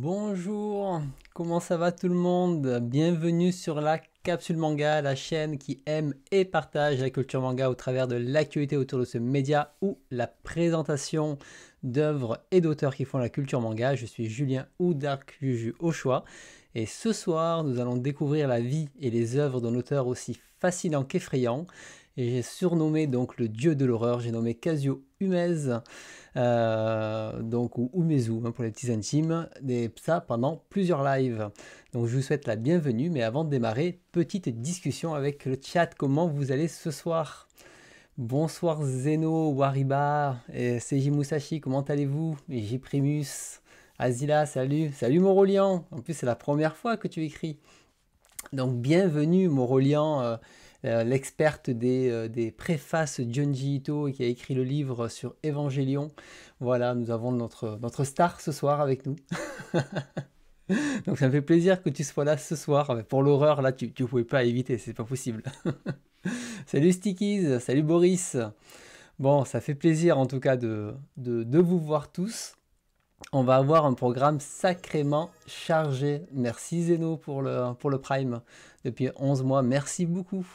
Bonjour, comment ça va tout le monde Bienvenue sur la Capsule Manga, la chaîne qui aime et partage la culture manga au travers de l'actualité autour de ce média ou la présentation d'œuvres et d'auteurs qui font la culture manga. Je suis Julien ou Dark Juju au choix. Et ce soir, nous allons découvrir la vie et les œuvres d'un auteur aussi fascinant qu'effrayant et j'ai surnommé donc le dieu de l'horreur, j'ai nommé Casio Humez, euh, donc ou Umezu hein, pour les petits intimes, et ça pendant plusieurs lives. Donc je vous souhaite la bienvenue, mais avant de démarrer, petite discussion avec le chat, comment vous allez ce soir Bonsoir Zeno, Wariba, et Seiji Musashi, comment allez-vous Et J Primus, Azila, salut, salut Morolian, en plus c'est la première fois que tu écris. Donc bienvenue Morolian. Euh, euh, l'experte des, euh, des, préfaces Junji Ito qui a écrit le livre sur Évangélion. Voilà, nous avons notre, notre star ce soir avec nous. Donc ça me fait plaisir que tu sois là ce soir. Ah, pour l'horreur, là, tu ne pouvais pas éviter, c'est pas possible. salut Stickies, salut Boris. Bon, ça fait plaisir en tout cas de, de, de vous voir tous. On va avoir un programme sacrément chargé. Merci Zeno pour le, pour le Prime depuis 11 mois. Merci beaucoup.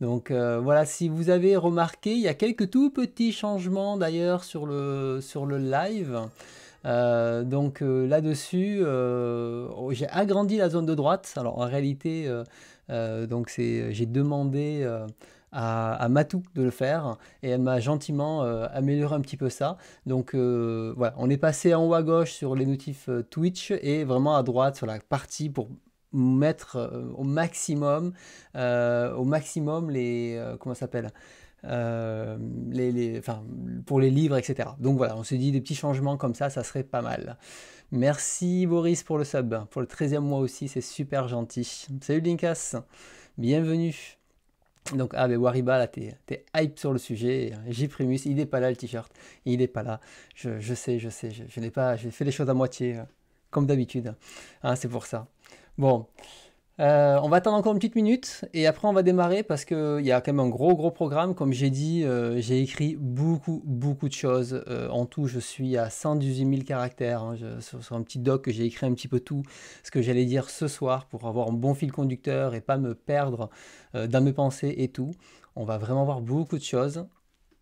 Donc euh, voilà, si vous avez remarqué, il y a quelques tout petits changements d'ailleurs sur le, sur le live. Euh, donc euh, là-dessus, oh, j'ai agrandi la zone de droite. Alors en réalité, donc c'est, j'ai demandé à, Matou de le faire et elle m'a gentiment amélioré un petit peu ça. Donc voilà, on est passé en haut à gauche sur les notifs Twitch et vraiment à droite sur la partie pour mettre euh, au maximum, euh, au maximum les, euh, comment s'appelle les, les, pour les livres, etc. Donc voilà, on se dit des petits changements comme ça, ça serait pas mal. Merci Boris pour le sub, pour le 13e mois aussi, c'est super gentil. Salut Linkas, bienvenue. Donc, ah, ben Wariba, là, t'es hype sur le sujet. Jprimus il n'est pas là le t-shirt, il est pas là. Je, sais, je sais, je, n'ai pas, j'ai fait les choses à moitié, comme d'habitude. Ah, c'est pour ça. Bon. Euh, on va attendre encore une petite minute et après on va démarrer parce qu'il y a quand même un gros gros programme. Comme j'ai dit, euh, j'ai écrit beaucoup beaucoup de choses. Euh, en tout, je suis à 118 000 caractères hein. sur, un petit doc que j'ai écrit un petit peu tout ce que j'allais dire ce soir pour avoir un bon fil conducteur et pas me perdre dans mes pensées et tout. On va vraiment voir beaucoup de choses.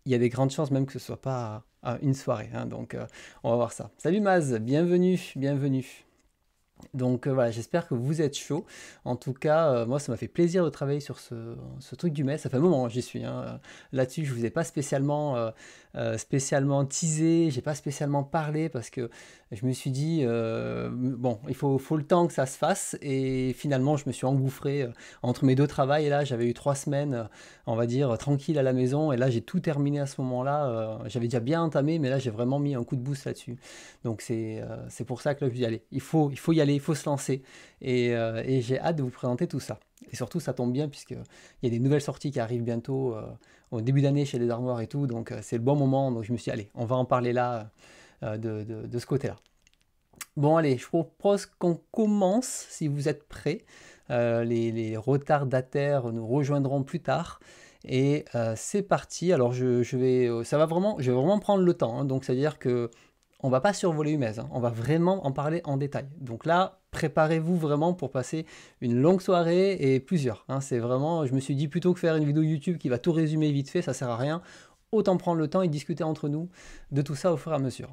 Il y a des grandes chances même que ce soit pas une soirée. Hein. donc on va voir ça. Salut Maz, bienvenue, bienvenue. Donc euh, voilà, j'espère que vous êtes chaud. En tout cas, euh, moi, ça m'a fait plaisir de travailler sur ce, truc du mai. Ça fait un moment j'y suis. Hein. Euh, là-dessus, je ne vous ai pas spécialement euh, spécialement teasé, j'ai pas spécialement parlé parce que je me suis dit euh, bon, il faut, le temps que ça se fasse et finalement je me suis engouffré euh, entre mes deux travails et là j'avais eu trois semaines, on va dire tranquille à la maison et là j'ai tout terminé à ce moment-là. j'avais déjà bien entamé mais là j'ai vraiment mis un coup de boost là-dessus. Donc c'est c'est pour ça que là je dis allez, il faut il faut y aller, il faut se lancer et, et j'ai hâte de vous présenter tout ça. Et surtout ça tombe bien puisque il y a des nouvelles sorties qui arrivent bientôt au début d'année chez les armoires et tout, donc euh, c'est le bon moment. Donc je me suis dit, allez, on va en parler là euh, euh, de, de, ce côté-là. Bon, allez, je propose qu'on commence, si vous êtes prêts. les, les, retardataires nous rejoindront plus tard. Et c'est parti. Alors, je, je, vais, ça va vraiment, je vais vraiment prendre le temps. Hein. donc, c'est-à-dire que on va pas survoler Humez, hein. on va vraiment en parler en détail. Donc là, préparez-vous vraiment pour passer une longue soirée et plusieurs. Hein. C'est vraiment, je me suis dit plutôt que faire une vidéo YouTube qui va tout résumer vite fait, ça sert à rien. Autant prendre le temps et discuter entre nous de tout ça au fur et à mesure.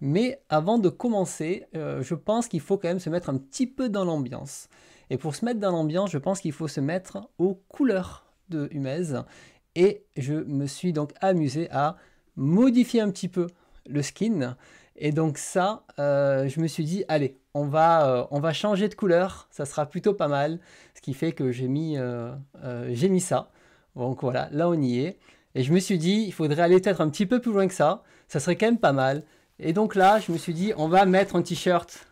Mais avant de commencer, euh, je pense qu'il faut quand même se mettre un petit peu dans l'ambiance. Et pour se mettre dans l'ambiance, je pense qu'il faut se mettre aux couleurs de Humez. Et je me suis donc amusé à modifier un petit peu le skin. Et donc ça, euh, je me suis dit, allez, on va, euh, on va changer de couleur, ça sera plutôt pas mal. Ce qui fait que j'ai mis, euh, j'ai mis ça. Donc voilà, là on y est. Et je me suis dit, il faudrait aller peut-être un petit peu plus loin que ça, ça serait quand même pas mal. Et donc là, je me suis dit, on va mettre un t-shirt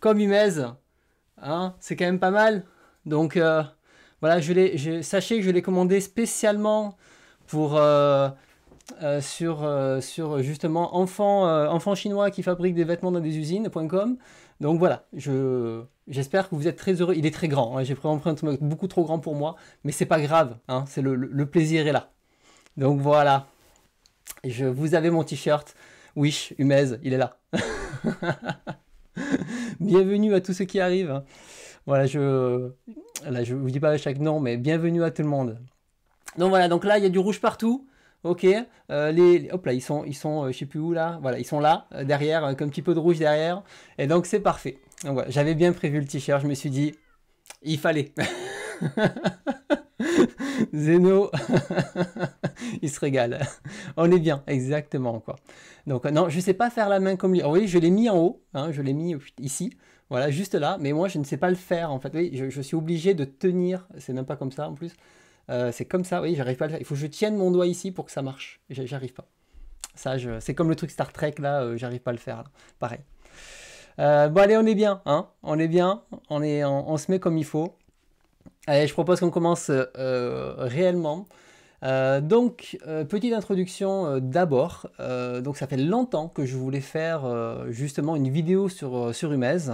comme Humez. Hein, c'est quand même pas mal. Donc voilà, je, l'ai. sachez que je l'ai commandé spécialement pour euh, sur, euh, sur euh, justement enfant chinois qui fabrique des vêtements dans des usines.com. Donc voilà, je, j'espère que vous êtes très heureux. Il est très grand, hein, j'ai pris un beaucoup trop grand pour moi, mais c'est pas grave, hein, c'est le, plaisir est là. Donc voilà, je, vous avez mon t-shirt. Wish, Humez, il est là. bienvenue à tous ceux qui arrivent. Hein. Voilà, je ne je vous dis pas à chaque nom, mais bienvenue à tout le monde. Donc voilà, donc là, il y a du rouge partout. Ok, euh, les, hop là, ils sont, ils sont, euh, je sais plus où là, voilà, ils sont là, euh, derrière, comme un petit peu de rouge derrière, et donc c'est parfait. Donc j'avais bien prévu le t-shirt, je me suis dit, il fallait. Zeno, il se régale. On est bien, exactement quoi. Donc non, je ne sais pas faire la main comme lui. vous oui, je l'ai mis en haut, hein, je l'ai mis ici, voilà, juste là. Mais moi, je ne sais pas le faire en fait. Oui, je, je suis obligé de tenir. C'est même pas comme ça en plus. Euh, c'est comme ça, oui, j'arrive pas à le faire. Il faut que je tienne mon doigt ici pour que ça marche. J'arrive pas. Ça, c'est comme le truc Star Trek, là, euh, j'arrive pas à le faire. Pareil. Euh, bon, allez, on est bien, hein. On est bien, on, est, on, se met comme il faut. Allez, je propose qu'on commence réellement. donc, petite introduction d'abord. donc, ça fait longtemps que je voulais faire justement une vidéo sur, sur Humez.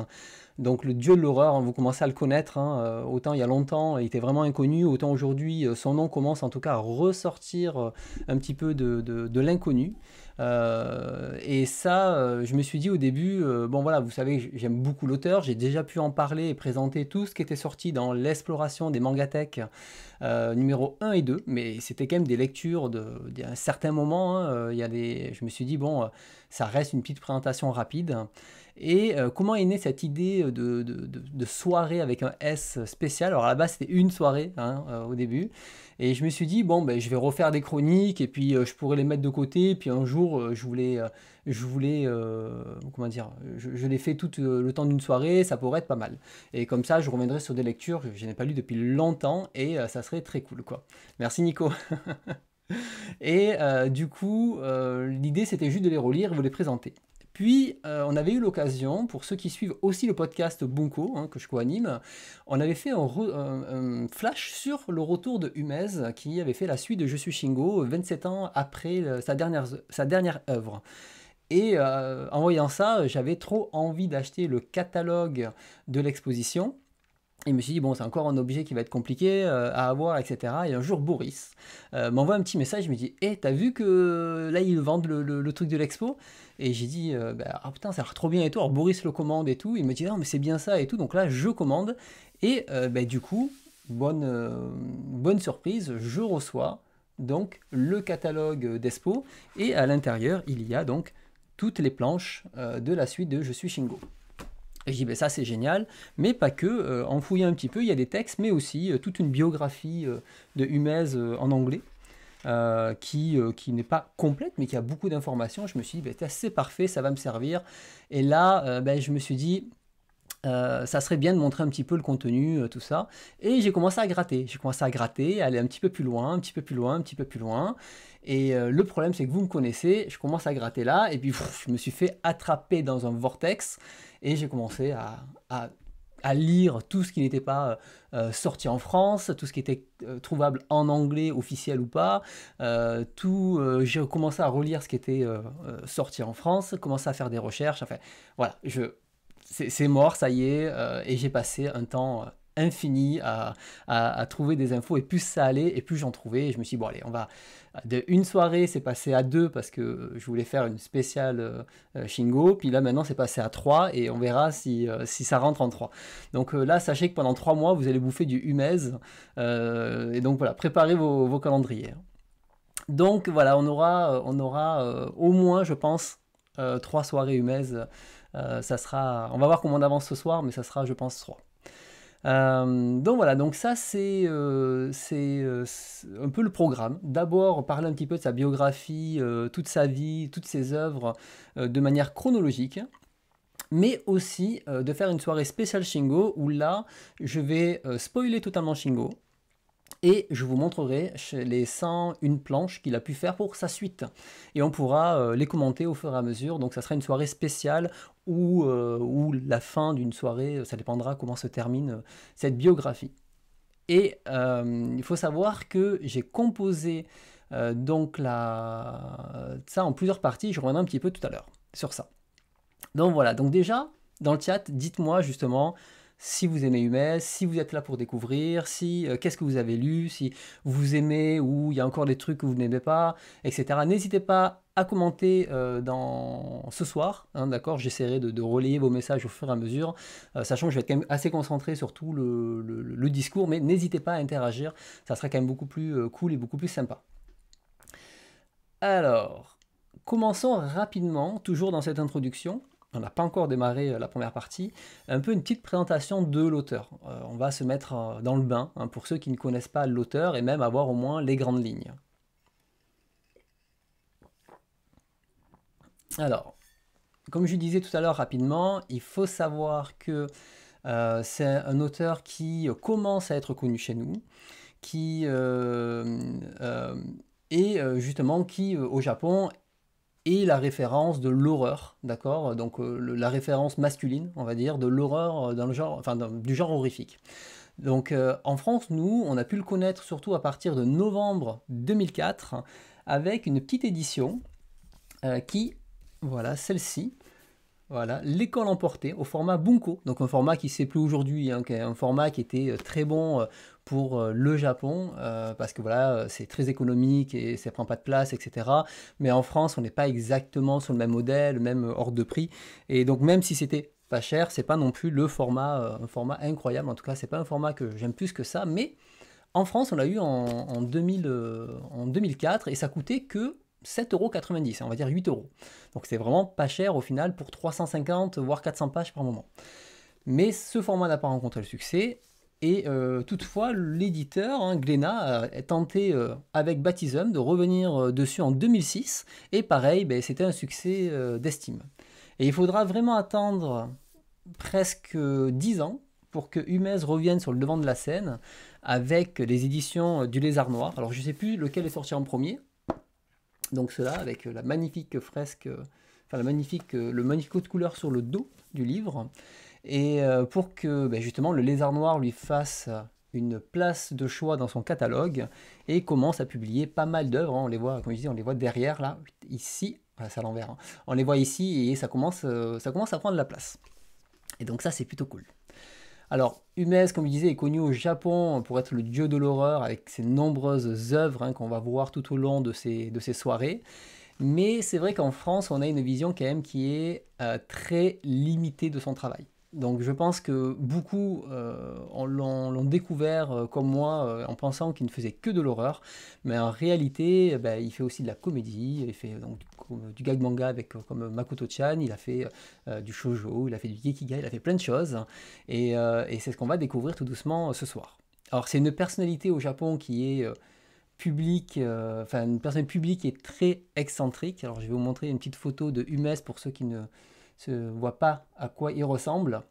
Donc le dieu de l'horreur, hein, vous commencez à le connaître, hein, euh, autant il y a longtemps il était vraiment inconnu, autant aujourd'hui euh, son nom commence en tout cas à ressortir euh, un petit peu de, l'inconnu. et ça, je me suis dit au début, bon voilà, vous savez j'aime beaucoup l'auteur, j'ai déjà pu en parler et présenter tout ce qui était sorti dans l'exploration des Mangatech numéro 1 et 2, mais c'était quand même des lectures d'un certain moment. Hein, il y a des, je me suis dit, bon, ça reste une petite présentation rapide. Et euh, comment est née cette idée euh, de, soirée avec un S spécial Alors à la base, c'était une soirée hein, euh, au début. Et je me suis dit, bon, ben, je vais refaire des chroniques et puis je pourrais les mettre de côté. puis un jour, je voulais, je voulais comment dire, je, je les fais tout le temps d'une soirée, ça pourrait être pas mal. Et comme ça, je reviendrai sur des lectures que je n'ai pas lues depuis longtemps et ça serait très cool, quoi. Merci Nico Et du coup, l'idée, c'était juste de les relire et vous les présenter. Puis, euh, on avait eu l'occasion, pour ceux qui suivent aussi le podcast Bunko, hein, que je co-anime, on avait fait un, flash sur le retour de Humez, qui avait fait la suite de Je suis Shingo 27 euh, ans après euh, sa, dernière, œuvre. Et en voyant ça, j'avais trop envie d'acheter le catalogue de l'exposition. Et je me suis dit, bon, c'est encore un objet qui va être compliqué à avoir, etc. Et un jour, Boris m'envoie un petit message, il me dit, hé, eh, t'as vu que là, ils vendent le truc de l'expo et j'ai dit, euh, bah, ah putain, ça a trop bien et tout. Alors Boris le commande et tout. Il me dit, non, mais c'est bien ça et tout. Donc là, je commande. Et euh, bah, du coup, bonne, euh, bonne surprise, je reçois donc le catalogue d'Espo. Et à l'intérieur, il y a donc toutes les planches de la suite de Je suis Shingo. Et je dis, bah, ça c'est génial, mais pas que, en fouillant un petit peu, il y a des textes, mais aussi toute une biographie de Humez en anglais, euh, qui, euh, qui n'est pas complète, mais qui a beaucoup d'informations. Je me suis dit, bah, c'est parfait, ça va me servir. Et là, euh, bah, je me suis dit, ça serait bien de montrer un petit peu le contenu, tout ça. Et j'ai commencé à gratter. J'ai commencé à gratter, aller un petit peu plus loin, un petit peu plus loin, un petit peu plus loin. Et le problème, c'est que vous me connaissez, je commence à gratter là, et puis je me suis fait attraper dans un vortex, et j'ai commencé à à lire tout ce qui n'était pas euh, euh, sorti en France, tout ce qui était euh, trouvable en anglais, officiel ou pas. tout, j'ai commencé à relire ce qui était sorti en France, commencé à faire des recherches. Enfin, voilà, je, c'est, mort, ça y est, et j'ai passé un temps infini à, trouver des infos et plus ça allait et plus j'en trouvais et je me suis dit bon allez on va de une soirée c'est passé à deux parce que je voulais faire une spéciale euh, euh, Shingo puis là maintenant c'est passé à trois et on verra si, euh, si ça rentre en trois donc là sachez que pendant trois mois vous allez bouffer du humez et donc voilà préparez vos, calendriers donc voilà on aura on aura au moins je pense trois soirées humez ça sera on va voir comment on avance ce soir mais ça sera je pense trois euh, donc voilà, donc ça euh, euh, c'est un peu le programme. D'abord parler un petit peu de sa biographie, toute sa vie, toutes ses œuvres de manière chronologique mais aussi de faire une soirée spéciale Shingo où là je vais spoiler totalement Shingo, et je vous montrerai les une planche qu'il a pu faire pour sa suite. Et on pourra euh, les commenter au fur et à mesure, donc ça sera une soirée spéciale ou, euh, la fin d'une soirée, euh, ça dépendra comment se termine cette biographie. Et il faut savoir que j'ai composé donc la... ça en plusieurs parties, je reviendrai un petit peu tout à l'heure sur ça. Donc voilà, donc déjà, dans le chat, dites-moi justement si vous aimez Humez, si vous êtes là pour découvrir, si euh, qu'est-ce que vous avez lu, si vous aimez ou il y a encore des trucs que vous n'aimez pas, etc. N'hésitez pas à commenter euh, dans ce soir, hein, d'accord J'essaierai de, relayer vos messages au fur et à mesure, euh, sachant que je vais être quand même assez concentré sur tout le, le discours, mais n'hésitez pas à interagir, ça sera quand même beaucoup plus cool et beaucoup plus sympa. Alors, commençons rapidement, toujours dans cette introduction, on n'a pas encore démarré euh, la première partie, un peu une petite présentation de l'auteur. Euh, on va se mettre euh, dans le bain hein, pour ceux qui ne connaissent pas l'auteur et même avoir au moins les grandes lignes. Alors, comme je disais tout à l'heure rapidement, il faut savoir que c'est un auteur qui commence à être connu chez nous, qui est justement qui au Japon et la référence de l'horreur, d'accord Donc euh, la référence masculine, on va dire, de l'horreur euh, dans le genre, enfin, du genre horrifique. Donc euh, en France, nous, on a pu le connaître surtout à partir de novembre 2004 avec une petite édition qui, voilà, celle-ci. Voilà, l'école emportée au format Bunko, donc un format qui ne sait plus aujourd'hui, hein, un format qui était très bon pour euh, le Japon, euh, parce que voilà, euh, c'est très économique et ça prend pas de place, etc. Mais en France, on n'est pas exactement sur le même modèle, même hors de prix. Et donc, même si c'était pas cher, c'est pas non plus le format, un format incroyable. En tout cas, c'est pas un format que j'aime plus que ça. Mais en France, on l'a eu en, 2004 et ça coûtait que 7,90€, on va dire 8 euros. Donc c'est vraiment pas cher au final pour 350 voire 400 pages par moment. Mais ce format n'a pas rencontré le succès et euh, toutefois, l'éditeur, hein, Glénat, a tenté euh, avec Baptism de revenir euh, dessus en 2006. Et pareil, ben, c'était un succès d'estime. Et il faudra vraiment attendre presque 10 ans pour que Humez revienne sur le devant de la scène avec les éditions du Lézard Noir. Alors je ne sais plus lequel est sorti en premier. Donc cela avec la magnifique fresque, enfin la magnifique, le magnifique de couleur sur le dos du livre. Et euh, pour que ben, justement le lézard noir lui fasse euh, une place de choix dans son catalogue et commence à publier pas mal d'œuvres. On les voit, comme je on les voit derrière là, ici, ça c'est à l'envers. Hein. On les voit ici et ça commence, euh, ça commence à prendre la place. Et donc ça, c'est plutôt cool. Alors, Umes, comme je disais, est connu au Japon pour être le dieu de l'horreur avec ses nombreuses œuvres hein, qu'on va voir tout au long de ses, de soirées. Mais c'est vrai qu'en France, on a une vision quand même qui est très limitée de son travail. Donc je pense que beaucoup euh, l'ont découvert euh, comme moi euh, en pensant qu'il ne faisait que de l'horreur, mais en réalité eh ben, il fait aussi de la comédie, il fait donc, du, gag manga avec comme Makoto Chan, il a fait du shoujo, il a fait du gekiga, il a fait plein de choses, et, c'est ce qu'on va découvrir tout doucement ce soir. Alors c'est une personnalité au Japon qui est publique, enfin une personne publique qui est très excentrique. Alors je vais vous montrer une petite photo de Humes pour ceux qui ne ne voit pas à quoi il ressemble.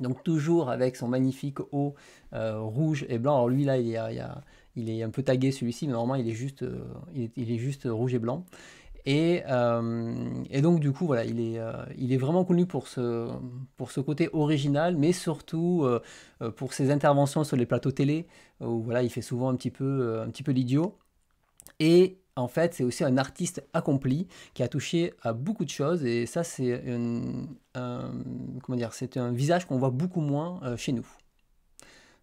Donc toujours avec son magnifique haut euh, rouge et blanc. Alors lui là, il est, il, il un peu tagué celui-ci, mais normalement il est juste, euh, il, est, juste rouge et blanc. Et, euh, et donc du coup voilà, il est, il est vraiment connu pour ce, pour ce côté original, mais surtout pour ses interventions sur les plateaux télé où voilà, il fait souvent un petit peu, un petit peu l'idiot. Et en fait, c'est aussi un artiste accompli qui a touché à beaucoup de choses. Et ça, c'est un, comment dire, c'est un visage qu'on voit beaucoup moins euh, chez nous.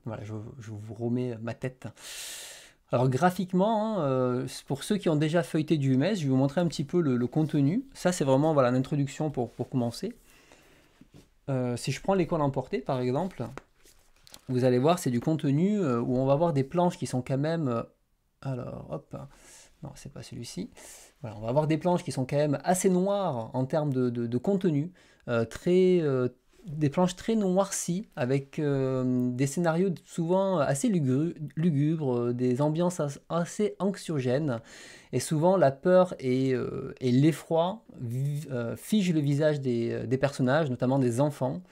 Voilà, je, vous remets ma tête. Alors graphiquement, hein, euh, pour ceux qui ont déjà feuilleté du MS, e je vais vous montrer un petit peu le, contenu. Ça, c'est vraiment voilà l'introduction pour, commencer. Euh, si je prends l'école emportée, par exemple, vous allez voir, c'est du contenu où on va avoir des planches qui sont quand même... alors, hop non, c'est pas celui-ci. on va avoir des planches qui sont quand même assez noires en termes de, contenu, euh, euh, des planches très noircies, avec euh, des scénarios souvent assez lugubres, des ambiances assez anxiogènes, et souvent la peur et, l'effroi figent le visage des, personnages, notamment des enfants.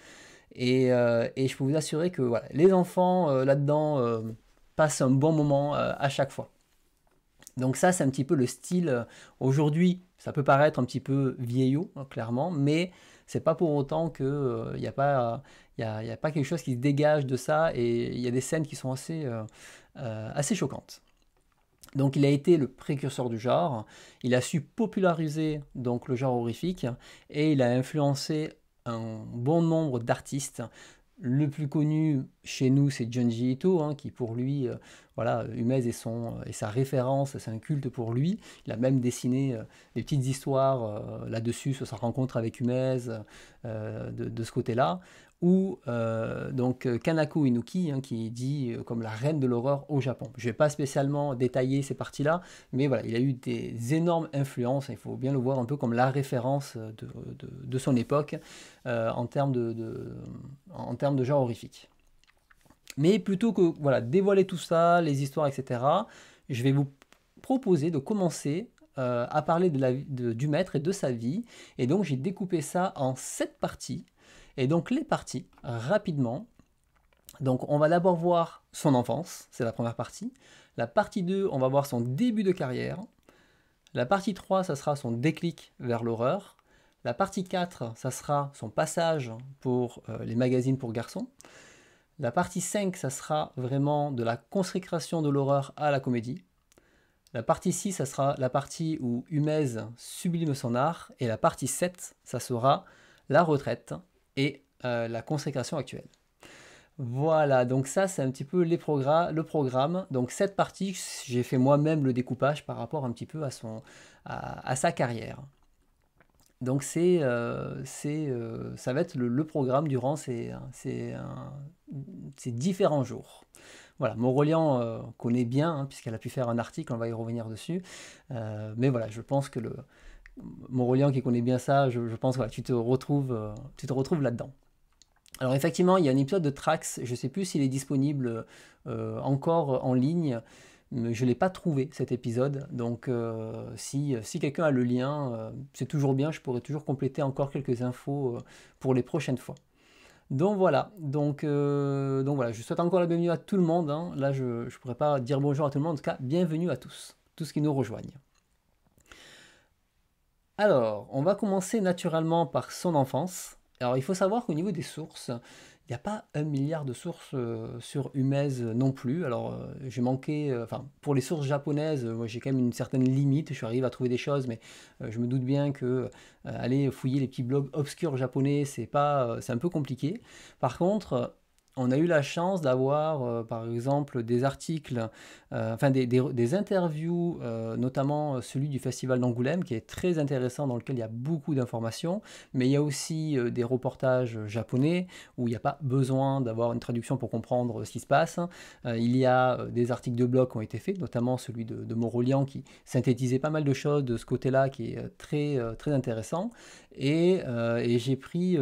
Et, je peux vous assurer que les enfants là-dedans passent un bon moment à chaque fois. Donc ça, c'est un petit peu le style. Euh, aujourd'hui, ça peut paraître un petit peu vieillot, hein, clairement, mais c'est pas pour autant que n'y euh, a, a, a, pas quelque chose qui se dégage de ça, et il y a des scènes qui sont assez, euh, assez choquantes. Donc il a été le précurseur du genre, il a su populariser donc le genre horrifique, et il a influencé un bon nombre d'artistes, le plus connu chez nous, c'est Junji Ito, hein, qui pour lui, euh, voilà, Humez est, son, euh, sa référence, c'est un culte pour lui. Il a même dessiné euh, des petites histoires là-dessus, sur sa rencontre avec Humez, de, ce côté-là ou euh, donc euh, Kanako Inuki, hein, qui est dit euh, comme la reine de l'horreur au Japon. Je ne vais pas spécialement détailler ces parties-là, mais voilà, il a eu des énormes influences, il faut bien le voir un peu comme la référence de, son époque en, termes de, en termes de genre horrifique. Mais plutôt que voilà, dévoiler tout ça, les histoires, etc., je vais vous proposer de commencer à parler la, du maître et de sa vie. Et donc j'ai découpé ça en sept parties. Et donc les parties, rapidement, donc on va d'abord voir son enfance, c'est la première partie. La partie 2, on va voir son début de carrière. La partie 3, ça sera son déclic vers l'horreur. La partie 4, ça sera son passage pour euh, les magazines pour garçons. La partie 5, ça sera vraiment de la consécration de l'horreur à la comédie. La partie 6, ça sera la partie où Humez sublime son art. Et la partie 7, ça sera la retraite et euh, la consécration actuelle. Voilà, donc ça c'est un petit peu les progrès le programme. Donc cette partie, j'ai fait moi-même le découpage par rapport un petit peu à, son, à, sa carrière. Donc c'est, euh, c'est euh, ça va être le, programme durant ces, ces, différents jours. Voilà, Morolian connaît bien, hein, puisqu'elle a pu faire un article, on va y revenir dessus. mais voilà, je pense que le, reliant qui connaît bien ça, je, pense que euh, tu te retrouves, là-dedans. Alors effectivement, il y a un épisode de Trax, je ne sais plus s'il est disponible euh, encore en ligne, mais je ne l'ai pas trouvé cet épisode, donc euh, si, quelqu'un a le lien, c'est toujours bien, je pourrais toujours compléter encore quelques infos pour les prochaines fois. Donc voilà, donc, donc voilà, je souhaite encore la bienvenue à tout le monde, hein. là je ne pourrais pas dire bonjour à tout le monde, en tout cas bienvenue à tous, tous qui nous rejoignent. Alors, on va commencer naturellement par son enfance. Alors, il faut savoir qu'au niveau des sources, il n'y a pas un milliard de sources euh, sur Humez non plus. Alors, euh, j'ai manqué, euh, enfin, pour les sources japonaises, moi j'ai quand même une certaine limite. Je arrivé à trouver des choses, mais je me doute bien que aller fouiller les petits blogs obscurs japonais, c'est pas, c'est un peu compliqué. Par contre, on a eu la chance d'avoir, euh, par exemple, des articles, euh, enfin des, interviews, euh, notamment celui du Festival d'Angoulême, qui est très intéressant, dans lequel il y a beaucoup d'informations, mais il y a aussi des reportages japonais, où il n'y a pas besoin d'avoir une traduction pour comprendre ce qui se passe. il y a des articles de blog qui ont été faits, notamment celui de, de qui synthétisait pas mal de choses de ce côté-là, qui est très, très intéressant. Et, j'ai pris,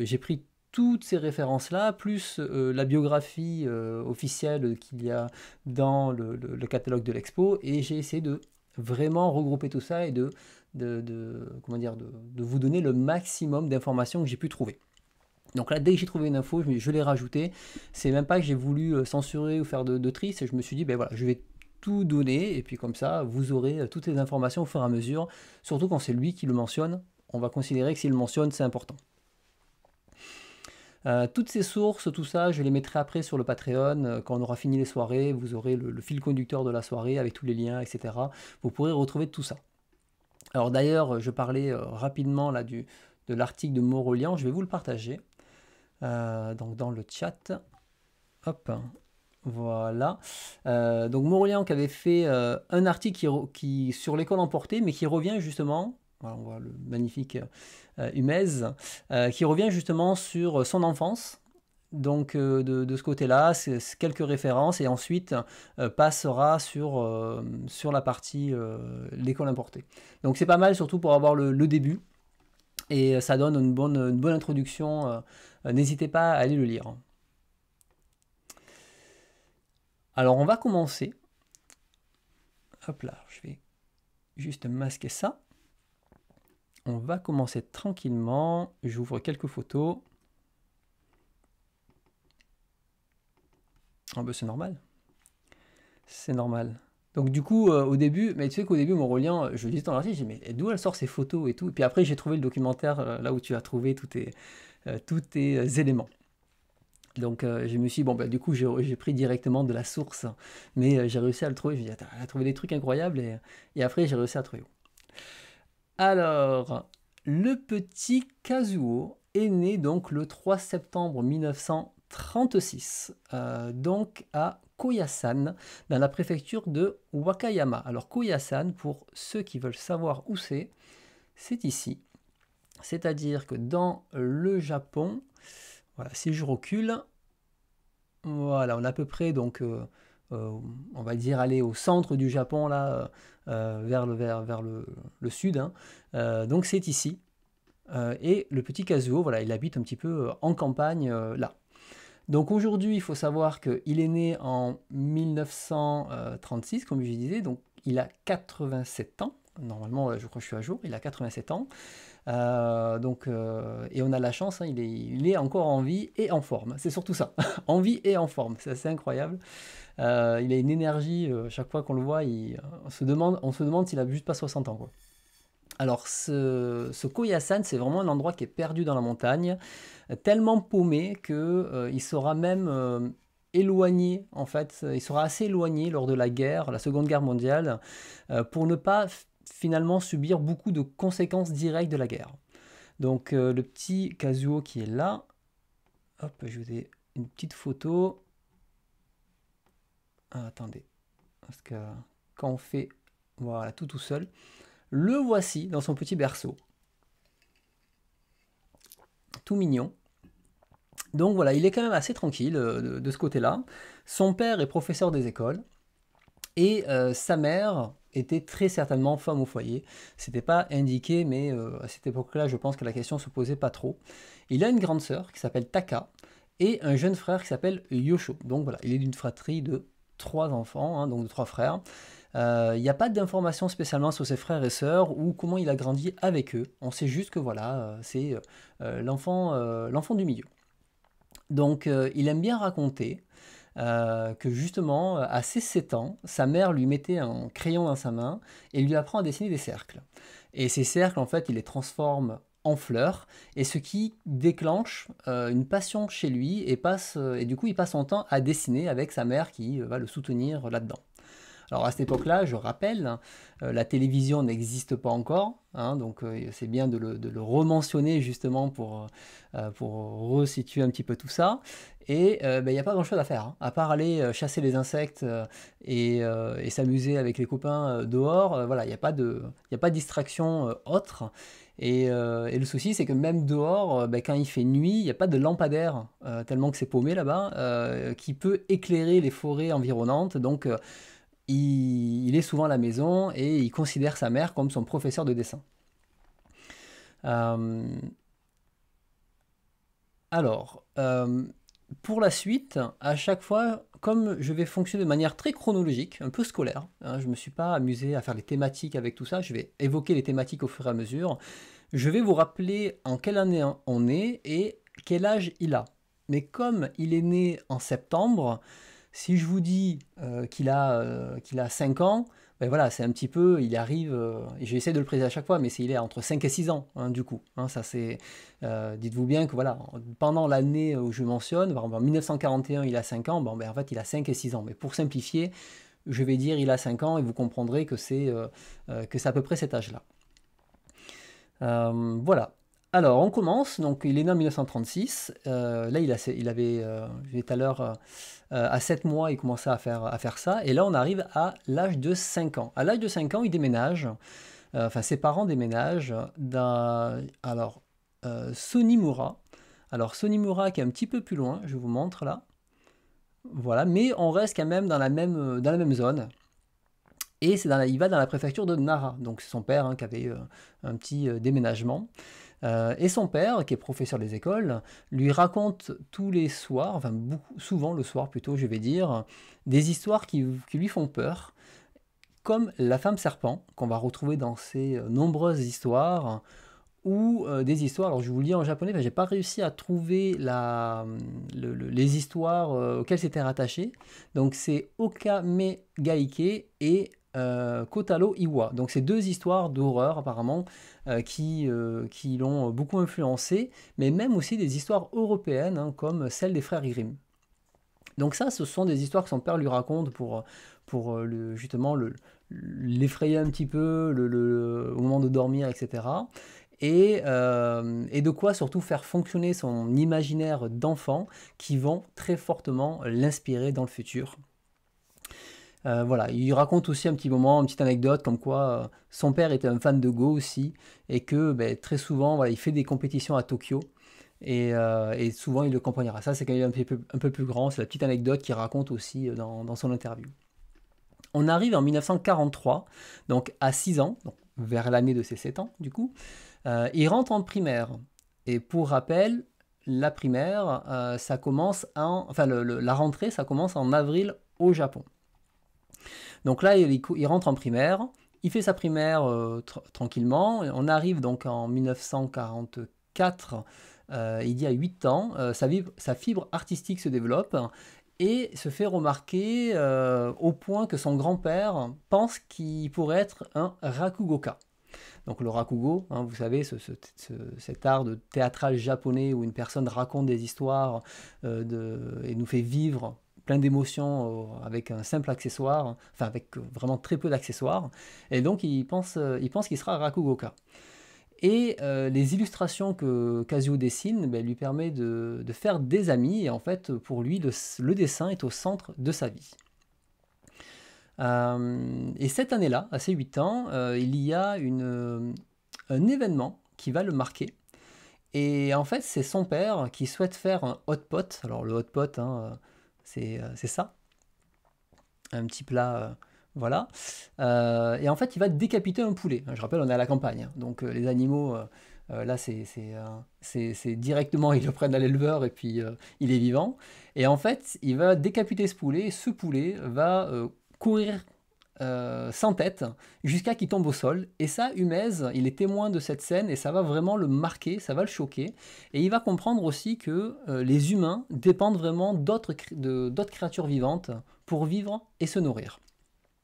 j'ai pris toutes ces références-là, plus euh, la biographie euh, officielle qu'il y a dans le, catalogue de l'expo, et j'ai essayé de vraiment regrouper tout ça et de, comment dire, de, vous donner le maximum d'informations que j'ai pu trouver. Donc là, dès que j'ai trouvé une info, je, l'ai rajoutée. C'est même pas que j'ai voulu euh, censurer ou faire de, de je me suis dit, ben voilà, je vais tout donner, et puis comme ça, vous aurez toutes les informations au fur et à mesure, surtout quand c'est lui qui le mentionne. On va considérer que s'il le mentionne, c'est important. Euh, toutes ces sources, tout ça, je les mettrai après sur le Patreon. Euh, quand on aura fini les soirées, vous aurez le, fil conducteur de la soirée avec tous les liens, etc. Vous pourrez retrouver tout ça. Alors d'ailleurs, je parlais euh, rapidement là du, de l'article de Morolian. Je vais vous le partager donc dans le chat. Hop, voilà. donc Morolian qui avait fait un article qui sur l'école emportée, mais qui revient justement voilà, on voit le magnifique euh, Humez, euh, qui revient justement sur son enfance, donc euh, de, ce côté-là, quelques références et ensuite passera sur, sur la partie l'école importée. Donc c'est pas mal surtout pour avoir le, le, début et ça donne une bonne, une bonne introduction. N'hésitez pas à aller le lire. Alors on va commencer. Hop là, je vais juste masquer ça on va commencer tranquillement. J'ouvre quelques photos. Oh c'est normal. C'est normal. Donc du coup, euh, au début, mais tu sais qu'au début, mon reliant, euh, je dis dans la j'ai mais d'où elle sort ces photos et tout. Et puis après, j'ai trouvé le documentaire euh, là où tu as trouvé tous tes, tes éléments. Donc je me suis dit, bon, bah, du coup, j'ai pris directement de la source, mais j'ai réussi à le trouver. Je me trouvé des trucs incroyables, et, et après, j'ai réussi à trouver. Alors, le petit Kazuo est né donc le 3 septembre 1936, euh, donc à Koyasan, dans la préfecture de Wakayama. Alors Koyasan, pour ceux qui veulent savoir où c'est, c'est ici. C'est-à-dire que dans le Japon, voilà, si je recule, voilà, on est à peu près donc, euh, euh, on va dire aller au centre du Japon là, euh, vers, le, vers, vers le, sud. Hein. Euh, donc c'est ici. Euh, et le petit Kazuo, voilà, il habite un petit peu en campagne là. Donc aujourd'hui, il faut savoir qu'il est né en 1936, comme je disais, donc il a 87 ans normalement, je crois que je suis à jour, il a 87 ans. Euh, donc, euh, et on a la chance, hein, il, est, encore en vie et en forme. C'est surtout ça, en vie et en forme. C'est assez incroyable. Euh, il a une énergie, chaque fois qu'on le voit, on, se demande, demande s'il n'a juste pas 60 ans. Quoi. Alors, ce, Koyasan, c'est vraiment un endroit qui est perdu dans la montagne, tellement paumé qu'il il sera même éloigné en fait, il sera assez éloigné lors de la guerre, la Seconde Guerre mondiale, pour ne pas finalement subir beaucoup de conséquences directes de la guerre. Donc euh, le petit Kazuo qui est là, hop, je vous ai une petite photo. Ah, attendez, parce que quand on fait voilà, tout tout seul, le voici dans son petit berceau. Tout mignon. Donc voilà, il est quand même assez tranquille euh, de, ce côté-là. Son père est professeur des écoles et euh, sa mère était très certainement femme au foyer. C'était pas indiqué, mais euh, à cette époque-là, je pense que la question se posait pas trop. Il a une grande sœur qui s'appelle Taka et un jeune frère qui s'appelle Yosho. Donc voilà, il est d'une fratrie de trois enfants, hein, donc de trois frères. Euh, il n'y a pas d'informations spécialement sur ses frères et sœurs ou comment il a grandi avec eux. On sait juste que voilà, euh, c'est l'enfant, l'enfant du milieu. Donc il aime bien raconter euh, que justement, euh, à ses 7 ans, sa mère lui mettait un crayon dans sa main et lui apprend à dessiner des cercles. Et ces cercles, en fait, il les transforme en fleurs, et ce qui déclenche euh, une passion chez lui, et, passe, et du coup, il passe son temps à dessiner avec sa mère qui va le soutenir là-dedans. Alors à cette époque-là, je rappelle, hein, euh, la télévision n'existe pas encore, hein, donc euh, c'est bien de le, de rementionner justement pour, euh, pour resituer un petit peu tout ça. Et ben, il n'y a pas grand-chose à faire, hein, à part aller chasser les insectes et, s'amuser avec les copains dehors. voilà, il n'y a pas de, a pas distraction autre. Et, le souci, c'est que même dehors, ben, quand il fait nuit, il n'y a pas de lampadaire, tellement que c'est paumé là-bas, qui peut éclairer les forêts environnantes. Donc, il, est souvent à la maison et il considère sa mère comme son professeur de dessin. Euh, alors, euh, pour la suite, à chaque fois, comme je vais fonctionner de manière très chronologique, un peu scolaire, hein, je ne me suis pas amusé à faire les thématiques avec tout ça, je vais évoquer les thématiques au fur et à mesure, je vais vous rappeler en quelle année on est et quel âge il a. Mais comme il est né en septembre, si je vous dis euh, qu'il a, euh, qu'il a 5 ans, ben voilà, c'est un petit peu, il arrive, euh, j'essaie de le préciser à chaque fois, mais il est entre 5 et 6 ans, hein, du coup. Hein, ça dites-vous bien que voilà, pendant l'année où je mentionne, en 1941 il a 5 ans, ben, en fait il a 5 et 6 ans. Mais pour simplifier, je vais dire il a 5 ans et vous comprendrez que c'est, que c'est à peu près cet âge-là. voilà, alors, on commence. Donc, il est né en 1936. Euh, là, il, a, il avait, tout euh, à l'heure, euh, à 7 mois, il commençait à faire, à faire ça. Et là, on arrive à l'âge de 5 ans. À l'âge de 5 ans, il déménage. Enfin, ses parents déménagent dans, alors, Sonimura. Alors, Sonimura qui est un petit peu plus loin, je vous montre là. Voilà, mais on reste quand même dans la même, dans la même zone. Et c'est il va dans la préfecture de Nara. Donc, c'est son père hein, qui avait un petit déménagement. Euh, et son père, qui est professeur des écoles, lui raconte tous les soirs, enfin souvent le soir plutôt, je vais dire, des histoires qui, lui font peur, comme la femme serpent, qu'on va retrouver dans ses euh, nombreuses histoires, ou euh, des histoires, alors je vous lis en japonais, mais j'ai pas réussi à trouver les histoires auxquelles c'était rattaché. Donc c'est Okame Gaike et euh, Kotalo Iwa. Donc c'est deux histoires d'horreur apparemment euh, euh, qui, l'ont beaucoup influencé, mais même aussi des histoires européennes hein, comme celle des frères Grimm. Donc ça, ce sont des histoires que son père lui raconte pour, justement l'effrayer un petit peu au moment de dormir, etc. Et, et, de quoi surtout faire fonctionner son imaginaire d'enfant qui vont très fortement l'inspirer dans le futur. Euh, voilà, il raconte aussi un petit moment, une petite anecdote comme quoi euh, son père était un fan de Go aussi et que ben, très souvent, il fait des compétitions à Tokyo et, euh, souvent il le comprendra. Ça, c'est quand il un peu, plus grand, c'est la petite anecdote qu'il raconte aussi dans, son interview. On arrive en 1943, donc à 6 ans, vers l'année de ses 7 ans du coup, il rentre en primaire. Et pour rappel, la primaire, ça commence en, enfin la rentrée, ça commence en avril au Japon. Donc là, il, rentre en primaire, il fait sa primaire euh, tranquillement. On arrive donc en 1944. Euh, il y a 8 ans, euh, sa, fibre artistique se développe et se fait remarquer au point que son grand-père pense qu'il pourrait être un rakugoka. Donc le rakugo, hein, vous savez, cet art de théâtral japonais où une personne raconte des histoires et nous fait vivre plein d'émotions euh, avec un simple accessoire, enfin avec euh, vraiment très peu d'accessoires. Et donc il pense euh, il pense qu'il sera Rakugoka. Et les illustrations que Kazuo dessine ben, lui permet de, faire des amis. Et en fait, pour lui, le, dessin est au centre de sa vie. et cette année-là, à ses 8 ans, il y a un événement qui va le marquer. Et en fait, c'est son père qui souhaite faire un hot pot. Alors le hot pot, hein, euh, c'est ça. Un petit plat, euh, voilà. Euh, et en fait, il va décapiter un poulet. Je rappelle, on est à la campagne, hein. donc les animaux là, c'est directement, ils le prennent à l'éleveur et puis il est vivant. Et en fait, il va décapiter ce poulet. ce poulet va courir euh, sans tête, jusqu'à qu'il tombe au sol. Et ça, Humez, il est témoin de cette scène et ça va vraiment le marquer, ça va le choquer. Et il va comprendre aussi que euh, les humains dépendent vraiment d'autres créatures vivantes pour vivre et se nourrir.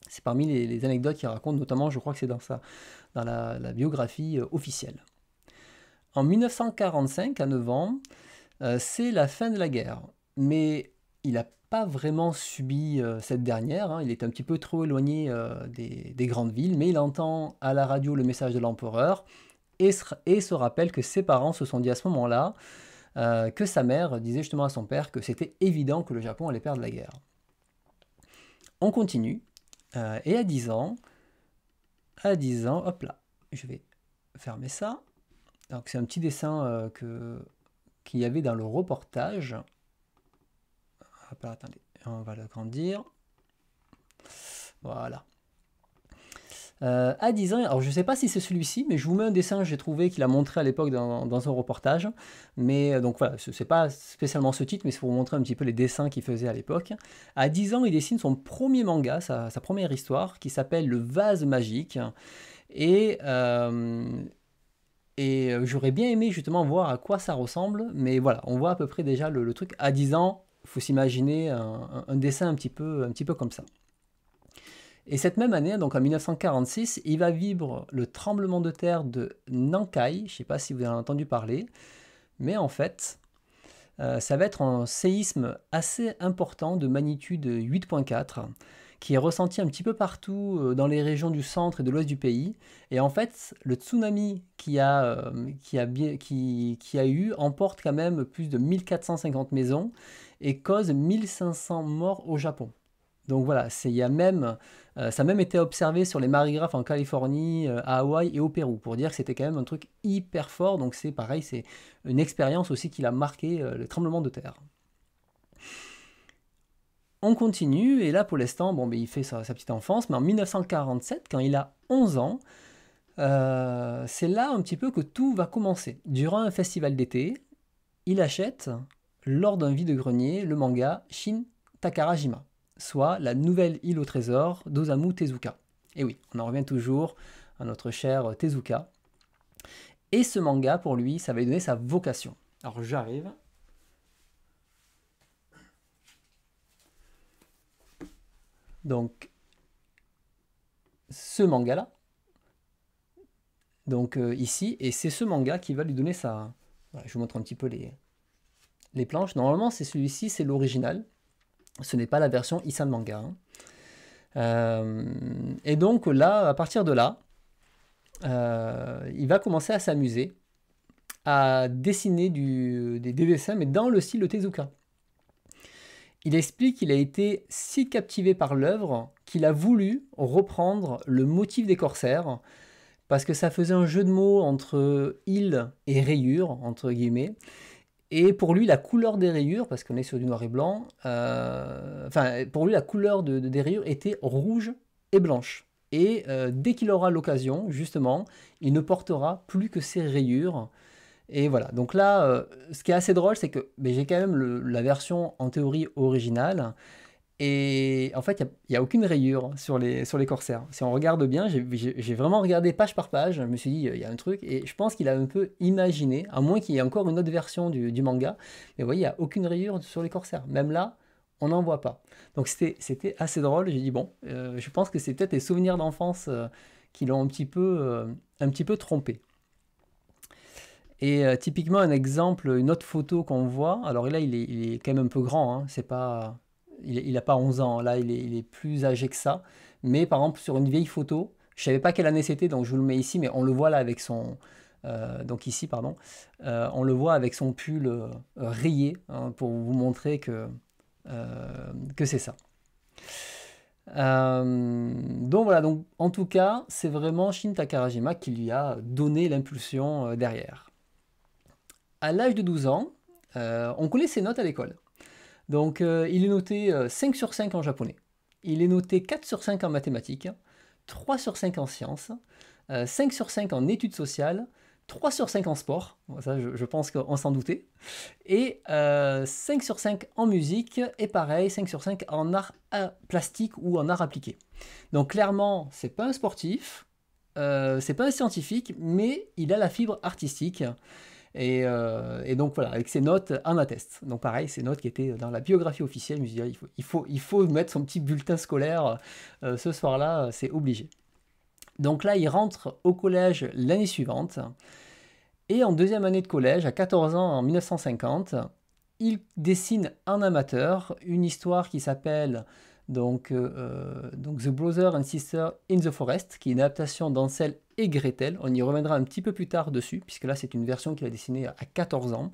C'est parmi les, anecdotes qu'il raconte, notamment, je crois que c'est dans, ça dans la, biographie euh, officielle. En 1945, à 9 ans, c'est la fin de la guerre. Mais il a pas vraiment subi euh, cette dernière. Hein. Il est un petit peu trop éloigné euh, des, grandes villes, mais il entend à la radio le message de l'empereur et, se rappelle que ses parents se sont dit à ce moment-là euh, que sa mère disait justement à son père que c'était évident que le Japon allait perdre la guerre. On continue, et à 10 ans, à 10 ans, hop là, je vais fermer ça. Donc c'est un petit dessin que qu'il y avait dans le reportage on va grandir. Voilà. Euh, à 10 ans, alors je ne sais pas si c'est celui-ci, mais je vous mets un dessin que j'ai trouvé qu'il a montré à l'époque dans, un reportage. Mais euh, donc voilà, ce n'est pas spécialement ce titre, mais c'est pour vous montrer un petit peu les dessins qu'il faisait à l'époque. À 10 ans, il dessine son premier manga, sa, première histoire, qui s'appelle Le Vase Magique. Et. Euh, j'aurais bien aimé justement voir à quoi ça ressemble, mais voilà, on voit à peu près déjà le, le truc à 10 ans, faut s'imaginer un, dessin un petit, peu, un petit peu comme ça. Et cette même année, donc en 1946, il va vivre le tremblement de terre de Nankai. Je ne sais pas si vous en avez entendu parler, mais en fait, euh, ça va être un séisme assez important de magnitude 8.4 qui est ressenti un petit peu partout euh, dans les régions du centre et de l'ouest du pays. Et en fait, le tsunami qui a, euh, qui a, a eu emporte quand même plus de 1450 maisons et cause 1500 morts au Japon. Donc voilà, y même, euh, ça a même été observé sur les marigraphes en Californie, à Hawaï et au Pérou, pour dire que c'était quand même un truc hyper fort. Donc c'est pareil, c'est une expérience aussi qui a marqué, le tremblement de terre on continue, et là pour l'instant, bon, ben, il fait sa, petite enfance, mais en 1947, quand il a 11 ans, euh, c'est là un petit peu que tout va commencer. Durant un festival d'été, il achète, lors d'un vide-grenier, le manga Shin Takarajima, soit la nouvelle île au trésor d'Osamu Tezuka. Et oui, on en revient toujours à notre cher Tezuka. Et ce manga, pour lui, ça va lui donner sa vocation. Alors j'arrive. Donc, ce manga-là, donc euh, ici, et c'est ce manga qui va lui donner sa... je vous montre un petit peu les, les planches. Normalement, c'est celui-ci, c'est l'original. Ce n'est pas la version Isan Manga. Hein. Euh, et donc là, à partir de là, euh, il va commencer à s'amuser, à dessiner des, des, dessins, mais dans le style de Tezuka. Il explique qu'il a été si captivé par l'œuvre qu'il a voulu reprendre le motif des corsaires parce que ça faisait un jeu de mots entre île et rayure, entre guillemets. Et pour lui, la couleur des rayures, parce qu'on est sur du noir et blanc, euh, enfin, pour lui, la couleur de, des rayures était rouge et blanche. Et euh, dès qu'il aura l'occasion, justement, il ne portera plus que ses rayures et voilà, donc là, euh, ce qui est assez drôle, c'est que j'ai quand même la version en théorie originale. Et en fait, il n'y a, aucune rayure sur les, corsaires. Si on regarde bien, j'ai vraiment regardé page par page, je me suis dit, il y a un truc, et je pense qu'il a un peu imaginé, à moins qu'il y ait encore une autre version du, manga, mais vous voyez, il n'y a aucune rayure sur les corsaires. Même là, on n'en voit pas. Donc c'était assez drôle, j'ai dit, bon, euh, je pense que c'est peut-être les souvenirs d'enfance euh, qui l'ont un petit peu trompé. Et euh, typiquement, un exemple, une autre photo qu'on voit, alors là, il est, quand même un peu grand, hein, c'est pas, il n'a pas 11 ans, là, il est, plus âgé que ça. Mais par exemple, sur une vieille photo, je ne savais pas quelle année c'était, donc je vous le mets ici, mais on le voit là avec son. Euh, donc ici, pardon, euh, on le voit avec son pull rayé hein, pour vous montrer que, que c'est ça. donc voilà, donc en tout cas, c'est vraiment Shin Takarajima qui lui a donné l'impulsion derrière à l'âge de 12 ans, euh, on connaît ses notes à l'école. Donc euh, il est noté 5 euh, sur 5 en japonais, il est noté 4 sur 5 en mathématiques, 3 sur 5 en sciences, 5 sur 5 en études sociales, 3 sur 5 en sport, ça je, pense qu'on s'en doutait, et 5 sur 5 en musique, et pareil, 5 sur 5 en art plastique ou en art appliqué. Donc clairement, c'est pas un sportif, c'est pas un scientifique, mais il a la fibre artistique. Euh, et, donc voilà, avec ses notes, un atteste. Donc pareil, ces notes qui étaient dans la biographie officielle, me dit, ah, il faut, mettre son petit bulletin scolaire euh, ce soir-là, c'est obligé. Donc là, il rentre au collège l'année suivante. Et en deuxième année de collège, à 14 ans, en 1950, il dessine en amateur une histoire qui s'appelle donc, euh, euh, donc The Brother and Sister in the Forest, qui est une adaptation d'Ansel et Gretel. On y reviendra un petit peu plus tard dessus, puisque là c'est une version qu'il a dessinée à 14 ans.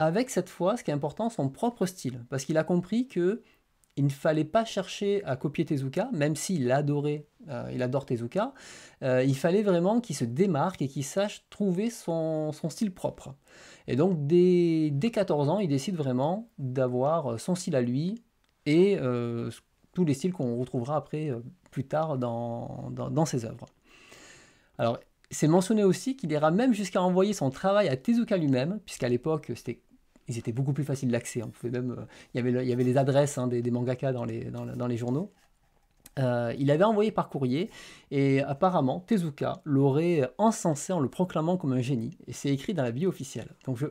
Avec cette fois, ce qui est important, son propre style, parce qu'il a compris que il ne fallait pas chercher à copier Tezuka, même s'il adorait, euh, il adore Tezuka. il fallait vraiment qu'il se démarque et qu'il sache trouver son, style propre. Et donc dès, 14 ans, il décide vraiment d'avoir son style à lui et euh, tous les styles qu'on retrouvera après, euh, plus tard dans, ses œuvres. Alors, c'est mentionné aussi qu'il ira même jusqu'à envoyer son travail à Tezuka lui-même, puisqu'à l'époque, c'était ils étaient beaucoup plus faciles d'accès. On pouvait même, euh, il, y avait il y avait les adresses hein, des, mangakas dans les, dans, les journaux. Euh, il avait envoyé par courrier et apparemment Tezuka l'aurait encensé en le proclamant comme un génie. Et c'est écrit dans la bio officielle. Donc je,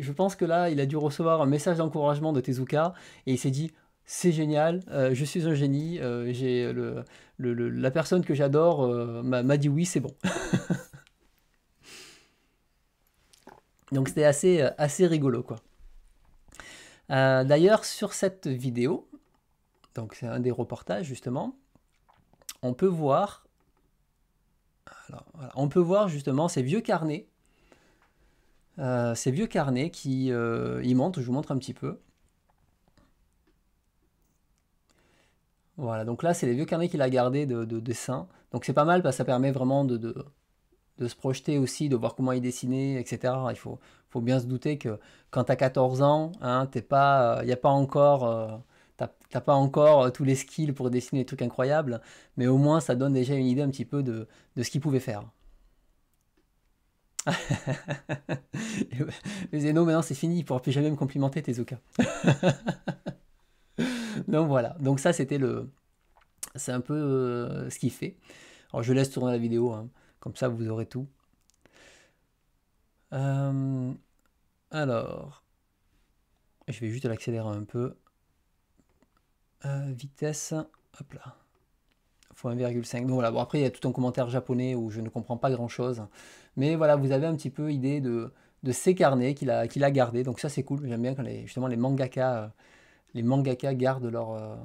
je, pense que là, il a dû recevoir un message d'encouragement de Tezuka et il s'est dit c'est génial, euh, je suis un génie, euh, j'ai le, la personne que j'adore euh, m'a dit oui, c'est bon. Donc c'était assez, assez rigolo quoi. D'ailleurs sur cette vidéo, donc c'est un des reportages justement, on peut voir, on peut voir justement ces vieux carnets, ces vieux carnets qui, ils montent, je vous montre un petit peu. Voilà, donc là, c'est les vieux carnets qu'il a gardés de, dessin. Donc c'est pas mal parce que ça permet vraiment de, de, se projeter aussi, de voir comment il dessinait, etc. Il faut, faut bien se douter que quand t'as 14 ans, il hein, n'y euh, a pas encore... Euh, t'as pas encore euh, tous les skills pour dessiner des trucs incroyables, mais au moins ça donne déjà une idée un petit peu de, ce qu'il pouvait faire. mais Zeno, maintenant c'est fini, il pourra plus jamais me complimenter, Tezuka. Donc voilà, donc ça c'était le... C'est un peu euh, ce qu'il fait. Alors je laisse tourner la vidéo, hein. comme ça vous aurez tout. Euh, alors, je vais juste l'accélérer un peu. Euh, vitesse, hop là, Faut 1,5. Donc voilà, bon après il y a tout un commentaire japonais où je ne comprends pas grand chose. Mais voilà, vous avez un petit peu idée de, de ces carnets qu'il a, qu'il a gardés. Donc ça c'est cool, j'aime bien quand les, justement les mangaka les mangaka gardent leur, euh,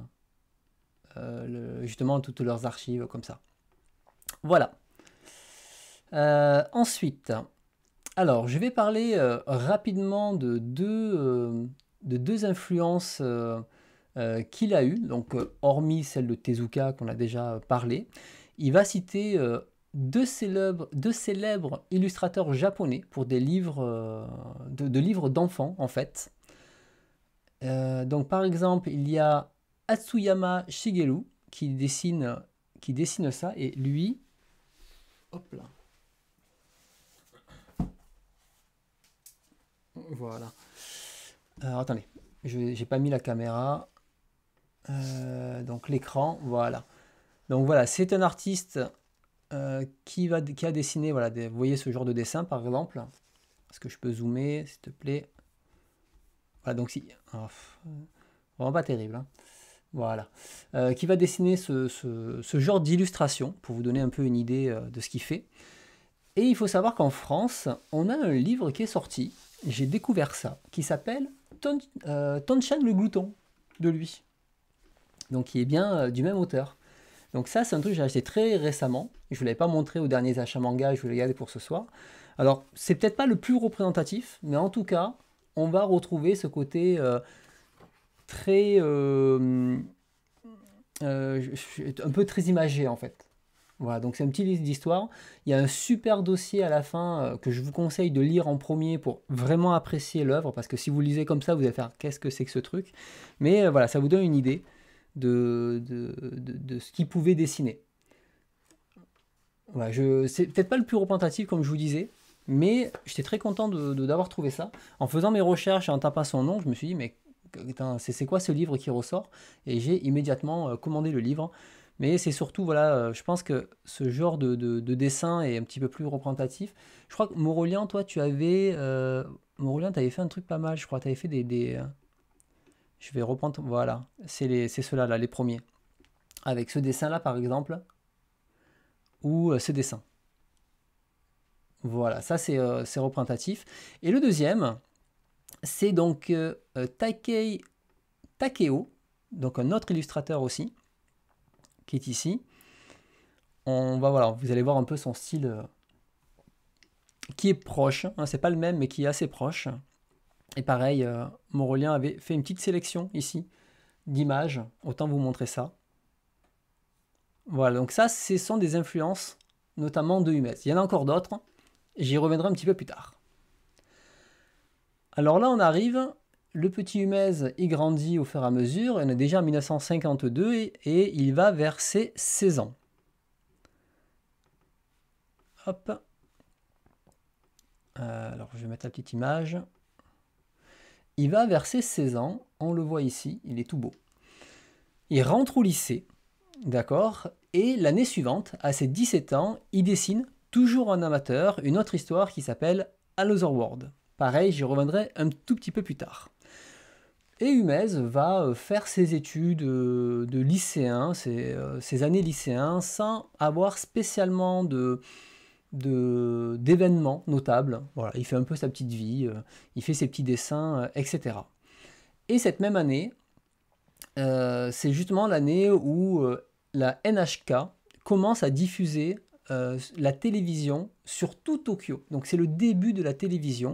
euh, justement toutes leurs archives comme ça. Voilà. Euh, ensuite, alors je vais parler rapidement de deux, de deux influences qu'il a eues, donc hormis celle de Tezuka qu'on a déjà parlé, il va citer deux, célèbres, deux célèbres illustrateurs japonais pour des livres de livres d'enfants en fait. Euh, donc par exemple, il y a Atsuyama Shigeru qui dessine, qui dessine ça et lui, hop là, voilà. Euh, attendez, je n'ai pas mis la caméra, euh, donc l'écran, voilà. Donc voilà, c'est un artiste qui, va, a dessiné, voilà, vous voyez ce genre de dessin par exemple. Est-ce que je peux zoomer, s'il te plaît ah, donc si. Ah, vraiment pas terrible. Hein. Voilà. Euh, qui va dessiner ce, genre d'illustration pour vous donner un peu une idée euh, de ce qu'il fait. Et il faut savoir qu'en France, on a un livre qui est sorti. J'ai découvert ça, qui s'appelle Ton, euh, le glouton de lui. Donc qui est bien du même auteur. Donc ça, c'est un truc que j'ai acheté très récemment. Je ne vous l'avais pas montré aux derniers achats manga, je vous l'ai gardé pour ce soir. Alors, c'est peut-être pas le plus représentatif, mais en tout cas, on va retrouver ce côté euh, très. Euh, euh, un peu très imagé en fait. Voilà, donc c'est un petit liste d'histoire. Il y a un super dossier à la fin que je vous conseille de lire en premier pour vraiment apprécier l'œuvre, parce que si vous lisez comme ça, vous allez faire qu'est-ce que c'est que ce truc. Mais voilà, ça vous donne une idée de, de, de, de ce qu'il pouvait dessiner. Voilà, je, c'est peut-être pas le plus représentatif, comme je vous disais, mais j'étais très content d'avoir de, d'avoir trouvé ça. En faisant mes recherches et en tapant son nom, je me suis dit, mais c'est quoi ce livre qui ressort Et j'ai immédiatement euh, commandé le livre. Mais c'est surtout, voilà, euh, je pense que ce genre de, dessin est un petit peu plus représentatif. Je crois que Morolian, toi, tu avais. Euh, tu avais fait un truc pas mal, je crois. Tu avais fait des, des. Euh, je vais reprendre. Voilà, c'est ceux-là, là, les premiers. Avec ce dessin-là, par exemple, ou ce dessin. Voilà, ça euh, c'est représentatif. Et le deuxième, c'est donc euh, euh, Takeo, donc un autre illustrateur aussi, qui est ici. On va voilà, vous allez voir un peu son style qui est proche. Hein, c'est pas le même, mais qui est assez proche. Et pareil, Morolien avait fait une petite sélection ici d'images. Autant vous montrer ça. Voilà, donc ça, ce sont des influences, notamment de Humes. Il y en a encore d'autres. Hein. J'y reviendrai un petit peu plus tard. Alors là, on arrive, le petit Humez, il grandit au fur et à mesure, on est déjà en 1952 et, il va vers ses 16 ans. Hop. Euh, alors, je vais mettre la petite image. Il va vers ses 16 ans, on le voit ici, il est tout beau. Il rentre au lycée, d'accord, et l'année suivante, à ses 17 ans, il dessine toujours en amateur, une autre histoire qui s'appelle World. Pareil, j'y reviendrai un tout petit peu plus tard. Et Humez va euh, faire ses études euh, de lycéen, euh, ses, années lycéens, sans avoir spécialement de, d'événements notables. Voilà, il fait un peu sa petite vie, il fait ses petits dessins, etc. Et cette même année, c'est justement l'année où la NHK commence à diffuser euh, la télévision sur tout Tokyo. Donc c'est le début de la télévision.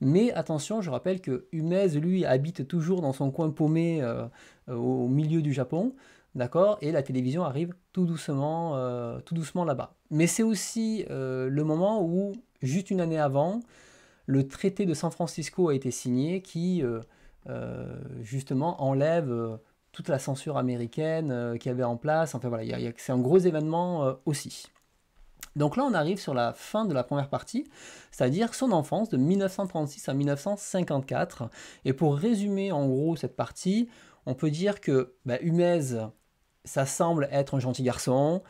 Mais attention, je rappelle que Humez, lui, habite toujours dans son coin paumé euh, euh, au milieu du Japon. D'accord Et la télévision arrive tout doucement, tout doucement là-bas. Mais c'est aussi le moment où, juste une année avant, le traité de San Francisco a été signé qui, justement, enlève toute la censure américaine qui avait en place. Enfin voilà, c'est un gros événement aussi. Donc là, on arrive sur la fin de la première partie, c'est-à-dire son enfance de 1936 à 1954. Et pour résumer en gros cette partie, on peut dire que bah, ça semble être un gentil garçon.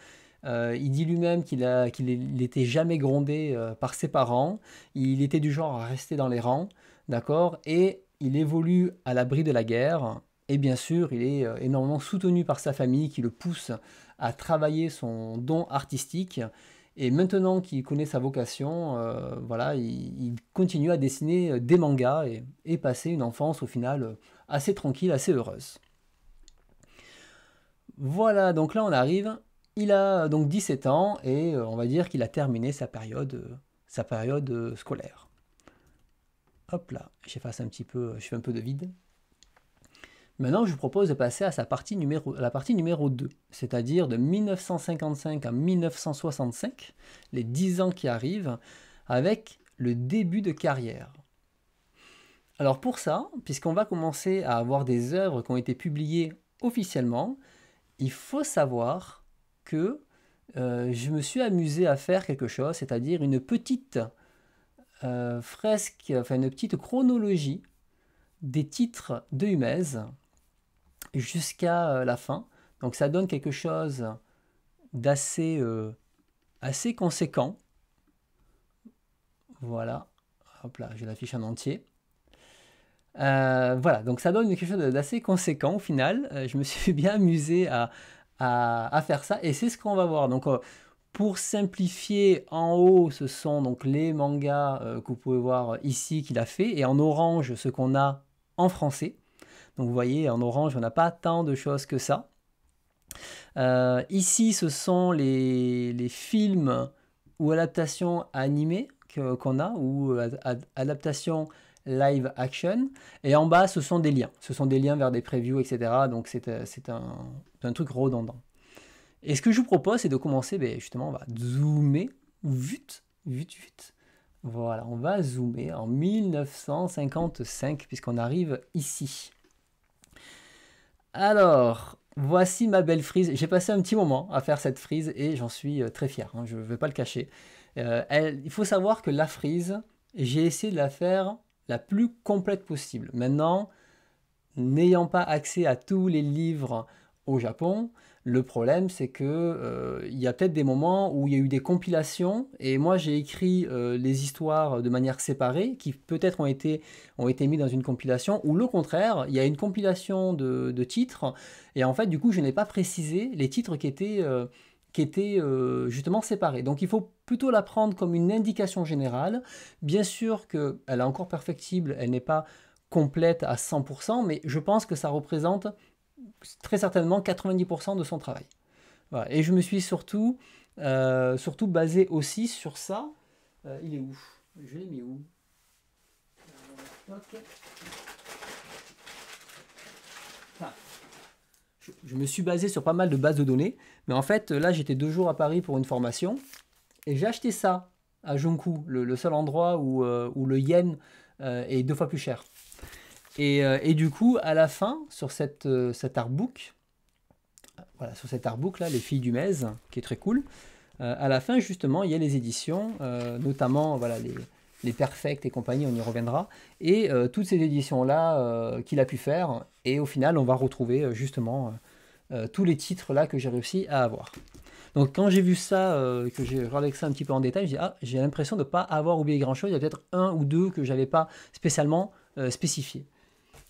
Euh, il dit lui-même qu'il n'était jamais grondé euh, par ses parents. Il était du genre à rester dans les rangs, d'accord Et il évolue à l'abri de la guerre. Et bien sûr, il est euh, énormément soutenu par sa famille qui le pousse à travailler son don artistique. Et maintenant qu'il connaît sa vocation, euh, voilà, il, continue à dessiner euh, des mangas et, et, passer une enfance au final euh, assez tranquille, assez heureuse. Voilà, donc là on arrive. Il a donc 17 ans et on va dire qu'il a terminé sa période, sa période scolaire. Hop là, j'efface un petit peu, je fais un peu de vide. Maintenant, je vous propose de passer à sa partie la partie numéro 2, c'est-à-dire de 1955 à 1965, les 10 ans qui arrivent, avec le début de carrière. Alors pour ça, puisqu'on va commencer à avoir des œuvres qui ont été publiées officiellement, il faut savoir que euh, je me suis amusé à faire quelque chose, c'est-à-dire une petite euh, fresque, enfin une petite chronologie des titres de Humez jusqu'à euh, la fin. Donc ça donne quelque chose d'assez euh, assez conséquent. Voilà, hop là, je l'affiche en entier. Euh, voilà, donc ça donne quelque chose d'assez conséquent au final. je me suis bien amusé à, faire ça et c'est ce qu'on va voir. Donc pour simplifier, en haut, ce sont donc les mangas que vous pouvez voir ici qu'il a fait et en orange, ce qu'on a en français. Donc vous voyez, en orange, on n'a pas tant de choses que ça. Euh, ici, ce sont les, films ou adaptations animées qu'on a, ou euh, adaptations live action. Et en bas, ce sont des liens. Ce sont des liens vers des previews, etc. Donc euh, c'est un, un, truc redondant. Et ce que je vous propose, c'est de commencer, ben, justement, on va zoomer, vite, vite, vite. Voilà, on va zoomer en 1955, puisqu'on arrive ici. Alors, voici ma belle frise. J'ai passé un petit moment à faire cette frise et j'en suis euh, très fier, hein, je ne vais pas le cacher. Euh, il faut savoir que la frise, j'ai essayé de la faire la plus complète possible. Maintenant, n'ayant pas accès à tous les livres au Japon, le problème, c'est que euh, y a peut-être des moments où il y a eu des compilations et moi j'ai écrit euh, les histoires de manière séparée qui peut-être ont été ont été mis dans une compilation ou le contraire, il y a une compilation de, titres et en fait du coup je n'ai pas précisé les titres qui étaient euh, qui étaient justement séparés. Donc il faut plutôt la prendre comme une indication générale. Bien sûr qu'elle est encore perfectible, elle n'est pas complète à 100%, mais je pense que ça représente très certainement 90% de son travail. Et je me suis surtout, euh, surtout basé aussi sur ça. Euh, il est où Je l'ai mis où euh, ah. je, me suis basé sur pas mal de bases de données, mais en fait, là, j'étais deux jours à Paris pour une formation, et j'ai acheté ça à Junku, le, seul endroit où, où le yen est deux fois plus cher. Euh, et, du coup, à la fin, sur euh, cet artbook, voilà, sur cet artbook là, Les Filles du Mez, qui est très cool, euh, à la fin, justement, il y a les éditions, notamment voilà, les, Perfect et compagnie, on y reviendra, et toutes ces éditions-là qu'il a pu faire. Et au final, on va retrouver justement tous les titres-là que j'ai réussi à avoir. Donc quand j'ai vu ça, que j'ai regardé ça un petit peu en détail, j'ai ah, l'impression de ne pas avoir oublié grand-chose. Il y a peut-être un ou deux que je n'avais pas spécialement spécifié.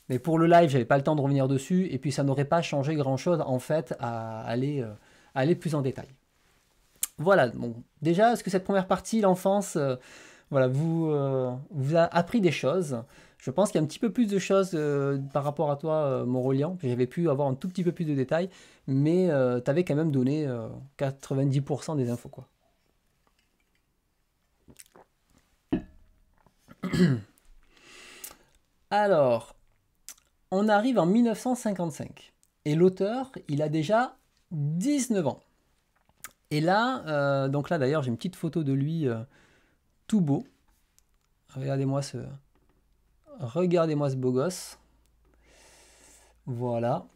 Mais pour le live, j'avais pas le temps de revenir dessus, et puis ça n'aurait pas changé grand-chose en fait à aller, euh, aller plus en détail. Voilà, bon, déjà, est-ce que cette première partie, l'enfance, euh, voilà, vous, euh, vous a appris des choses Je pense qu'il y a un petit peu plus de choses par rapport à toi, Morolian. J'avais pu avoir un tout petit peu plus de détails, mais tu avais quand même donné 90% des infos, quoi. Alors, on arrive en 1955. Et l'auteur, il a déjà 19 ans. Et là, euh, donc là d'ailleurs, j'ai une petite photo de lui euh, tout beau. Regardez-moi ce... Regardez-moi ce beau gosse. Voilà.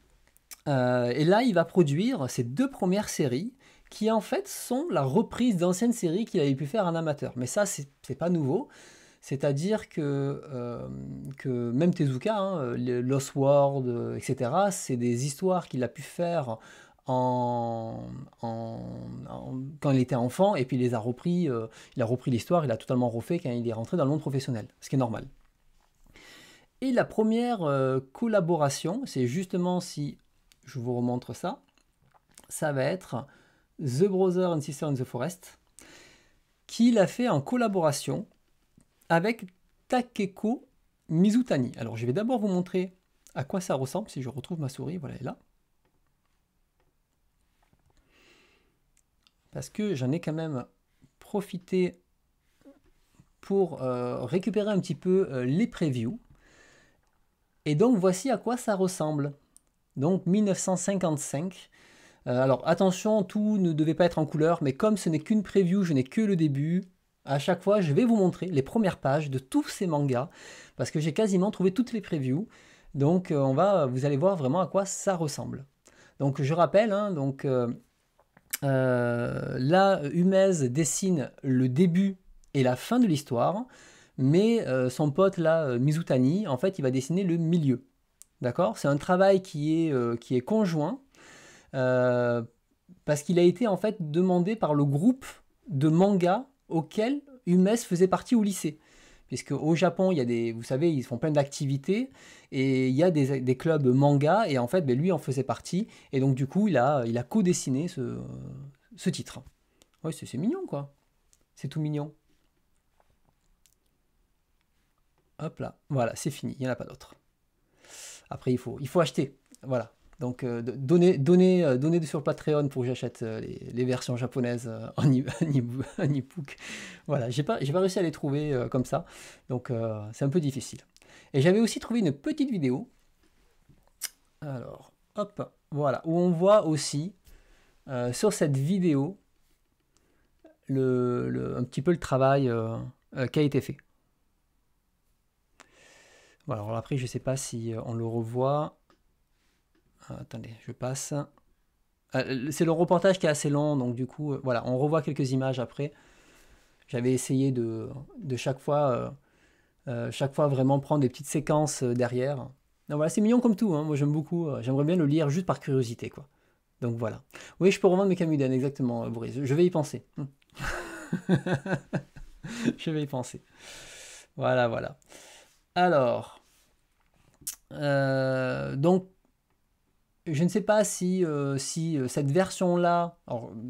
Euh, et là, il va produire ses deux premières séries qui en fait sont la reprise d'anciennes séries qu'il avait pu faire un amateur. Mais ça, c'est pas nouveau. C'est-à-dire euh, que, même Tezuka, hein, Lost World, euh, etc., c'est des histoires qu'il a pu faire quand il était enfant, et puis il les a repris, euh, il a repris l'histoire, il a totalement refait quand il est rentré dans le monde professionnel, ce qui est normal. Et la première collaboration, c'est justement si je vous remontre ça, ça va être The Brother and Sister in the Forest, qu'il a fait en collaboration avec Takeko Mizutani. Alors je vais d'abord vous montrer à quoi ça ressemble si je retrouve ma souris. Voilà, elle est là. Parce que j'en ai quand même profité pour euh, récupérer un petit peu euh, les previews. Et donc voici à quoi ça ressemble. Donc 1955. Euh, alors attention, tout ne devait pas être en couleur, mais comme ce n'est qu'une preview, je n'ai que le début, à chaque fois, je vais vous montrer les premières pages de tous ces mangas, parce que j'ai quasiment trouvé toutes les previews. Donc, euh, on va, vous allez voir vraiment à quoi ça ressemble. Donc, je rappelle, hein, donc, euh, euh, là, Humez dessine le début et la fin de l'histoire, mais son pote, là, Mizutani, en fait, il va dessiner le milieu. D'accord C'est un travail qui est, qui est conjoint, parce qu'il a été, en fait, demandé par le groupe de mangas auquel UMES faisait partie au lycée. Puisque au Japon, il y a des, vous savez, ils font plein d'activités et il y a des, clubs manga et en fait, ben, lui en faisait partie et donc du coup, il a, il a co-dessiné ce, titre. Oui, c'est mignon quoi. C'est tout mignon. Hop là, voilà, c'est fini, il n'y en a pas d'autre. Après, il faut, il faut acheter. Voilà. Donc euh, donner, donnez, euh, donner sur Patreon pour que j'achète euh, les, versions japonaises en, en voilà, j'ai pas, pas réussi à les trouver comme ça, donc c'est un peu difficile. Et j'avais aussi trouvé une petite vidéo, alors hop, voilà, où on voit aussi sur cette vidéo un petit peu le travail qui a été fait. Voilà, alors après je ne sais pas si on le revoit. Ah, attendez, je passe. Euh, c'est le reportage qui est assez long, donc du coup, euh, voilà, on revoit quelques images après. J'avais essayé de, de chaque fois, euh, chaque fois vraiment prendre des petites séquences derrière. Donc voilà, c'est mignon comme tout. Hein. moi, j'aime beaucoup. J'aimerais bien le lire juste par curiosité, quoi. Donc voilà. Oui, je peux revendre mes camudens, exactement, Boris. Je vais y penser. Hum. je vais y penser. Voilà, voilà. Alors, donc je ne sais pas si, euh, si euh, cette version-là,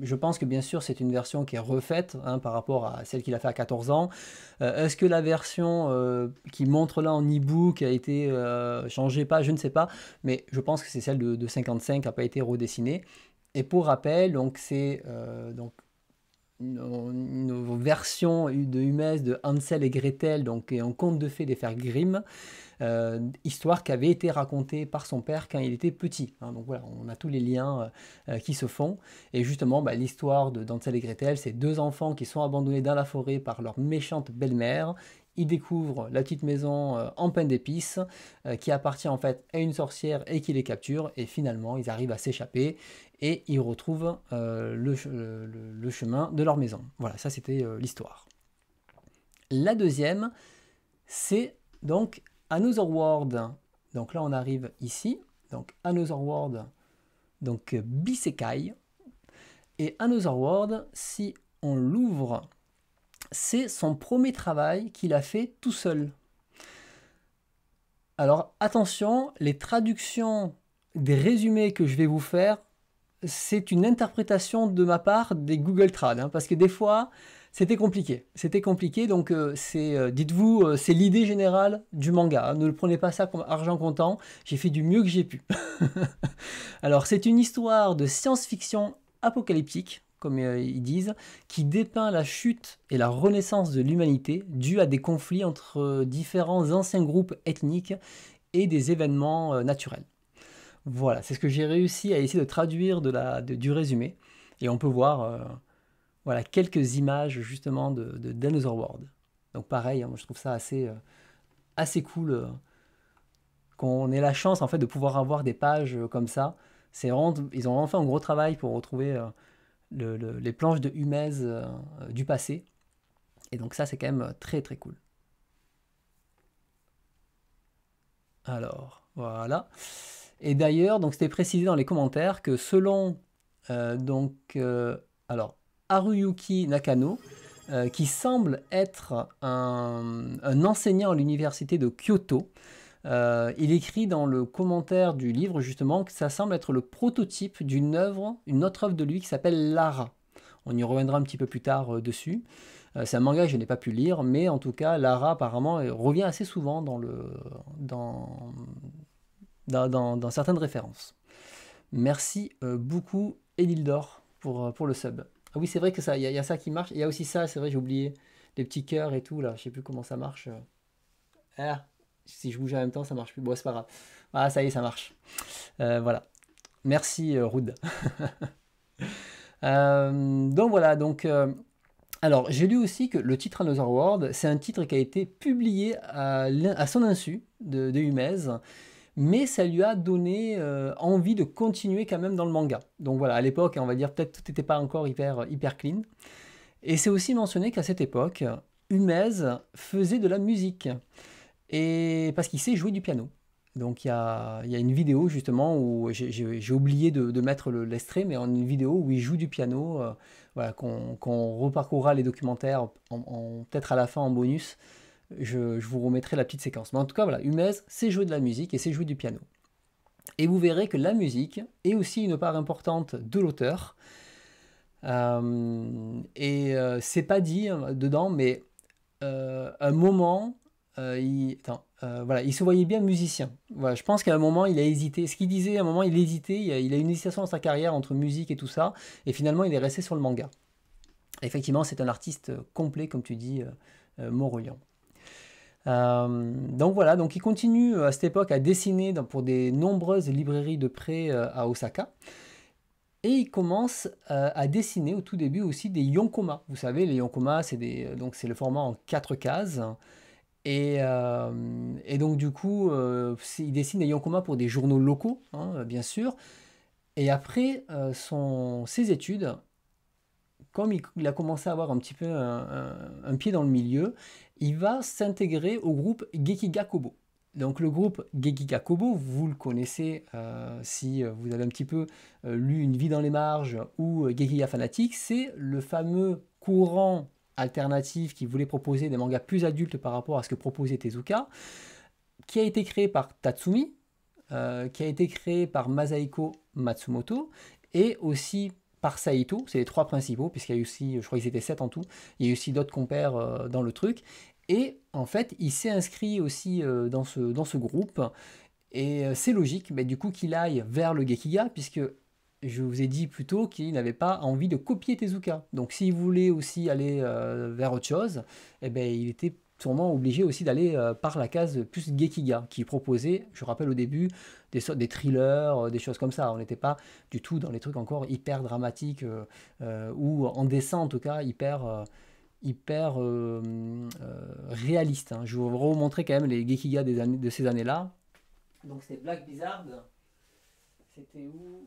je pense que bien sûr c'est une version qui est refaite hein, par rapport à celle qu'il a fait à 14 ans, euh, est-ce que la version qui montre là en e-book a été changée pas, je ne sais pas, mais je pense que c'est celle de, 55 qui n'a pas été redessinée. Et pour rappel, donc c'est donc une version de Humès de Hansel et Gretel, donc et un conte de fées des frères Grimm, euh, histoire qui avait été racontée par son père quand il était petit. Hein. donc voilà, on a tous les liens euh, euh, qui se font. Et justement, bah, l'histoire de Hansel et Gretel, c'est deux enfants qui sont abandonnés dans la forêt par leur méchante belle-mère. Ils découvrent la petite maison en pain d'épices qui appartient en fait à une sorcière et qui les capture. Et finalement, ils arrivent à s'échapper et ils retrouvent euh, le, chemin de leur maison. Voilà, ça c'était euh, l'histoire. La deuxième, c'est donc Another World. Donc là on arrive ici, donc Another World, donc euh, Bisekai. Et Another World, si on l'ouvre, c'est son premier travail qu'il a fait tout seul. Alors attention, les traductions des résumés que je vais vous faire c'est une interprétation de ma part des Google Trad, hein, parce que des fois, c'était compliqué. C'était compliqué, donc euh, c'est, euh, dites-vous, euh, c'est l'idée générale du manga. Hein. ne le prenez pas ça comme argent comptant, j'ai fait du mieux que j'ai pu. Alors, c'est une histoire de science-fiction apocalyptique, comme ils disent, qui dépeint la chute et la renaissance de l'humanité due à des conflits entre différents anciens groupes ethniques et des événements naturels. Voilà, c'est ce que j'ai réussi à essayer de traduire de du résumé. Et on peut voir euh, voilà, quelques images justement de, de Dinosaur World. Donc pareil, hein, je trouve ça assez, euh, assez cool euh, qu'on ait la chance en fait de pouvoir avoir des pages comme ça. C'est ils ont enfin un gros travail pour retrouver les planches de Humez du passé. Et donc ça c'est quand même très très cool. Alors, voilà. Et d'ailleurs, donc c'était précisé dans les commentaires que selon euh, donc euh, alors Haruyuki Nakano, euh, qui semble être un, enseignant à l'université de Kyoto, il écrit dans le commentaire du livre justement que ça semble être le prototype d'une œuvre, une autre œuvre de lui qui s'appelle Lara. On y reviendra un petit peu plus tard dessus. C'est un manga que je n'ai pas pu lire, mais en tout cas, Lara apparemment revient assez souvent dans, le, dans, dans, certaines références. Merci euh, beaucoup, Elildor, pour, euh, pour le sub. Ah oui, c'est vrai que ça, il y, a ça qui marche. Il y a aussi ça, c'est vrai, j'ai oublié. Les petits cœurs et tout, là, je sais plus comment ça marche. Euh, ah, si je bouge en même temps, ça marche plus. Bon, c'est pas grave. Ah, ça y est, ça marche. voilà. Merci, Rude. donc voilà, donc. alors, j'ai lu aussi que le titre Another World, c'est un titre qui a été publié à, son insu de, de mais ça lui a donné euh, envie de continuer quand même dans le manga. Donc voilà, à l'époque, on va dire peut-être tout n'était pas encore hyper, euh, hyper clean. Et c'est aussi mentionné qu'à cette époque, Humez faisait de la musique, et parce qu'il sait jouer du piano. Donc il y a, une vidéo justement où j'ai oublié de, mettre l'extrait, mais en une vidéo où il joue du piano, euh, voilà, qu'on reparcourra les documentaires peut-être à la fin en bonus, je, vous remettrai la petite séquence. Mais en tout cas, voilà, Humez cest jouer de la musique et c'est jouer du piano. Et vous verrez que la musique est aussi une part importante de l'auteur. Euh, et euh, c'est pas dit hein, dedans, mais euh, un moment, il, voilà, il se voyait bien musicien. je pense qu'à un moment, il a hésité. Ce qu'il disait, à un moment, il hésitait. Il a, il une hésitation dans sa carrière entre musique et tout ça. Et finalement, il est resté sur le manga. Effectivement, c'est un artiste complet, comme tu dis, Morolian. Euh, donc voilà, donc il continue euh, à cette époque à dessiner pour des nombreuses librairies de prêt euh, à Osaka. Et il commence à dessiner au tout début aussi des yonkoma. Vous savez, les yonkoma, c'est le format en quatre cases. Et, et, donc du coup, il dessine des Yonkoma pour des journaux locaux, hein, bien sûr. Et après son, ses études, comme il, a commencé à avoir un petit peu un, pied dans le milieu, il va s'intégrer au groupe Gekigakobo. Donc le groupe Gekigakobo, vous le connaissez euh, si vous avez un petit peu euh, lu Une vie dans les marges ou euh, Gekiga Fanatique, c'est le fameux courant alternatif qui voulait proposer des mangas plus adultes par rapport à ce que proposait Tezuka, qui a été créé par Tatsumi, qui a été créé par Masaiko Matsumoto, et aussi par Saito, c'est les trois principaux, puisqu'il y a eu aussi, je crois qu'ils étaient sept en tout, il y a eu aussi d'autres compères euh, dans le truc, et en fait, il s'est inscrit aussi euh, dans ce, dans ce groupe, et euh, c'est logique, mais du coup, qu'il aille vers le Gekiga, puisque je vous ai dit plus tôt qu'il n'avait pas envie de copier Tezuka. Donc s'il voulait aussi aller vers autre chose, eh ben, il était obligé aussi d'aller euh, par la case plus Gekiga, qui proposait, je rappelle au début, des, des thrillers, euh, des choses comme ça. On n'était pas du tout dans les trucs encore hyper dramatiques, euh, ou en dessin en tout cas, hyper... hyper réaliste. Hein. Je vais vous montrer quand même les Gekiga des années, de ces années-là. Donc c'est Black bizarres C'était où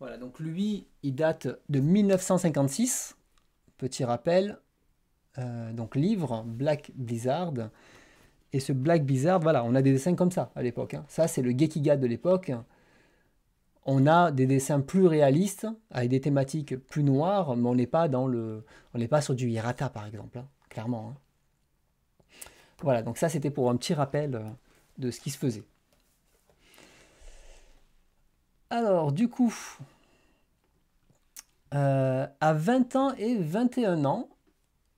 Voilà, donc lui, il date de 1956. Petit rappel, euh, donc livre, Black Blizzard. Et ce Black Blizzard, voilà, on a des dessins comme ça à l'époque. Hein. Ça, c'est le Gekiga de l'époque. On a des dessins plus réalistes, avec des thématiques plus noires, mais on n'est pas dans le, on n'est pas sur du Hirata par exemple, hein, clairement. Hein. Voilà, donc ça c'était pour un petit rappel euh, de ce qui se faisait. Alors, du coup, euh, à 20 ans et 21 ans,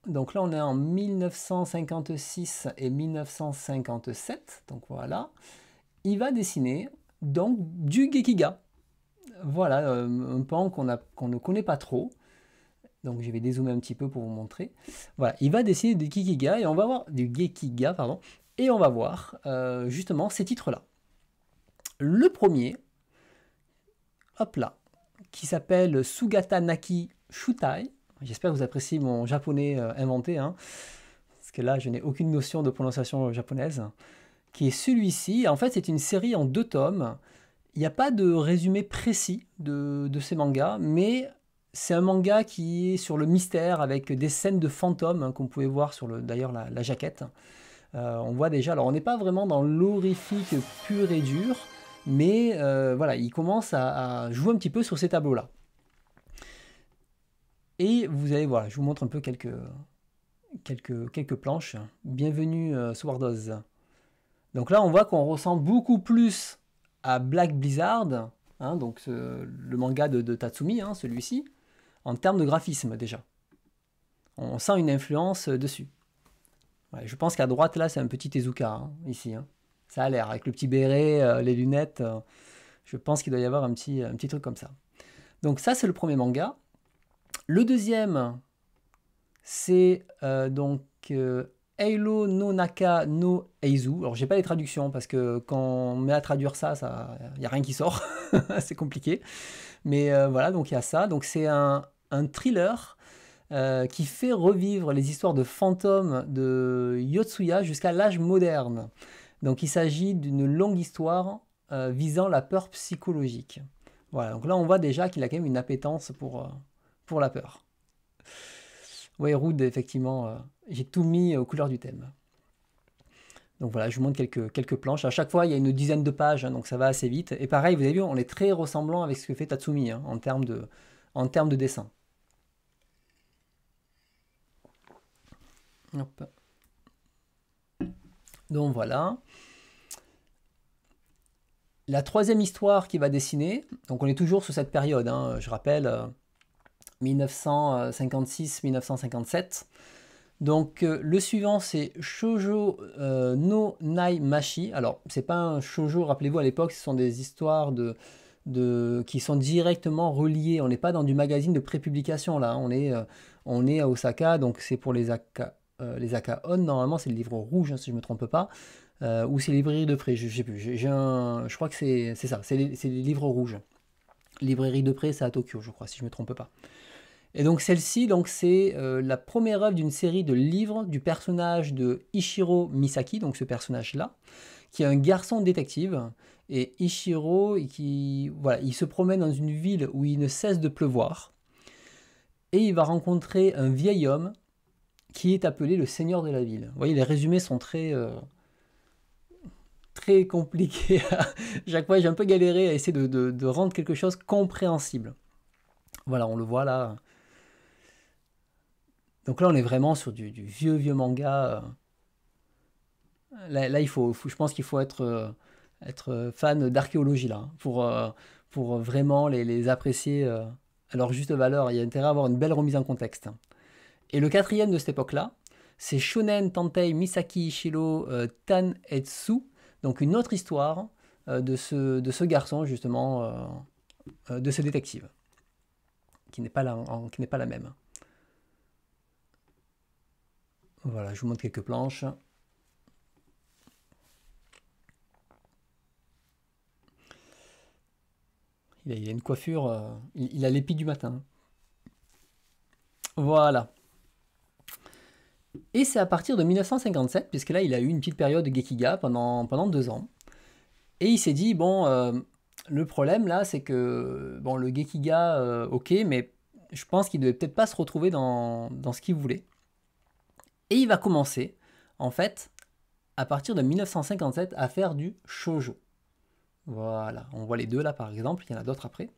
donc là on est en 1956 et 1957, donc voilà, il va dessiner donc du Gekiga. Voilà, euh, un pan qu'on ne connaît pas trop. Donc je vais dézoomer un petit peu pour vous montrer. Voilà, il va dessiner du Gekiga et on va voir du Gekiga, pardon, et on va voir euh, justement ces titres-là. Le premier, hop là, qui s'appelle Sugata Naki Shutai. J'espère que vous appréciez mon japonais euh, inventé, hein, parce que là, je n'ai aucune notion de prononciation euh, japonaise. Qui est celui-ci. En fait, c'est une série en deux tomes. Il n'y a pas de résumé précis de, de ces mangas, mais c'est un manga qui est sur le mystère avec des scènes de fantômes hein, qu'on pouvait voir sur d'ailleurs la, la, jaquette. Euh, on voit déjà, alors on n'est pas vraiment dans l'horrifique pur et dur, mais euh, voilà, il commence à, jouer un petit peu sur ces tableaux-là. Et vous allez voir, je vous montre un peu quelques, quelques, planches. Bienvenue euh, Donc là, on voit qu'on ressent beaucoup plus à Black Blizzard, hein, donc le manga de, Tatsumi, hein, celui-ci, en termes de graphisme déjà. On sent une influence euh, dessus. je pense qu'à droite, là, c'est un petit Tezuka, hein, ici ça a l'air. Avec le petit béret, euh, les lunettes, euh, je pense qu'il doit y avoir un petit, truc comme ça. Donc ça, c'est le premier manga. Le deuxième, c'est euh, donc Eilo no Naka no Eizu. Alors, j'ai pas les traductions parce que quand on met à traduire ça, il n'y a rien qui sort. c'est compliqué. Mais voilà, donc il y a ça. Donc c'est un, thriller qui fait revivre les histoires de fantômes de Yotsuya jusqu'à l'âge moderne. Donc il s'agit d'une longue histoire euh, visant la peur psychologique. Voilà, donc là on voit déjà qu'il a quand même une appétence pour, euh, pour la peur. Oui, Rude, effectivement, euh, j'ai tout mis aux couleurs du thème. Donc voilà, je vous montre quelques, quelques planches. À chaque fois, il y a une dizaine de pages, hein, donc ça va assez vite. Et pareil, vous avez vu, on est très ressemblant avec ce que fait Tatsumi hein, en, termes de, en termes de dessin. Hop. Donc voilà. La troisième histoire qui va dessiner, donc on est toujours sur cette période, hein, je rappelle, 1956-1957. Euh, donc euh, le suivant c'est Shoujo euh, no Naimashi. Alors c'est pas un shoujo, rappelez-vous à l'époque, ce sont des histoires de, qui sont directement reliées. On n'est pas dans du magazine de prépublication là, hein. on est, on est à Osaka, donc c'est pour les, AK, euh, les on normalement c'est le livre rouge, hein, si je ne me trompe pas, euh, ou c'est librairie de Pré, je ne sais plus. J'ai, je crois que c'est, ça, c'est les, livres rouges. Librairie de Pré, c'est à Tokyo, je crois, si je ne me trompe pas. Et donc celle-ci, donc c'est euh, la première œuvre d'une série de livres du personnage de Ichiro Misaki, donc ce personnage-là, qui est un garçon détective. Et Ichiro, qui, voilà, il se promène dans une ville où il ne cesse de pleuvoir. Et il va rencontrer un vieil homme qui est appelé le seigneur de la ville. Vous voyez, les résumés sont très, euh, très compliqués. Chaque fois, j'ai un peu galéré à essayer de, rendre quelque chose compréhensible. Voilà, on le voit là. Donc là, on est vraiment sur du, vieux, vieux manga. Euh, là, il faut, je pense qu'il faut être, euh, être fan d'archéologie, là, hein, pour, pour vraiment les, les apprécier à leur juste valeur. Il y a intérêt à avoir une belle remise en contexte. Et le quatrième de cette époque-là, c'est Shonen Tantei Misaki Ishiro euh, Tanetsu, donc une autre histoire euh, de, ce, de ce garçon, justement, euh, de ce détective, qui n'est pas, la, en, qui pas la même. Voilà, je vous montre quelques planches. Il a, une coiffure, il, il a l'épi du matin. Voilà. Et c'est à partir de 1957, puisque là il a eu une petite période de Gekiga pendant, pendant deux ans. Et il s'est dit, bon, euh, le problème là, c'est que bon, le Gekiga, euh, ok, mais je pense qu'il ne devait peut-être pas se retrouver dans, dans ce qu'il voulait. Et il va commencer, en fait, à partir de 1957, à faire du shojo. Voilà, on voit les deux là par exemple, il y en a d'autres après.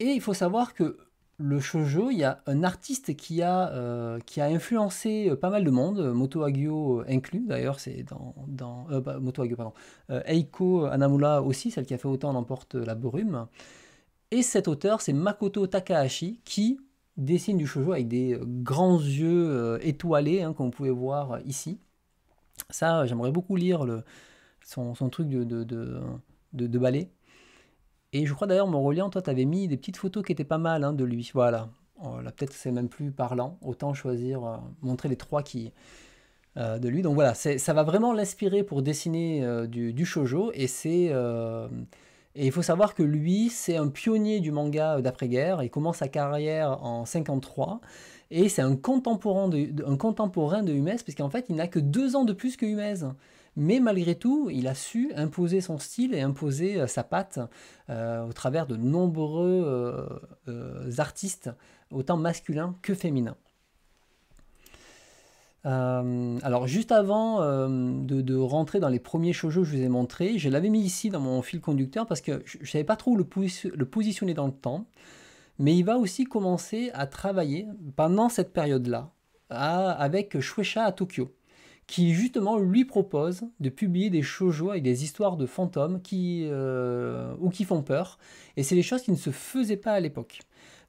Et il faut savoir que le shoujo, il y a un artiste qui a, euh, qui a influencé euh, pas mal de monde, Moto Agio euh, inclus d'ailleurs, c'est dans, bah, Moto pardon, Eiko Anamula aussi, celle qui a fait autant l'emporte la brume. Et cet auteur, c'est Makoto Takahashi, qui dessine du shoujo avec des grands yeux étoilés, comme hein, vous voir ici. Ça, j'aimerais beaucoup lire le, son, truc de, de, de ballet et je crois d'ailleurs, reliant, toi, tu avais mis des petites photos qui étaient pas mal hein, de lui. Voilà. Oh, peut-être c'est même plus parlant. Autant choisir, euh, montrer les trois qui, euh, de lui. Donc voilà, ça va vraiment l'inspirer pour dessiner euh, du, du, Et c'est et il faut savoir que lui, c'est un pionnier du manga d'après-guerre. Il commence sa carrière en 53 et c'est un contemporain de, un contemporain de parce fait, il n'a que deux ans de plus que Humez mais malgré tout, il a su imposer son style et imposer euh, sa patte euh, au travers de nombreux euh, artistes, autant masculins que féminins. alors juste avant de, rentrer dans les premiers shoujo que je vous ai montré, je l'avais mis ici dans mon fil conducteur parce que je ne savais pas trop où le, le, positionner dans le temps. Mais il va aussi commencer à travailler pendant cette période-là avec Shueisha à Tokyo qui justement lui propose de publier des shoujo avec des histoires de fantômes qui, euh, ou qui font peur. Et c'est des choses qui ne se faisaient pas à l'époque.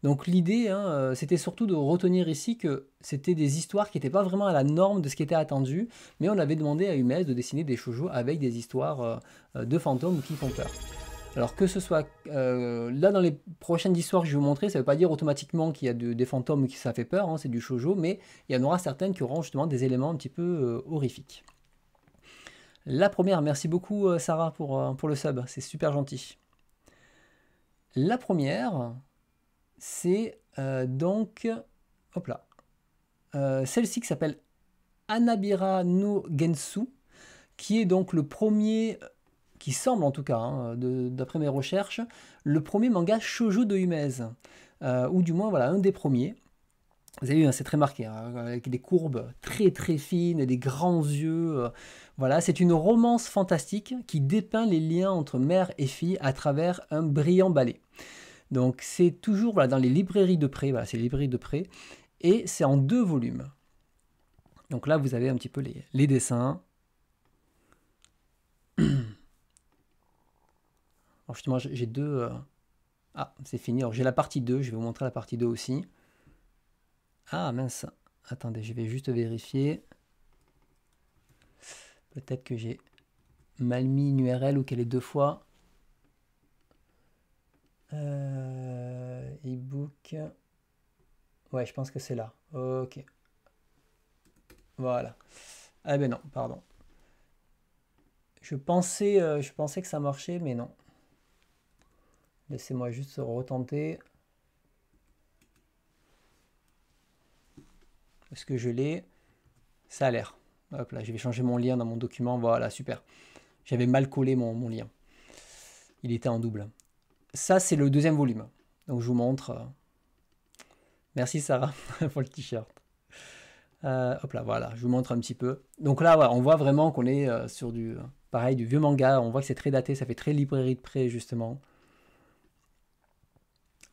Donc l'idée, hein, euh, c'était surtout de retenir ici que c'était des histoires qui n'étaient pas vraiment à la norme de ce qui était attendu, mais on avait demandé à Humez de dessiner des shoujo avec des histoires euh, de fantômes ou qui font peur. Alors que ce soit euh, là dans les prochaines histoires que je vais vous montrer, ça ne veut pas dire automatiquement qu'il y a des fantômes qui ça fait peur, hein, c'est du shoujo, mais il y en aura certaines qui auront justement des éléments un petit peu euh, horrifiques. La première, merci beaucoup euh, Sarah pour, pour le sub, c'est super gentil. La première, c'est donc, hop là, celle-ci qui s'appelle Anabira no Gensu, qui est donc le premier qui semble en tout cas, hein, d'après mes recherches, le premier manga shoujo de Humez, euh, ou du moins voilà un des premiers. Vous avez vu, hein, c'est très marqué, hein, avec des courbes très très fines et des grands yeux. Euh, voilà, c'est une romance fantastique qui dépeint les liens entre mère et fille à travers un brillant ballet. Donc c'est toujours voilà, dans les librairies de près, voilà, c'est les librairies de près, et c'est en deux volumes. Donc là, vous avez un petit peu les, les dessins. justement, j'ai deux... Euh, ah, c'est fini. Alors j'ai la partie 2, je vais vous montrer la partie 2 aussi. Ah mince, attendez, je vais juste vérifier. Peut-être que j'ai mal mis une URL ou qu'elle est deux fois. Euh, ebook. Ouais, je pense que c'est là. Ok. Voilà. Ah ben non, pardon. Je pensais, euh, je pensais que ça marchait, mais non. Laissez-moi juste retenter. Est-ce que je l'ai Ça a l'air. Hop là, je vais changer mon lien dans mon document. Voilà, super. J'avais mal collé mon, lien. Il était en double. Ça, c'est le deuxième volume. Donc, je vous montre. Merci, Sarah, pour le t-shirt. Euh, hop là, voilà, je vous montre un petit peu. Donc là, on voit vraiment qu'on est euh, sur du, euh, pareil, du vieux manga. On voit que c'est très daté, ça fait très librairie de prêt justement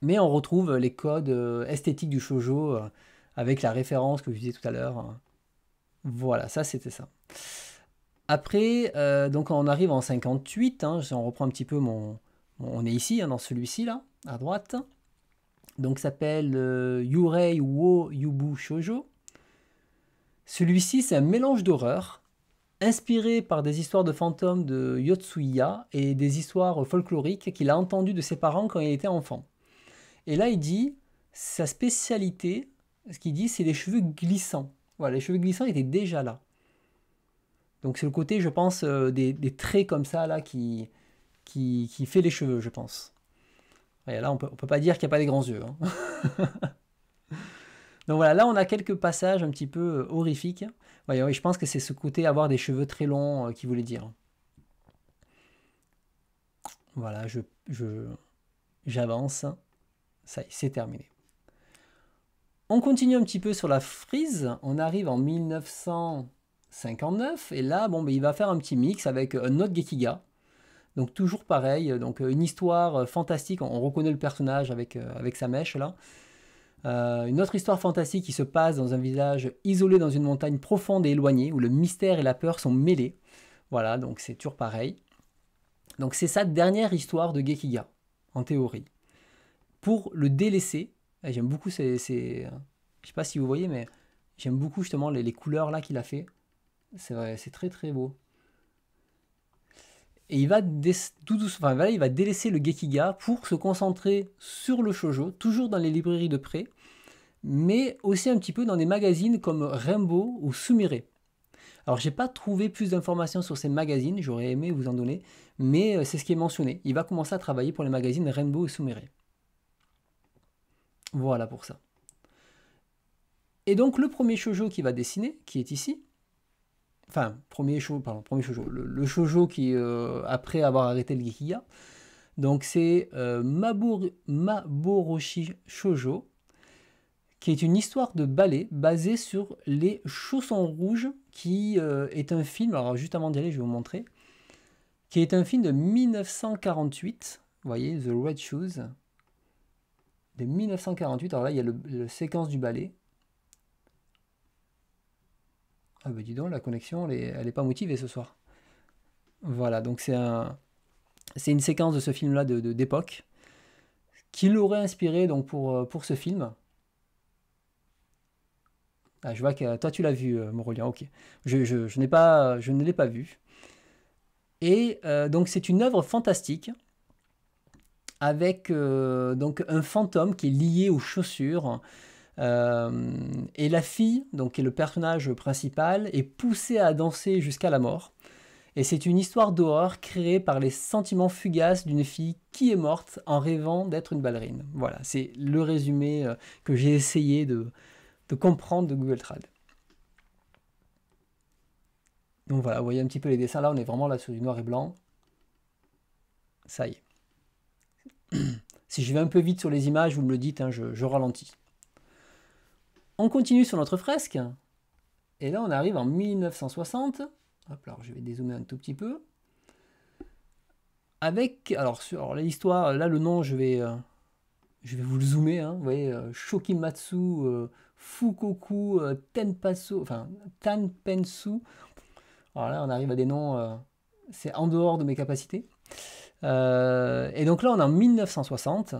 mais on retrouve euh, les codes euh, esthétiques du shojo euh, avec la référence que je disais tout à l'heure. Voilà, ça c'était ça. Après, donc on arrive en 58, hein, on reprend un petit peu mon... On est ici, hein, dans celui-ci là, à droite. Donc s'appelle Yurei Wo Yubu Shojo. Celui-ci, c'est un mélange d'horreur, inspiré par des histoires de fantômes de Yotsuya et des histoires folkloriques qu'il a entendues de ses parents quand il était enfant. Et là, il dit, sa spécialité, ce qu'il dit, c'est les cheveux glissants. Voilà, les cheveux glissants étaient déjà là. Donc c'est le côté, je pense, euh, des, traits comme ça, là, qui, qui, fait les cheveux, je pense. Et là, on peut, ne peut pas dire qu'il n'y a pas des grands yeux. Hein. Donc voilà, là, on a quelques passages un petit peu euh, horrifiques. je pense que c'est ce côté avoir des cheveux très longs euh, qui voulait dire. Voilà, je j'avance. Ça y est, c'est terminé. On continue un petit peu sur la frise. On arrive en 1959. Et là, bon, ben, il va faire un petit mix avec un euh, autre Gekiga. Donc toujours pareil, euh, donc euh, une histoire fantastique, on reconnaît le personnage avec, avec sa mèche là. une autre histoire fantastique qui se passe dans un village isolé dans une montagne profonde et éloignée, où le mystère et la peur sont mêlés. Voilà, donc c'est toujours pareil. Donc c'est sa dernière histoire de Gekiga, en théorie pour le délaisser. J'aime beaucoup ces, Je Je sais pas si vous voyez, mais j'aime beaucoup justement les, couleurs là qu'il a fait. C'est c'est très très beau. Et il va, tout il va délaisser le Gekiga pour se concentrer sur le shoujo, toujours dans les librairies de près, mais aussi un petit peu dans des magazines comme Rainbow ou Sumire. Alors j'ai pas trouvé plus d'informations sur ces magazines, j'aurais aimé vous en donner, mais euh, c'est ce qui est mentionné. Il va commencer à travailler pour les magazines Rainbow et Sumire. Voilà pour ça. Et donc le premier shoujo qui va dessiner, qui est ici, enfin premier shojo, pardon, premier shojo, le, shojo qui euh, après avoir arrêté le gekiga, donc c'est euh, qui est une histoire de ballet basée sur les chaussons rouges, qui euh, est un film. Alors juste avant d'y aller, je vais vous montrer, qui est un film de 1948. Vous voyez, The Red Shoes de 1948. Alors là, il y a le, séquence du ballet. Ah ben dis donc, la connexion, elle n'est pas motivée ce soir. Voilà, donc c'est un, c'est une séquence de ce film-là d'époque qui l'aurait inspiré donc pour, euh, pour ce film. Ah, je vois que toi tu l'as vu, euh, Morolien, ok. Je, n'ai pas, je ne l'ai pas vu. Et euh, donc c'est une œuvre fantastique avec euh, donc un fantôme qui est lié aux chaussures. Euh, et la fille, donc qui est le personnage principal, est poussée à danser jusqu'à la mort. Et c'est une histoire d'horreur créée par les sentiments fugaces d'une fille qui est morte en rêvant d'être une ballerine. Voilà, c'est le résumé euh, que j'ai essayé de, de, comprendre de Google Trad. Donc voilà, vous voyez un petit peu les dessins là, on est vraiment là sur du noir et blanc. Ça y est. si je vais un peu vite sur les images, vous me le dites, hein, je, ralentis. On continue sur notre fresque. Et là, on arrive en 1960. Hop, alors je vais dézoomer un tout petit peu. Avec, alors sur l'histoire, là le nom, je vais, euh, je vais vous le zoomer. Hein. vous voyez, euh, Shokimatsu, euh, Fukoku, Tenpasu, enfin Tanpensu. Alors là, on arrive à des noms, c'est en dehors de mes capacités. Euh, et donc là, on est en 1960.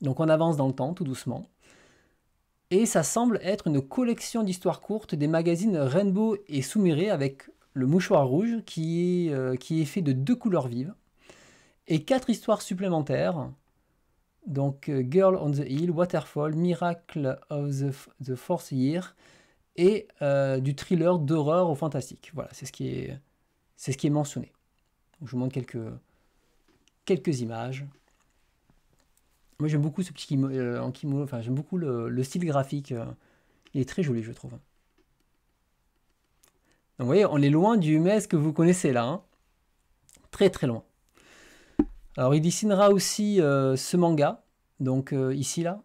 Donc on avance dans le temps, tout doucement. Et ça semble être une collection d'histoires courtes des magazines Rainbow et Soumiré avec le mouchoir rouge qui est, euh, fait de deux couleurs vives. Et quatre histoires supplémentaires. Donc euh, Girl on the Hill, Waterfall, Miracle of the, Fourth Year et du thriller d'horreur au fantastique. Voilà, c'est ce qui est, c'est ce qui est mentionné. Je vous montre quelques, quelques images. Moi j'aime beaucoup ce petit euh, en kimono, enfin j'aime beaucoup le, style graphique. Euh. Il est très joli je trouve. Donc vous voyez, on est loin du Humez que vous connaissez là. Hein. très très loin. Alors il dessinera aussi euh, ce manga, donc ici là,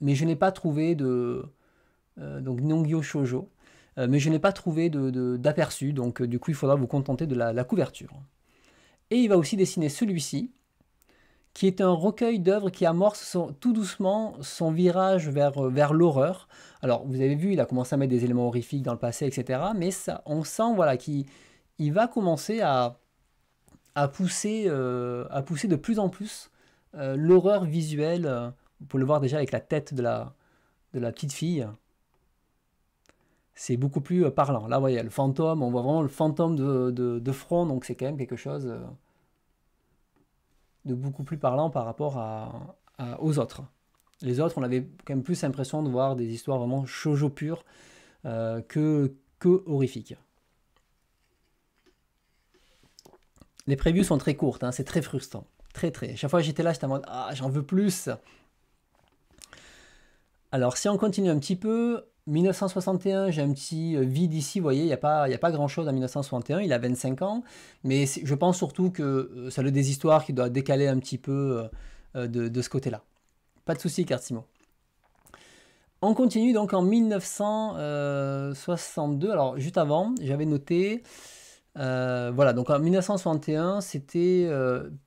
mais je n'ai pas trouvé de... donc Nongyo Shoujo mais je n'ai pas trouvé d'aperçu, de, d'aperçu, donc du coup il faudra vous contenter de la couverture. Et il va aussi dessiner celui-ci, qui est un recueil d'œuvres qui amorce tout doucement son virage vers, euh, vers l'horreur. Alors, vous avez vu, il a commencé à mettre des éléments horrifiques dans le passé, etc. Mais ça, on sent voilà, qu'il il va commencer à, à, pousser, euh, à pousser de plus en plus euh, l'horreur visuelle. vous pouvez le voir déjà avec la tête de la, de la petite fille. C'est beaucoup plus parlant. Là, vous voyez, le fantôme, on voit vraiment le fantôme de, de front, donc c'est quand même quelque chose de beaucoup plus parlant par rapport à, aux autres. Les autres, on avait quand même plus l'impression de voir des histoires vraiment shoujo pures euh, que, que horrifiques. Les previews sont très courtes, hein, c'est très frustrant. Très très. Chaque fois que j'étais là, j'étais en mode Ah, j'en veux plus Alors, si on continue un petit peu, 1961, j'ai un petit euh, vide ici, vous voyez, il n'y a pas, a pas grand-chose en 1961, il a 25 ans, mais je pense surtout que euh, ça le histoires qui doit décaler un petit peu euh, de, ce côté-là. Pas de souci, Cartimo. On continue donc en 1962, alors juste avant, j'avais noté... voilà, donc en 1961, c'était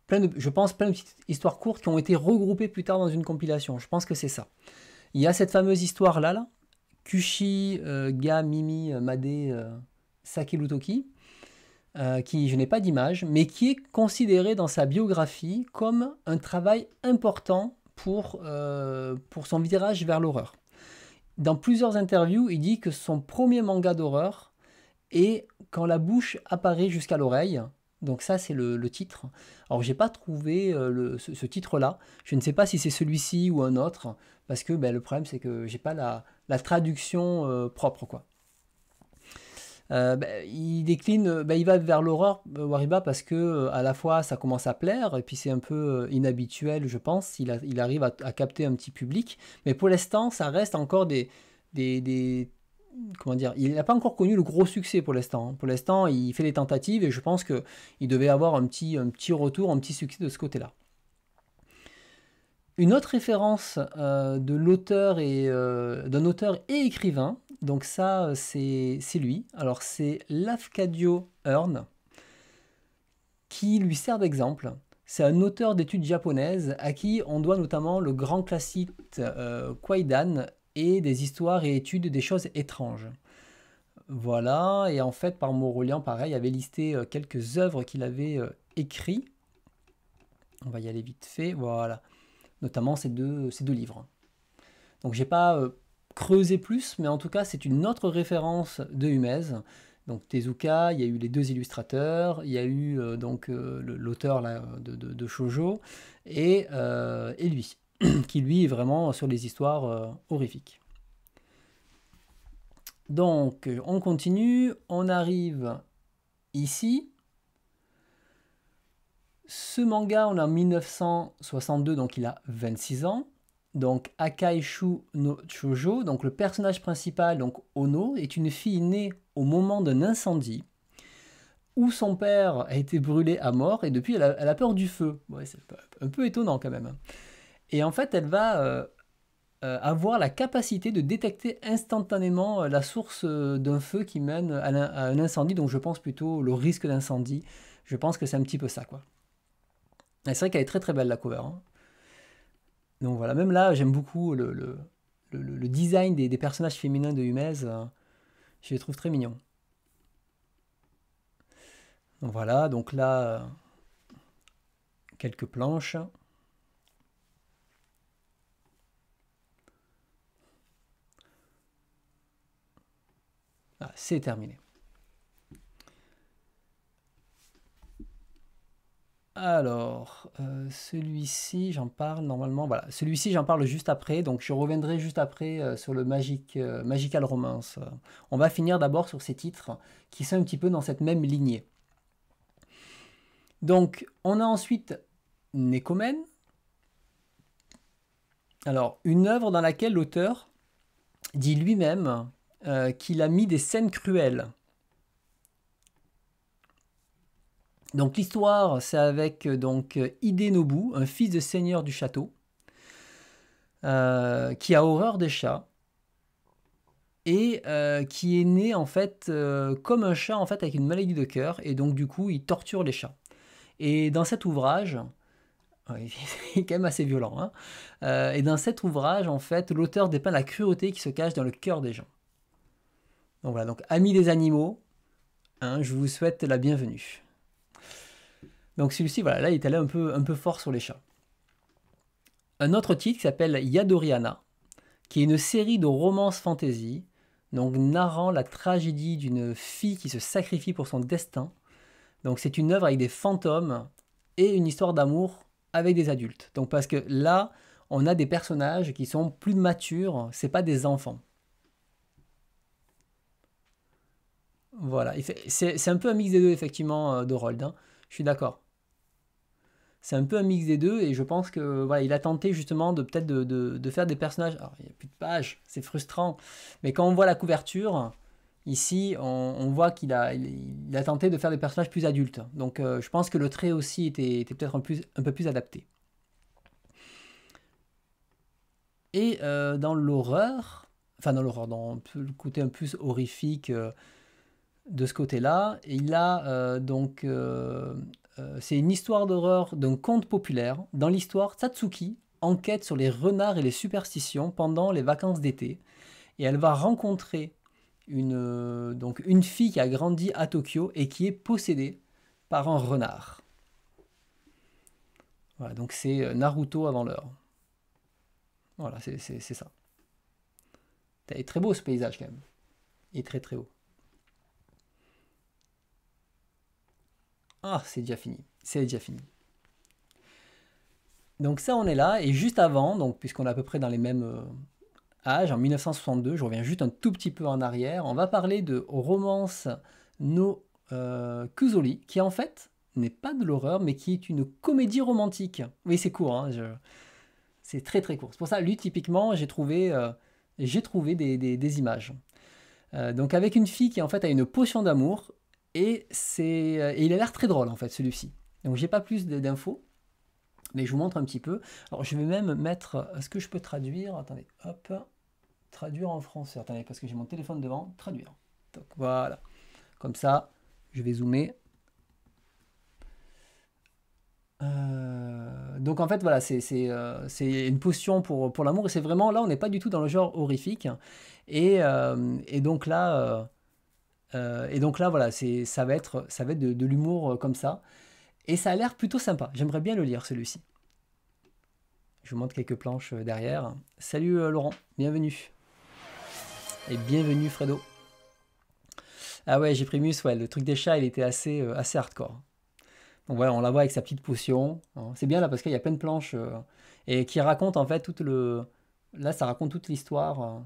plein de, je pense, plein de petites histoires courtes qui ont été regroupées plus tard dans une compilation. Je pense que c'est ça. Il y a cette fameuse histoire là, là Kushi, euh, Ga, Mimi, euh, Made, euh, Sakelutoki, qui je n'ai pas d'image, mais qui est considéré dans sa biographie comme un travail important pour, pour son virage vers l'horreur. Dans plusieurs interviews, il dit que son premier manga d'horreur est Quand la bouche apparaît jusqu'à l'oreille. Donc ça, c'est le, titre. Alors, n'ai pas trouvé ce, titre-là. Je ne sais pas si c'est celui-ci ou un autre, parce que ben, le problème, c'est que j'ai pas la, la traduction euh, propre, quoi. Euh, ben, il décline, euh, ben, il va vers l'horreur, Wariba, parce que à la fois ça commence à plaire, et puis c'est un peu inhabituel, je pense. Il, arrive à, capter un petit public, mais pour l'instant, ça reste encore des, comment dire, il n'a pas encore connu le gros succès pour l'instant. Hein. Pour l'instant, il fait les tentatives et je pense que il devait avoir un petit, un petit retour, un petit succès de ce côté-là. Une autre référence euh, de l'auteur et euh, d'un auteur et écrivain, donc ça euh, c'est lui. Alors c'est Lafcadio Hearn qui lui sert d'exemple. C'est un auteur d'études japonaises à qui on doit notamment le grand classique euh, Kwaidan et des histoires et études des choses étranges. Voilà, et en fait, par Morolian, pareil, avait listé quelques œuvres qu'il avait écrites. On va y aller vite fait, voilà notamment ces deux, livres. Donc j'ai pas euh, creusé plus, mais en tout cas c'est une autre référence de Humez. Donc Tezuka, il y a eu les deux illustrateurs, il y a eu euh, donc euh, l'auteur de, Shoujo et, et lui, qui lui est vraiment sur les histoires horrifiques. Donc on continue, on arrive ici. Ce manga, on est en 1962, donc il a 26 ans. Donc Akaishu no Chojo, donc le personnage principal, donc Ono, est une fille née au moment d'un incendie où son père a été brûlé à mort et depuis elle a, peur du feu. c'est un peu étonnant quand même. Et en fait, elle va euh, euh, avoir la capacité de détecter instantanément euh, la source d'un feu qui mène à, à un incendie, donc je pense plutôt le risque d'incendie. Je pense que c'est un petit peu ça, quoi. C'est vrai qu'elle est très très belle la cover. Hein. Donc voilà, même là, j'aime beaucoup le, design des, personnages féminins de Humez. Euh, je les trouve très mignons. Donc voilà, donc là, euh, quelques planches. Ah, c'est terminé. Alors, euh, celui-ci, j'en parle normalement. Voilà, celui-ci, j'en parle juste après. Donc, je reviendrai juste après euh, sur le magique, euh, Magical Romance. On va finir d'abord sur ces titres qui sont un petit peu dans cette même lignée. Donc, on a ensuite Nekomen. Alors, une œuvre dans laquelle l'auteur dit lui-même qu'il a mis des scènes cruelles Donc l'histoire, c'est avec euh, donc euh, Idenobu, un fils de seigneur du château, euh, qui a horreur des chats et qui est né en fait comme un chat en fait avec une maladie de cœur et donc du coup il torture les chats. Et dans cet ouvrage, il est quand même assez violent, hein, et dans cet ouvrage en fait l'auteur dépeint la cruauté qui se cache dans le cœur des gens. Donc voilà, donc amis des animaux, hein, je vous souhaite la bienvenue. Donc celui-ci, voilà, là, il est allé un peu, un peu fort sur les chats. Un autre titre qui s'appelle Yadoriana, qui est une série de romances fantasy, donc narrant la tragédie d'une fille qui se sacrifie pour son destin. Donc c'est une œuvre avec des fantômes et une histoire d'amour avec des adultes. Donc parce que là, on a des personnages qui sont plus matures, c'est pas des enfants. Voilà, c'est un peu un mix des deux effectivement euh, de Rold, hein. je suis d'accord c'est un peu un mix des deux et je pense que voilà, il a tenté justement de peut-être de, faire des personnages. Alors, il n'y a plus de page, c'est frustrant. Mais quand on voit la couverture, ici, on, voit qu'il a, il, a tenté de faire des personnages plus adultes. Donc euh, je pense que le trait aussi était, peut-être un, peu plus adapté. Et euh, dans l'horreur, enfin dans l'horreur, dans le côté un peu plus horrifique euh, de ce côté-là, il a donc euh, c'est une histoire d'horreur d'un conte populaire. Dans l'histoire, Tatsuki enquête sur les renards et les superstitions pendant les vacances d'été. Et elle va rencontrer une, euh, donc une fille qui a grandi à Tokyo et qui est possédée par un renard. Voilà, donc c'est euh, Naruto avant l'heure. Voilà, c'est ça. C'est très beau ce paysage quand même. est très très haut. Ah, c'est déjà fini. C'est déjà fini. Donc ça, on est là. Et juste avant, donc puisqu'on est à peu près dans les mêmes euh, âges, en 1962, je reviens juste un tout petit peu en arrière, on va parler de romance No Cuzoli, euh, qui en fait n'est pas de l'horreur, mais qui est une comédie romantique. Oui, c'est court, hein, c'est très très court. C'est pour ça, lui, typiquement, j'ai trouvé, euh, j'ai trouvé des, images. donc avec une fille qui en fait a une potion d'amour et, c'est, euh, il a l'air très drôle en fait celui-ci. Donc j'ai pas plus d'infos, mais je vous montre un petit peu. Alors je vais même mettre, est-ce que je peux traduire Attendez, hop, traduire en français. Attendez, parce que j'ai mon téléphone devant, traduire. Donc voilà, comme ça, je vais zoomer. Euh, donc en fait voilà euh, c'est une potion pour, pour l'amour et c'est vraiment là on n'est pas du tout dans le genre horrifique et, et donc là euh, et donc là, voilà, ça va être, de, l'humour euh, comme ça. Et ça a l'air plutôt sympa. J'aimerais bien le lire, celui-ci. Je vous montre quelques planches euh, derrière. Salut Laurent, bienvenue. Et bienvenue Fredo. Ah ouais, j'ai pris ouais, le truc des chats, il était assez, assez hardcore. Donc voilà, on la voit avec sa petite potion. Hein. C'est bien là parce qu'il y a plein de planches. et qui raconte en fait toute le... Là, ça raconte toute l'histoire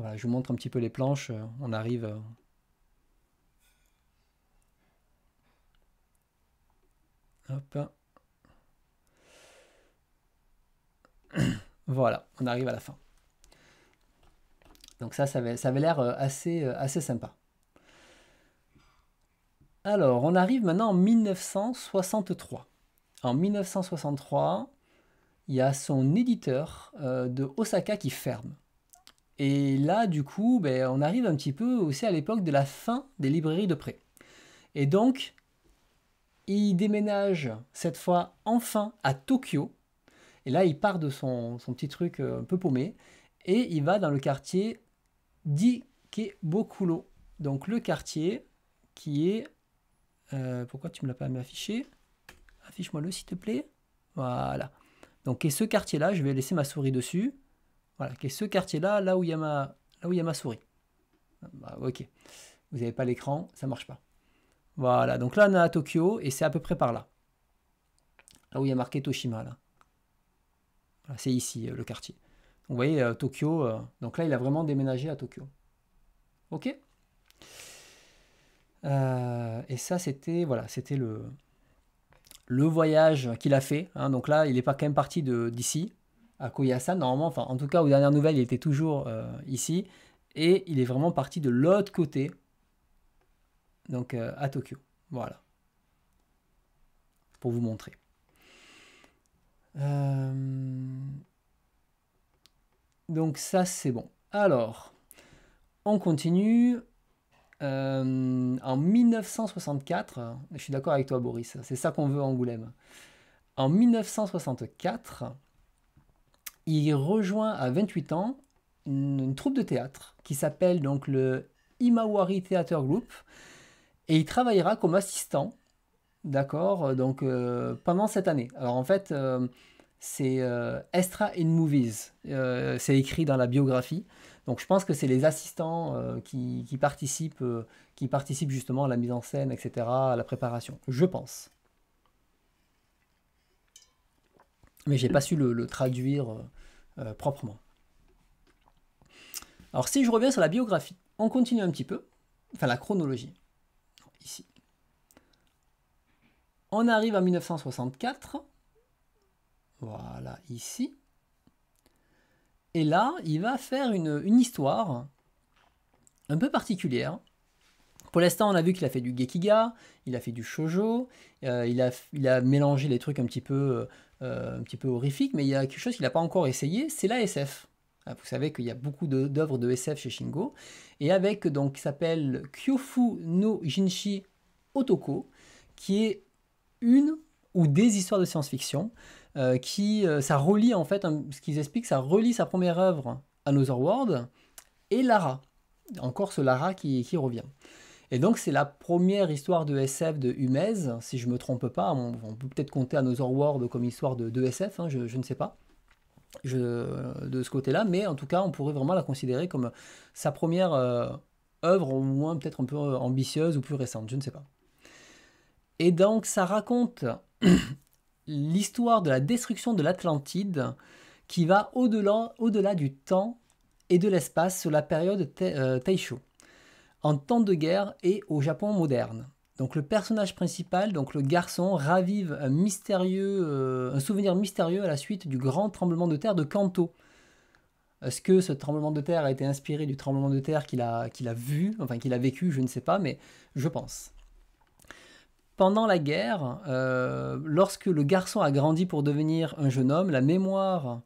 Voilà, je vous montre un petit peu les planches. Euh, on arrive. Euh. voilà, on arrive à la fin. Donc ça, ça avait, l'air euh, assez, sympa. Alors, on arrive maintenant en 1963. En 1963, il y a son éditeur de Osaka qui ferme. Et là, du coup, ben, on arrive un petit peu aussi à l'époque de la fin des librairies de prêt. Et donc, il déménage cette fois enfin à Tokyo. Et là, il part de son, petit truc euh, un peu paumé. Et il va dans le quartier d'Ikebokulo. Donc le quartier qui est... Euh, pourquoi tu me l'as pas affiché Affiche-moi le s'il te plaît. Voilà. Donc et ce quartier-là, je vais laisser ma souris dessus. Voilà, qui est ce quartier-là, là où il y a ma, là où y ma souris. Bah, ok, vous n'avez pas l'écran, ça marche pas. Voilà, donc là on est à Tokyo et c'est à peu près par là. Là où il y a marqué Toshima, là. c'est ici euh, le quartier. vous voyez, euh, Tokyo, euh, donc là il a vraiment déménagé à Tokyo. Ok Et ça c'était, voilà, c'était le, le voyage qu'il a fait. Hein. donc là il n'est pas quand même parti d'ici à Koyasan, normalement, enfin en tout cas aux dernières nouvelles, il était toujours euh, ici, et il est vraiment parti de l'autre côté, donc euh, à Tokyo. Voilà. Pour vous montrer. Euh, donc ça c'est bon. Alors, on continue. en 1964, je suis d'accord avec toi Boris, c'est ça qu'on veut en Angoulême. En 1964, il rejoint à 28 ans une, troupe de théâtre qui s'appelle donc le Imawari Theater Group et il travaillera comme assistant, d'accord, euh, donc euh, pendant cette année. Alors en fait, euh, c'est Extra in Movies, c'est écrit dans la biographie. Donc je pense que c'est les assistants qui, qui, participent, qui participent justement à la mise en scène, etc., à la préparation, je pense. mais j'ai pas su le, traduire euh, euh, proprement. Alors si je reviens sur la biographie, on continue un petit peu, enfin la chronologie, ici. On arrive en 1964, voilà, ici. Et là, il va faire une, histoire un peu particulière. Pour l'instant, on a vu qu'il a fait du Gekiga, il a fait du Shoujo, euh, il, a, il, a, mélangé les trucs un petit peu euh, un petit peu horrifique, mais il y a quelque chose qu'il n'a pas encore essayé, c'est la SF. Ah, vous savez qu'il y a beaucoup d'œuvres de, SF chez Shingo. Et avec, donc, qui s'appelle Kyofu no Jinshi Otoko, qui est une ou des histoires de science-fiction, euh, qui, euh, ça relie en fait, ce qu'ils expliquent, ça relie sa première œuvre, Another World, et Lara. Encore ce Lara qui revient. Et donc c'est la première histoire de SF de Humez, si je ne me trompe pas, on, peut peut-être compter à Another World comme histoire de, SF, hein, je, ne sais pas. de ce côté-là, mais en tout cas, on pourrait vraiment la considérer comme sa première euh, œuvre, au moins peut-être un peu euh, ambitieuse ou plus récente, je ne sais pas. Et donc, ça raconte l'histoire de la destruction de l'Atlantide qui va au-delà au -delà du temps et de l'espace sur la période euh, Taisho en temps de guerre et au Japon moderne. Donc le personnage principal, donc le garçon, ravive un, mystérieux, euh, un souvenir mystérieux à la suite du grand tremblement de terre de Kanto. Est-ce que ce tremblement de terre a été inspiré du tremblement de terre qu'il a, qu'il a vu, enfin qu'il a vécu, je ne sais pas, mais je pense. Pendant la guerre, euh, lorsque le garçon a grandi pour devenir un jeune homme, la mémoire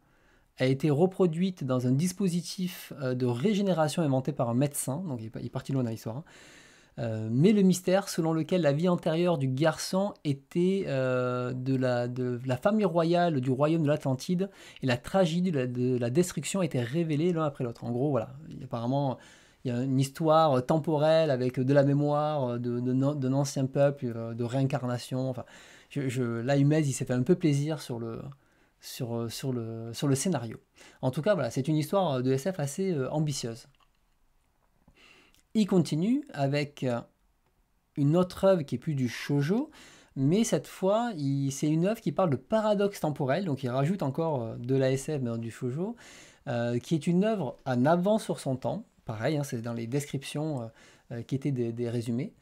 a été reproduite dans un dispositif euh, de régénération inventé par un médecin, donc il est parti loin dans l'histoire, hein. euh, mais le mystère selon lequel la vie antérieure du garçon était euh, de, la, de, la, famille royale du royaume de l'Atlantide et la tragédie de la, destruction était révélée l'un après l'autre. En gros, voilà, apparemment il y a une histoire temporelle avec de la mémoire d'un ancien peuple, de réincarnation. Enfin, je, là, Humez, il s'est fait un peu plaisir sur le, sur, euh, sur, le, sur le scénario. En tout cas, voilà, c'est une histoire euh, de SF assez euh, ambitieuse. Il continue avec une autre œuvre qui est plus du shojo, mais cette fois, c'est une œuvre qui parle de paradoxe temporel, donc il rajoute encore de la SF mais du shojo, qui est une œuvre en avant sur son temps. Pareil, hein, c'est dans les descriptions qui étaient des, résumés.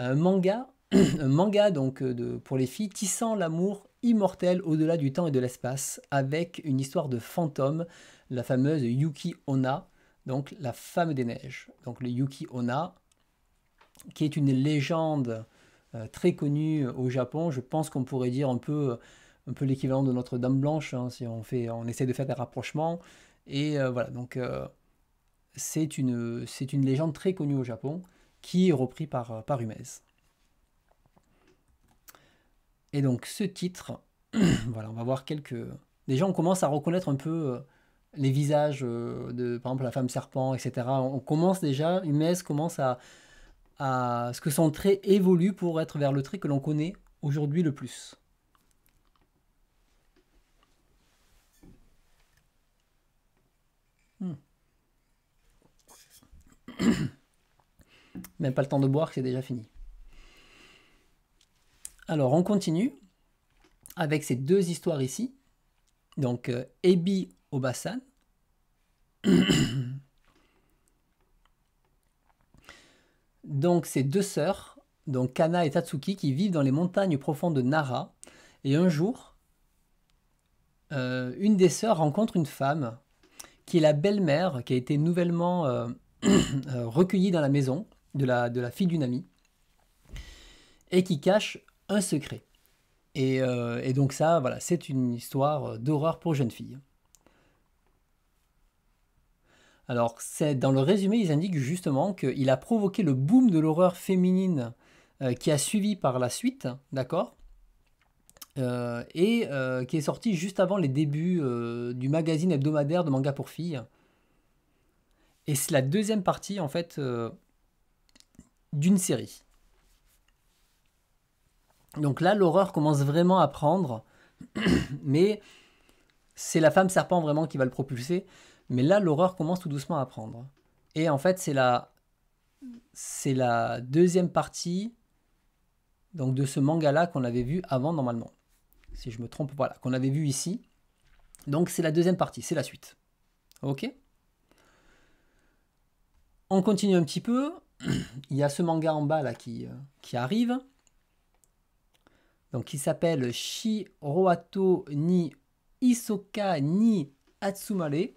manga, manga donc de, pour les filles, tissant l'amour immortelle au-delà du temps et de l'espace, avec une histoire de fantôme, la fameuse Yuki Onna, donc la femme des neiges. Donc le Yuki ona qui est une légende euh, très connue au Japon, je pense qu'on pourrait dire un peu, un peu l'équivalent de Notre-Dame Blanche, hein, si on, fait, on essaie de faire des rapprochements. Et euh, voilà, donc euh, c'est une, une légende très connue au Japon, qui est reprise par, par Humez. Et donc ce titre, voilà, on va voir quelques... Déjà, on commence à reconnaître un peu euh, les visages euh, de, par exemple, la femme serpent, etc. On commence déjà, Humez commence à, à ce que son trait évolue pour être vers le trait que l'on connaît aujourd'hui le plus. Hmm. Même pas le temps de boire, c'est déjà fini. Alors on continue avec ces deux histoires ici. Donc euh, Ebi Obasan. donc ces deux sœurs, donc Kana et Tatsuki, qui vivent dans les montagnes profondes de Nara. Et un jour, euh, une des sœurs rencontre une femme qui est la belle-mère qui a été nouvellement euh, recueillie dans la maison de la, de la fille d'une amie et qui cache un secret. Euh, et, donc ça, voilà, c'est une histoire euh, d'horreur pour jeunes filles. Alors, c'est dans le résumé, ils indiquent justement qu'il a provoqué le boom de l'horreur féminine euh, qui a suivi par la suite, d'accord Et qui est sorti juste avant les débuts du magazine hebdomadaire de manga pour filles. Et c'est la deuxième partie, en fait, d'une série. Donc là, l'horreur commence vraiment à prendre, mais c'est la femme serpent vraiment qui va le propulser. Mais là, l'horreur commence tout doucement à prendre. Et en fait, c'est la, c'est la deuxième partie donc de ce manga-là qu'on avait vu avant normalement. Si je me trompe, voilà, qu'on avait vu ici. Donc c'est la deuxième partie, c'est la suite. Ok On continue un petit peu. Il y a ce manga en bas là qui euh, arrive donc qui s'appelle Shiroato ni Isoka ni Atsumale.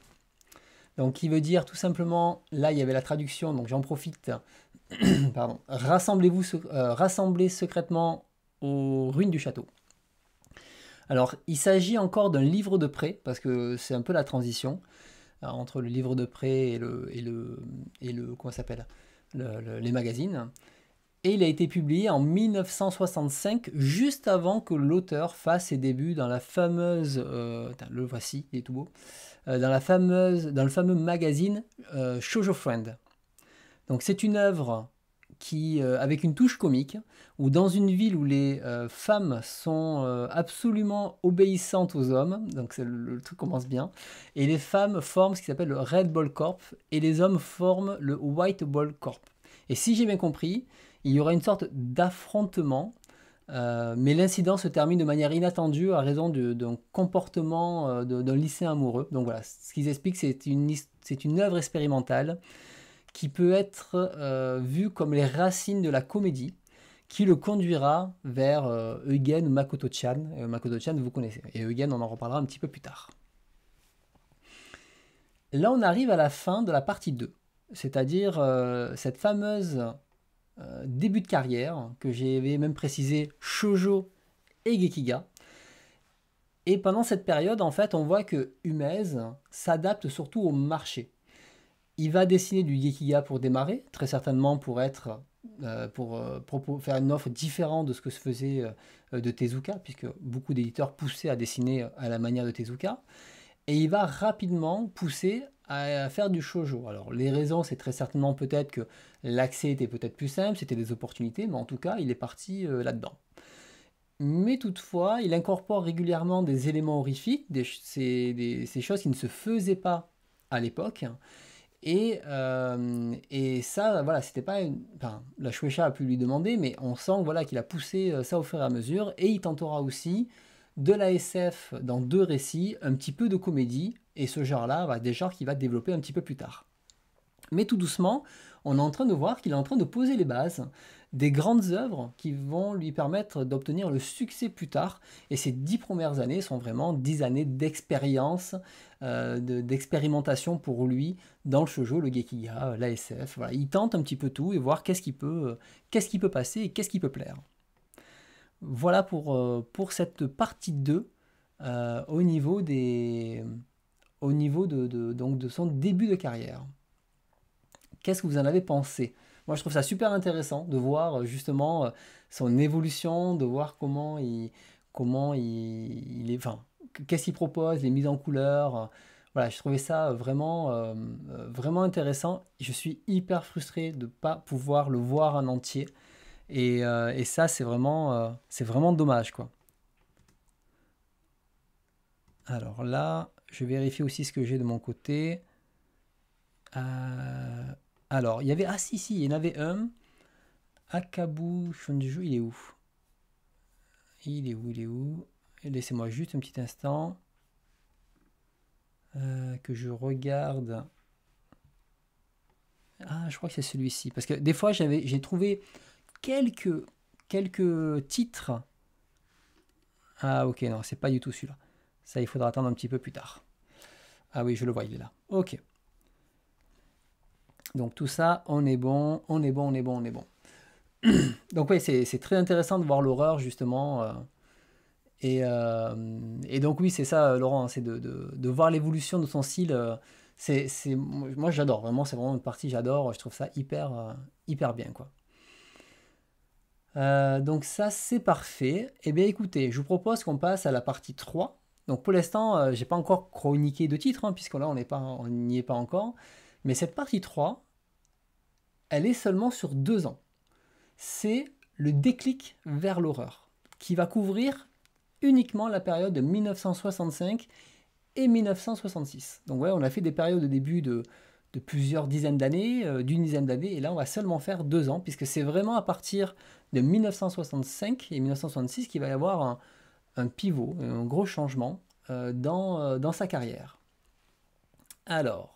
Donc qui veut dire tout simplement, là il y avait la traduction, donc j'en profite, pardon, rassemblez-vous, euh, rassemblez secrètement aux ruines du château. Alors il s'agit encore d'un livre de prêt, parce que c'est un peu la transition euh, entre le livre de prêt et le, et le, s'appelle, les magazines et il a été publié en 1965, juste avant que l'auteur fasse ses débuts dans la fameuse, euh, le voici, il est tout beau, euh, dans la fameuse, dans le fameux magazine euh, Shoujo Friend. Donc c'est une œuvre qui, avec une touche comique, où dans une ville où les femmes sont absolument obéissantes aux hommes, donc le, le, truc commence bien, et les femmes forment ce qui s'appelle le Red Ball Corp, et les hommes forment le White Ball Corp. Et si j'ai bien compris, il y aura une sorte d'affrontement, euh, mais l'incident se termine de manière inattendue à raison d'un comportement euh, d'un lycéen amoureux. Donc voilà, ce qu'ils expliquent, c'est une, une œuvre expérimentale qui peut être euh, vue comme les racines de la comédie, qui le conduira vers Eugen ou Makoto Chan. Makoto Chan, vous connaissez. Et Eugen, on en reparlera un petit peu plus tard. Là, on arrive à la fin de la partie 2, c'est-à-dire cette fameuse euh, début de carrière, que j'avais même précisé Shoujo et Gekiga. Et pendant cette période, en fait, on voit que Humez s'adapte surtout au marché. Il va dessiner du Gekiga pour démarrer, très certainement pour être euh, pour, euh, faire une offre différente de ce que se faisait de Tezuka, puisque beaucoup d'éditeurs poussaient à dessiner à la manière de Tezuka. Et il va rapidement pousser à, à faire du shojo. Alors les raisons, c'est très certainement peut-être que L'accès était peut-être plus simple, c'était des opportunités, mais en tout cas, il est parti euh, là-dedans. Mais toutefois, il incorpore régulièrement des éléments horrifiques, des, ces, choses qui ne se faisaient pas à l'époque. Et, euh, et, ça, voilà, c'était pas une... la chouécha a pu lui demander, mais on sent voilà, qu'il a poussé euh, ça au fur et à mesure. Et il tentera aussi de la SF dans deux récits, un petit peu de comédie, et ce genre-là, bah, des genres qu'il va développer un petit peu plus tard. Mais tout doucement, on est en train de voir qu'il est en train de poser les bases des grandes œuvres qui vont lui permettre d'obtenir le succès plus tard. Et ces dix premières années sont vraiment dix années d'expérience, euh, d'expérimentation pour lui dans le shoujo, le gekiga, l'ASF. il tente un petit peu tout et voir qu'est-ce qui peut, qu'est-ce peut passer et qu'est-ce qui peut plaire. Voilà pour, euh, pour cette partie 2 euh, au niveau des au niveau de, donc de son début de carrière. Qu'est-ce que vous en avez pensé Moi, je trouve ça super intéressant de voir euh, justement euh, son évolution, de voir comment il, comment il, est, enfin, qu'est-ce qu'il propose, les mises en couleur. Euh, voilà, je trouvais ça vraiment, vraiment intéressant. Je suis hyper frustré de ne pas pouvoir le voir en entier. Et, ça, c'est vraiment, c'est vraiment dommage, quoi. Alors là, je vérifie aussi ce que j'ai de mon côté. Euh, alors, il y avait. Ah, si, si, il y en avait un. Akabu Shonju, il est où Il est où Il est où Laissez-moi juste un petit instant. Euh, que je regarde. Ah, je crois que c'est celui-ci. Parce que des fois, j'avais, j'ai trouvé quelques, quelques titres. Ah, ok, non, c'est pas du tout celui-là. Ça, il faudra attendre un petit peu plus tard. Ah oui, je le vois, il est là. Ok. Donc tout ça, on est bon, on est bon, on est bon, on est bon. donc oui, c'est très intéressant de voir l'horreur justement. Euh, euh, et, donc oui, c'est ça, euh, Laurent, hein, c'est de, voir l'évolution de son style. c'est moi, j'adore vraiment, c'est vraiment une partie j'adore. Je trouve ça hyper, hyper bien quoi. donc ça c'est parfait. Eh bien écoutez, je vous propose qu'on passe à la partie 3. Donc pour l'instant, j'ai pas encore chroniqué de titre, hein, puisque là on n'y est pas encore. Mais cette partie 3, elle est seulement sur deux ans. C'est le déclic vers l'horreur, qui va couvrir uniquement la période de 1965 et 1966. Donc ouais, on a fait des périodes de début de, plusieurs dizaines d'années, euh, d'une dizaine d'années, et là on va seulement faire deux ans, puisque c'est vraiment à partir de 1965 et 1966 qu'il va y avoir un, pivot, un gros changement euh, euh, dans sa carrière. Alors,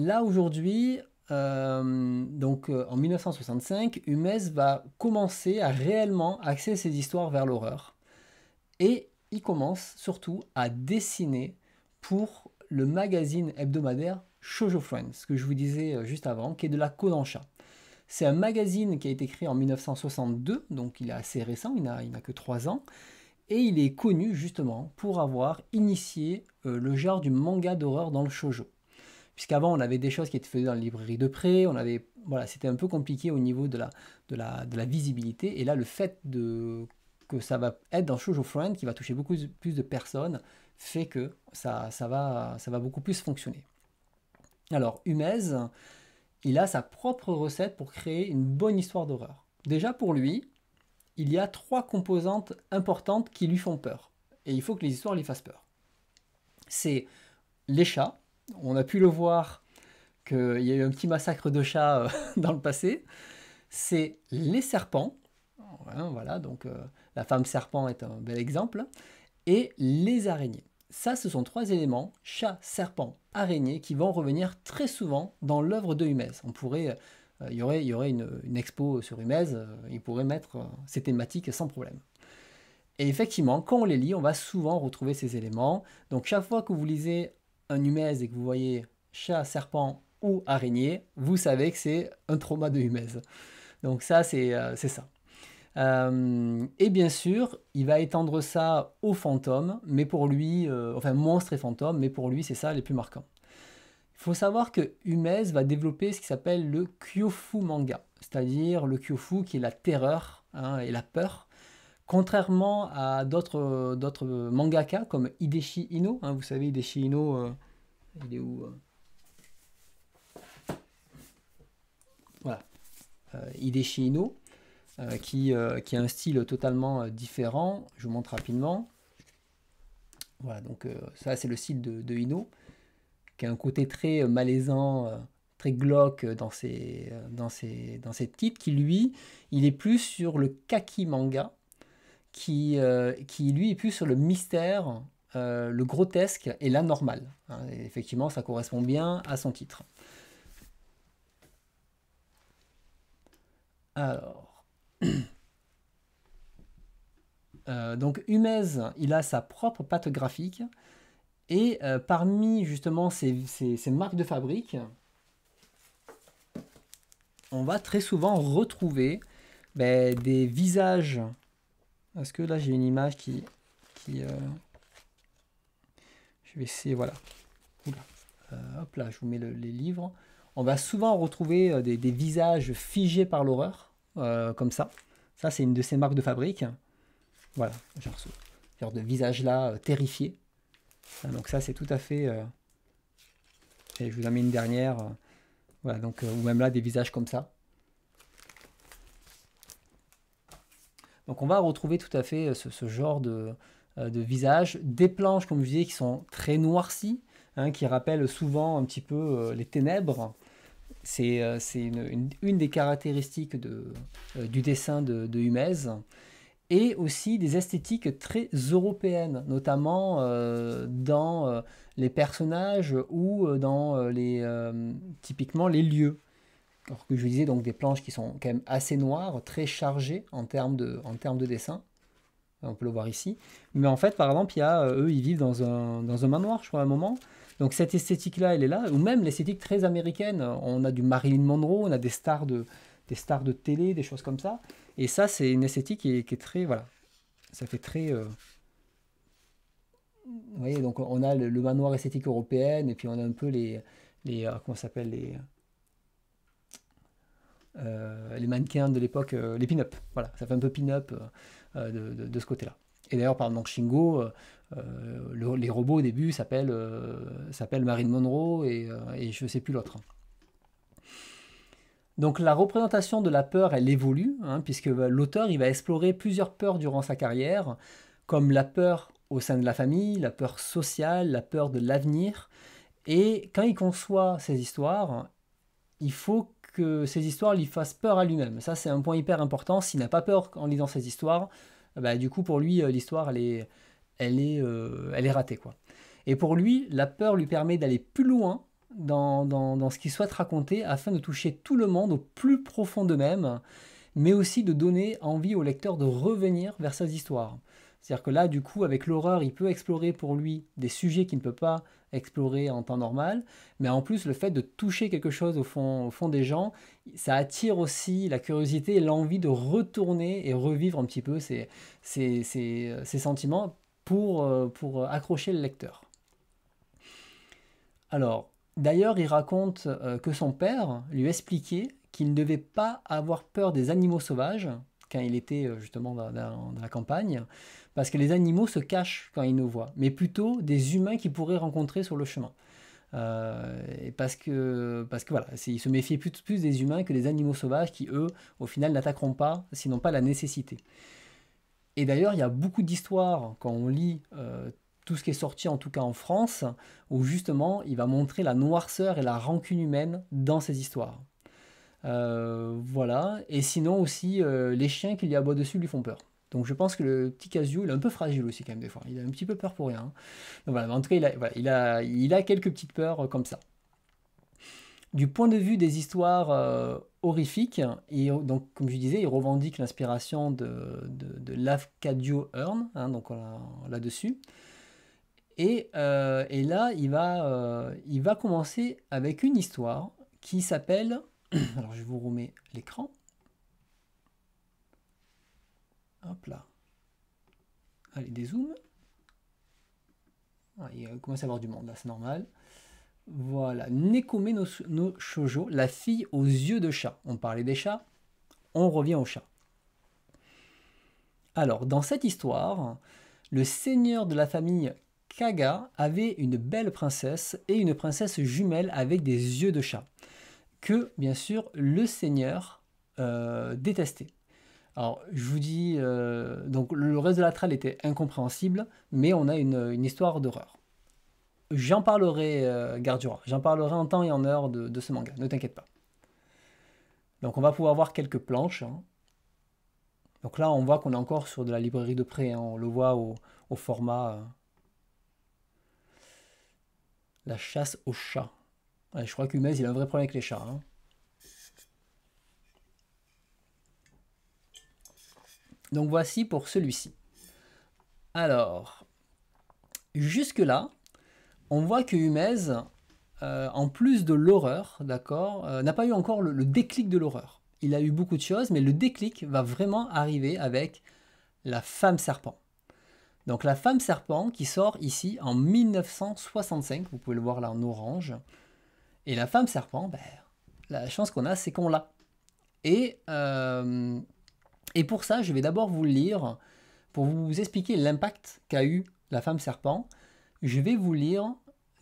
là aujourd'hui, euh, donc euh, en 1965, Humez va commencer à réellement axer ses histoires vers l'horreur. Et il commence surtout à dessiner pour le magazine hebdomadaire Shoujo Friends, que je vous disais euh, juste avant, qui est de la Kodansha. C'est un magazine qui a été créé en 1962, donc il est assez récent, il n'a, il que 3 ans, et il est connu justement pour avoir initié le genre du manga d'horreur dans le shoujo puisqu'avant on avait des choses qui étaient faites dans les librairies de près. on avait, voilà, c'était un peu compliqué au niveau de la, de de la visibilité, et là le fait de, que ça va être dans Shoujo Friend, qui va toucher beaucoup plus de personnes, fait que ça, ça, va, ça va beaucoup plus fonctionner. Alors, Humez, il a sa propre recette pour créer une bonne histoire d'horreur. Déjà pour lui, il y a trois composantes importantes qui lui font peur. Et il faut que les histoires lui fassent peur. C'est les chats, on a pu le voir qu'il y a eu un petit massacre de chats euh, dans le passé, c'est les serpents. Hein, voilà, donc euh, la femme serpent est un bel exemple. Et les araignées. Ça, ce sont trois éléments, chat, serpent, araignée, qui vont revenir très souvent dans l'œuvre de Humez. On pourrait, euh, y aurait, une, expo sur Humez, il pourrait mettre ces thématiques sans problème. Et effectivement, quand on les lit, on va souvent retrouver ces éléments. Donc chaque fois que vous lisez un et que vous voyez chat, serpent ou araignée, vous savez que c'est un trauma de humez. Donc ça, c'est euh, c'est ça. Euh, et bien sûr, il va étendre ça aux fantômes, mais pour lui, euh, enfin monstre et fantômes, mais pour lui, c'est ça les plus marquants. Il faut savoir que Humez va développer ce qui s'appelle le Kyofu manga, c'est-à-dire le Kyofu qui est la terreur hein, et la peur Contrairement à d'autres, d'autres mangaka comme Hideshi Ino, hein, vous savez Hideshi Ino, euh, il est où euh Voilà, euh, Hideshi euh, qui, a un style totalement différent. Je vous montre rapidement. Voilà, donc ça c'est le style de, de, Ino, qui a un côté très malaisant très glauque dans dans dans ses titres, qui lui, il est plus sur le kaki manga, euh, qui, lui est plus sur le mystère, euh, le grotesque et l'anormal. Hein, effectivement, ça correspond bien à son titre. Alors. Euh, donc Humez, il a sa propre patte graphique. Et parmi justement ces, marques de fabrique, on va très souvent retrouver ben, des visages parce que là, j'ai une image qui... qui euh, Je vais essayer, voilà. Euh, hop là, je vous mets les livres. On va souvent retrouver euh, des, visages figés par l'horreur, comme ça. Ça, c'est une de ces marques de fabrique. Voilà, genre genre de visage-là, terrifié. Hein, donc ça, c'est tout à fait... Et je vous en mets une dernière. voilà, donc, ou même là, des visages comme ça. Donc on va retrouver tout à fait euh, ce, genre euh, de, visage. Des planches, comme je disais, qui sont très noircies, hein, qui rappellent souvent un petit peu euh, les ténèbres. C'est une, des caractéristiques du dessin de, de et aussi des esthétiques très européennes, notamment dans les personnages ou dans les, typiquement les lieux alors que disais, donc des planches qui sont quand même assez noires, très chargées en termes de, en termes de dessin. On peut le voir ici. Mais en fait, par exemple, il euh, eux, ils vivent dans un, manoir, je crois, à un moment. Donc cette esthétique-là, elle est là. Ou même l'esthétique très américaine. On a du Marilyn Monroe, on a des stars de, des stars de télé, des choses comme ça. Et ça, c'est une esthétique qui est, très... Voilà. Ça fait très... Euh, vous voyez, donc on a le, manoir esthétique européenne, et puis on a un peu les... les euh, ça s'appelle les euh, les mannequins de l'époque, euh, les pin-up. Voilà, ça fait un peu pin-up euh, de, ce côté-là. Et d'ailleurs, par Shingo, les robots au début s'appellent Marine Monroe et, je ne sais plus l'autre. Donc la représentation de la peur, elle évolue, hein, puisque bah, l'auteur, il va explorer plusieurs peurs durant sa carrière, comme la peur au sein de la famille, la peur sociale, la peur de l'avenir. Et quand il conçoit ces histoires, il faut que ces histoires lui fassent peur à lui-même. Ça, c'est un point hyper important. S'il n'a pas peur en lisant ces histoires, euh, bah, du coup, pour lui, euh, l'histoire, elle est, elle, est, euh, elle est ratée. Quoi. Et pour lui, la peur lui permet d'aller plus loin dans, dans, dans ce qu'il souhaite raconter afin de toucher tout le monde au plus profond d'eux-mêmes, mais aussi de donner envie au lecteur de revenir vers ses histoires. C'est-à-dire que là, du coup, avec l'horreur, il peut explorer pour lui des sujets qu'il ne peut pas explorer en temps normal. Mais en plus, le fait de toucher quelque chose au fond, au fond des gens, ça attire aussi la curiosité et l'envie de retourner et revivre un petit peu ces, euh, sentiments pour, euh, pour accrocher le lecteur. Alors, d'ailleurs, il raconte euh, que son père lui expliquait qu'il ne devait pas avoir peur des animaux sauvages quand il était euh, justement dans, la campagne, parce que les animaux se cachent quand ils nous voient, mais plutôt des humains qu'ils pourraient rencontrer sur le chemin. Euh, et parce que, parce que voilà, ils se méfiaient plus, des humains que des animaux sauvages qui, eux, au final, n'attaqueront pas sinon pas la nécessité. Et d'ailleurs, il y a beaucoup d'histoires quand on lit euh, tout ce qui est sorti, en tout cas en France, où justement, il va montrer la noirceur et la rancune humaine dans ces histoires. Euh, voilà. Et sinon aussi, euh, les chiens qu'il y a à dessus lui font peur. Donc je pense que le petit Casio, il est un peu fragile aussi quand même des fois. Il a un petit peu peur pour rien. Donc voilà, en tout cas, il a, il, a, quelques petites peurs euh, comme ça. Du point de vue des histoires horrifiques, et donc comme je disais, il revendique l'inspiration de, de, de l'Afcadio Hearn, hein, donc là-dessus. Et, là, il va commencer avec une histoire qui s'appelle Alors je vous remets l'écran. Hop là. Allez, dézoom. Ah, il commence à y avoir du monde, là, c'est normal. Voilà, Nekome no, no la fille aux yeux de chat. On parlait des chats, on revient aux chats. Alors, dans cette histoire, le seigneur de la famille Kaga avait une belle princesse et une princesse jumelle avec des yeux de chat que, bien sûr, le Seigneur euh, détestait. Alors, je vous dis, euh, donc le reste de la trale était incompréhensible, mais on a une, histoire d'horreur. J'en parlerai, euh, j'en parlerai en temps et en heure de, ce manga, ne t'inquiète pas. Donc, on va pouvoir voir quelques planches. Hein. Donc là, on voit qu'on est encore sur de la librairie de près, hein. on le voit au, format. Euh, la chasse au chat je crois qu'Humez, il a un vrai problème avec les chats. Hein. Donc voici pour celui-ci. Alors, jusque-là, on voit que Humez, euh, en plus de l'horreur, d'accord, euh, n'a pas eu encore le déclic de l'horreur. Il a eu beaucoup de choses, mais le déclic va vraiment arriver avec la femme serpent. Donc la femme serpent qui sort ici en 1965, vous pouvez le voir là en orange, et la femme serpent, ben, la chance qu'on a, c'est qu'on l'a. Et, euh, et pour ça, je vais d'abord vous lire, pour vous expliquer l'impact qu'a eu la femme serpent, je vais vous lire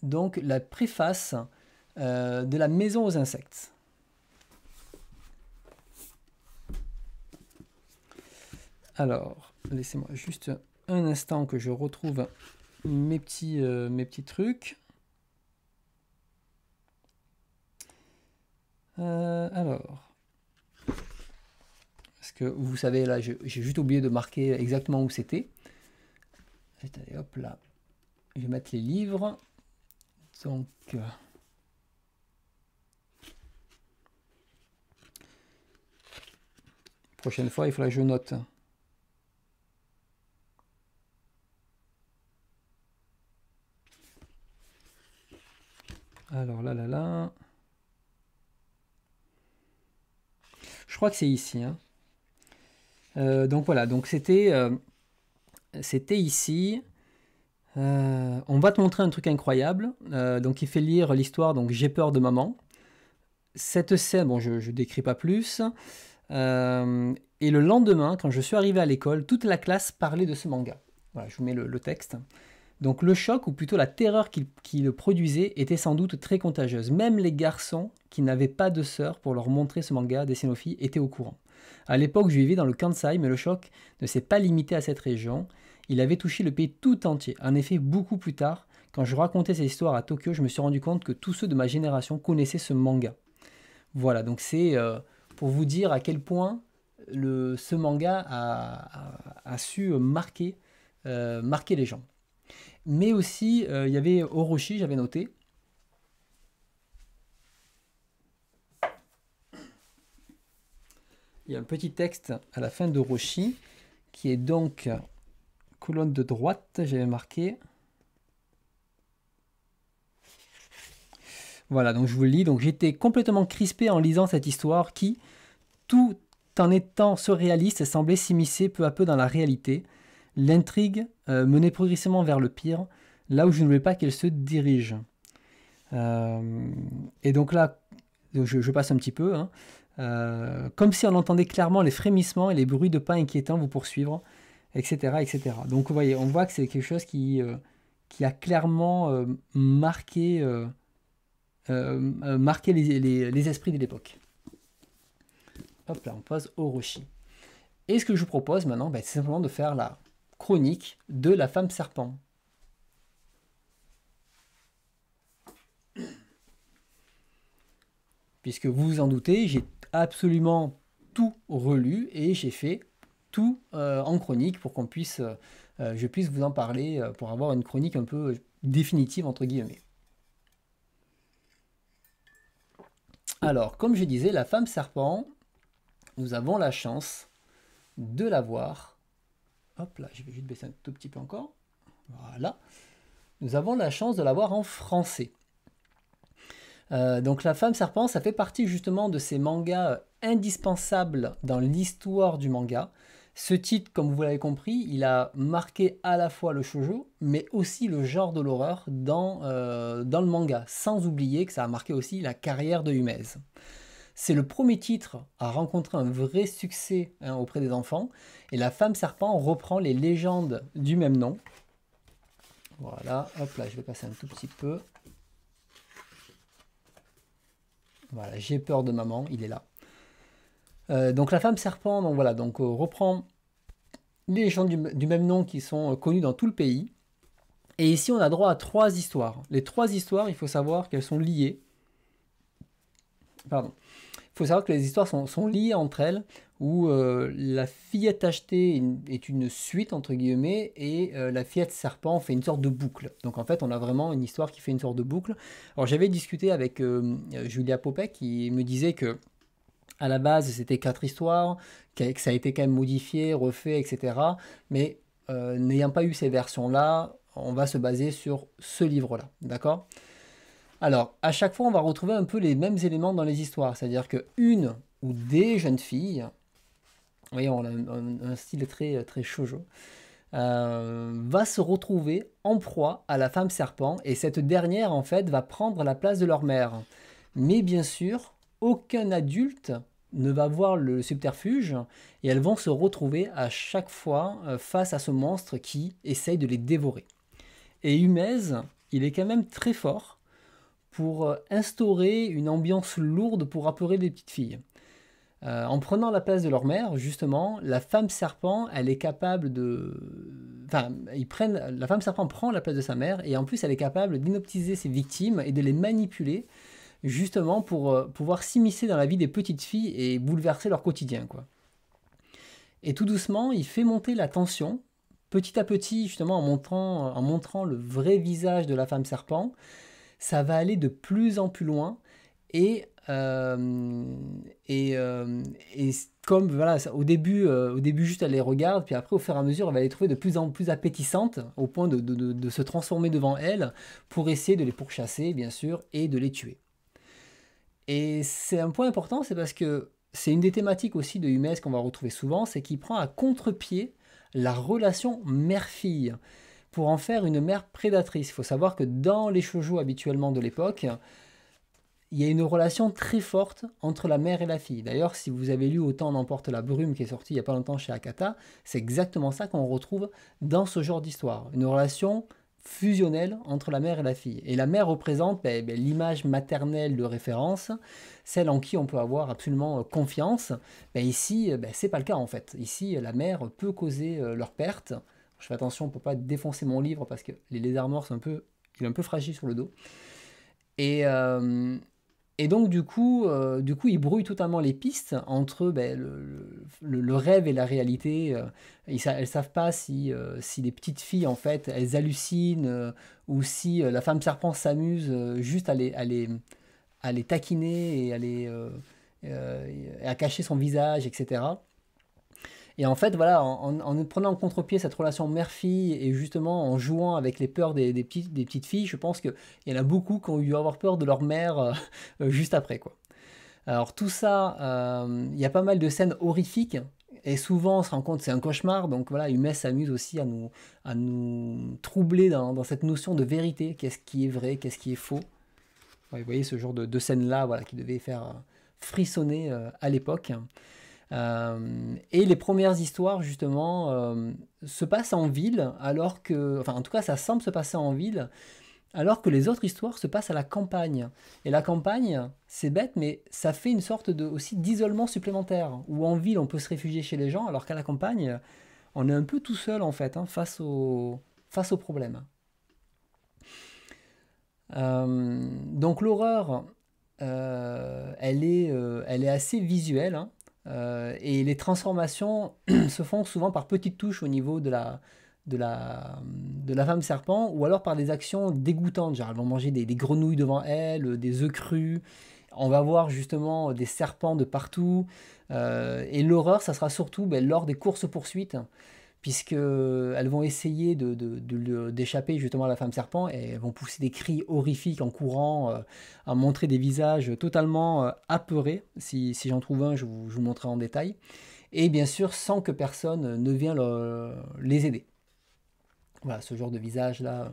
donc la préface euh, de la maison aux insectes. Alors, laissez-moi juste un instant que je retrouve mes petits, euh, mes petits trucs. Euh, alors, ce que vous savez, là, j'ai juste oublié de marquer exactement où c'était. hop là. Je vais mettre les livres. Donc. Euh, prochaine fois, il faudra que je note. Alors là, là, là. Je crois que c'est ici. Hein. Euh, donc voilà, donc c'était euh, c'était ici. Euh, on va te montrer un truc incroyable. donc il fait lire l'histoire. Donc j'ai peur de maman. Cette scène, bon, je, ne décris pas plus. et le lendemain, quand je suis arrivé à l'école, toute la classe parlait de ce manga. Voilà, je vous mets le texte. Donc le choc, ou plutôt la terreur qui, le produisait, était sans doute très contagieuse. Même les garçons qui n'avaient pas de sœurs pour leur montrer ce manga des Dessinofi étaient au courant. À l'époque, je vivais dans le Kansai, mais le choc ne s'est pas limité à cette région. Il avait touché le pays tout entier. En effet, beaucoup plus tard, quand je racontais cette histoire à Tokyo, je me suis rendu compte que tous ceux de ma génération connaissaient ce manga. Voilà, donc c'est euh, pour vous dire à quel point le, ce manga a, su marquer, euh, marquer les gens. Mais aussi, euh, il y avait Orochi, j'avais noté. Il y a un petit texte à la fin d'Orochi qui est donc colonne de droite, j'avais marqué. Voilà, donc je vous le lis. Donc j'étais complètement crispé en lisant cette histoire qui, tout en étant surréaliste, semblait s'immiscer peu à peu dans la réalité. L'intrigue euh, menait progressivement vers le pire, là où je ne voulais pas qu'elle se dirige. Euh, et donc là, je, passe un petit peu. Hein. Euh, comme si on entendait clairement les frémissements et les bruits de pas inquiétants vous poursuivre, etc. etc. Donc vous voyez, on voit que c'est quelque chose qui, euh, qui a clairement marqué, marqué les, esprits de l'époque. Hop là, on passe Orochi. Et ce que je vous propose maintenant, bah, c'est simplement de faire la, chronique de la femme serpent. Puisque vous vous en doutez, j'ai absolument tout relu et j'ai fait tout euh, en chronique pour qu'on puisse, euh, je puisse vous en parler euh, pour avoir une chronique un peu définitive entre guillemets. Alors, comme je disais, la femme serpent, nous avons la chance de la voir Hop là, je vais juste baisser un tout petit peu encore. Voilà. Nous avons la chance de l'avoir en français. Euh, donc La Femme Serpent, ça fait partie justement de ces mangas euh, indispensables dans l'histoire du manga. Ce titre, comme vous l'avez compris, il a marqué à la fois le shoujo, mais aussi le genre de l'horreur dans, euh, dans le manga, sans oublier que ça a marqué aussi la carrière de Humez. C'est le premier titre à rencontrer un vrai succès hein, auprès des enfants. Et La femme serpent reprend les légendes du même nom. Voilà, hop là, je vais passer un tout petit peu. Voilà, j'ai peur de maman, il est là. Euh, donc la femme serpent, donc voilà, donc euh, reprend les légendes du, même nom qui sont euh, connues dans tout le pays. Et ici, on a droit à trois histoires. Les trois histoires, il faut savoir qu'elles sont liées. Pardon faut savoir que les histoires sont, liées entre elles, où euh, la fillette achetée est une suite, entre guillemets, et euh, la fillette serpent fait une sorte de boucle. Donc en fait, on a vraiment une histoire qui fait une sorte de boucle. Alors j'avais discuté avec euh, Julia Pope qui me disait que à la base, c'était quatre histoires, que ça a été quand même modifié, refait, etc. Mais n'ayant pas eu ces versions-là, on va se baser sur ce livre-là, d'accord alors, à chaque fois, on va retrouver un peu les mêmes éléments dans les histoires. C'est-à-dire qu'une ou des jeunes filles, voyons, on a un, style très, très shoujo, euh, va se retrouver en proie à la femme serpent et cette dernière, en fait, va prendre la place de leur mère. Mais bien sûr, aucun adulte ne va voir le subterfuge et elles vont se retrouver à chaque fois euh, face à ce monstre qui essaye de les dévorer. Et Humez, il est quand même très fort pour euh, instaurer une ambiance lourde pour apeurer les petites filles. Euh, en prenant la place de leur mère, justement, la femme serpent, elle est capable de... Enfin, la femme serpent prend la place de sa mère et en plus elle est capable d'inoptiser ses victimes et de les manipuler justement pour euh, pouvoir s'immiscer dans la vie des petites filles et bouleverser leur quotidien. Quoi. Et tout doucement, il fait monter la tension, petit à petit, justement en montrant, en montrant le vrai visage de la femme serpent, ça va aller de plus en plus loin. Et, euh, euh, comme voilà, au début, euh, au début juste elle les regarde, puis après au fur et à mesure elle va les trouver de plus en plus appétissantes au point de, se transformer devant elle pour essayer de les pourchasser bien sûr et de les tuer. Et c'est un point important, c'est parce que c'est une des thématiques aussi de Humez qu'on va retrouver souvent, c'est qu'il prend à contre-pied la relation mère-fille pour en faire une mère prédatrice. Il faut savoir que dans les shoujo habituellement de l'époque, il y a une relation très forte entre la mère et la fille. D'ailleurs, si vous avez lu Autant on emporte la brume qui est sorti il n'y a pas longtemps chez Akata, c'est exactement ça qu'on retrouve dans ce genre d'histoire. Une relation fusionnelle entre la mère et la fille. Et la mère représente ben, ben, l'image maternelle de référence, celle en qui on peut avoir absolument euh, confiance. Ben, ici, euh, ben, c'est pas le cas en fait. Ici, euh, la mère peut causer leur perte je fais attention pour pas défoncer mon livre parce que les lézards morts, un peu, un peu fragile sur le dos. Et, euh, et donc, du coup, euh, du coup, il brouille totalement les pistes entre ben, le, rêve et la réalité. Euh, ils, elles ne savent pas si, euh, si les petites filles, en fait, elles hallucinent ou si la femme serpent s'amuse juste à les, à, les, taquiner et et à cacher son visage, etc. Et en fait, voilà, en, en, prenant en contre-pied cette relation mère-fille et justement en jouant avec les peurs des, petites, des petites filles, je pense qu'il y en a beaucoup qui ont eu avoir peur de leur mère euh, euh, juste après, quoi. Alors tout ça, euh, il y a pas mal de scènes horrifiques. Et souvent, on se rend compte c'est un cauchemar. Donc voilà, Humet s'amuse aussi à nous, à nous troubler dans, cette notion de vérité. Qu'est-ce qui est vrai, qu'est-ce qui est faux. vous voyez ce genre de, de scène-là voilà, qui devait faire frissonner à l'époque. Euh, et les premières histoires, justement, euh, se passent en ville, alors que. Enfin, en tout cas, ça semble se passer en ville, alors que les autres histoires se passent à la campagne. Et la campagne, c'est bête, mais ça fait une sorte de, aussi d'isolement supplémentaire, où en ville, on peut se réfugier chez les gens, alors qu'à la campagne, on est un peu tout seul, en fait, hein, face, au, face aux problèmes. Euh, donc l'horreur, elle, est, elle est assez visuelle. Hein. Euh, et les transformations se font souvent par petites touches au niveau de la, de la, de femme serpent, ou alors par des actions dégoûtantes. Genre, elles vont manger des, grenouilles devant elle, euh, des œufs crus. On va voir justement des serpents de partout. Euh, et l'horreur, ça sera surtout ben, lors des courses-poursuites puisqu'elles euh, vont essayer d'échapper de, justement à la femme serpent et elles vont pousser des cris horrifiques en courant, à euh, montrer des visages totalement euh, apeurés. Si, j'en trouve un, je vous, je montrerai en détail. Et bien sûr, sans que personne ne vienne les aider. Voilà, ce genre de visage-là,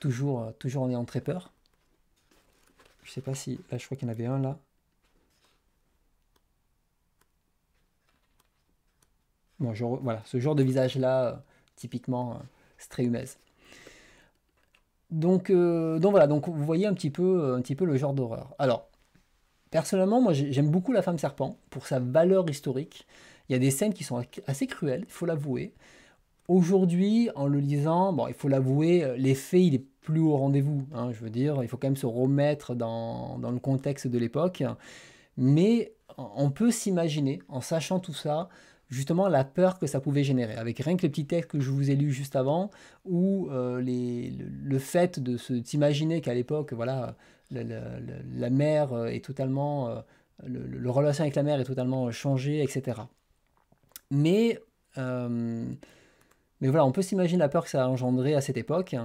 toujours, toujours en ayant très peur. Je sais pas si... Là, je crois qu'il y en avait un là. voilà, ce genre de visage-là, euh, typiquement euh, Donc, euh, donc voilà, donc vous voyez un petit peu, euh, un petit peu le genre d'horreur. Alors, personnellement, moi j'aime beaucoup La Femme Serpent pour sa valeur historique. Il y a des scènes qui sont assez cruelles, il faut l'avouer. Aujourd'hui, en le lisant, bon, il faut l'avouer, l'effet il est plus au rendez-vous. Hein, je veux dire, il faut quand même se remettre dans, dans le contexte de l'époque. Mais on peut s'imaginer, en sachant tout ça, justement la peur que ça pouvait générer. Avec rien que les petits textes que je vous ai lus juste avant, ou euh, le, fait de s'imaginer qu'à l'époque, voilà, la mer euh, est totalement... Euh, le, relation avec la mer est totalement changée, etc. Mais... mais voilà, on peut s'imaginer la peur que ça a engendré à cette époque.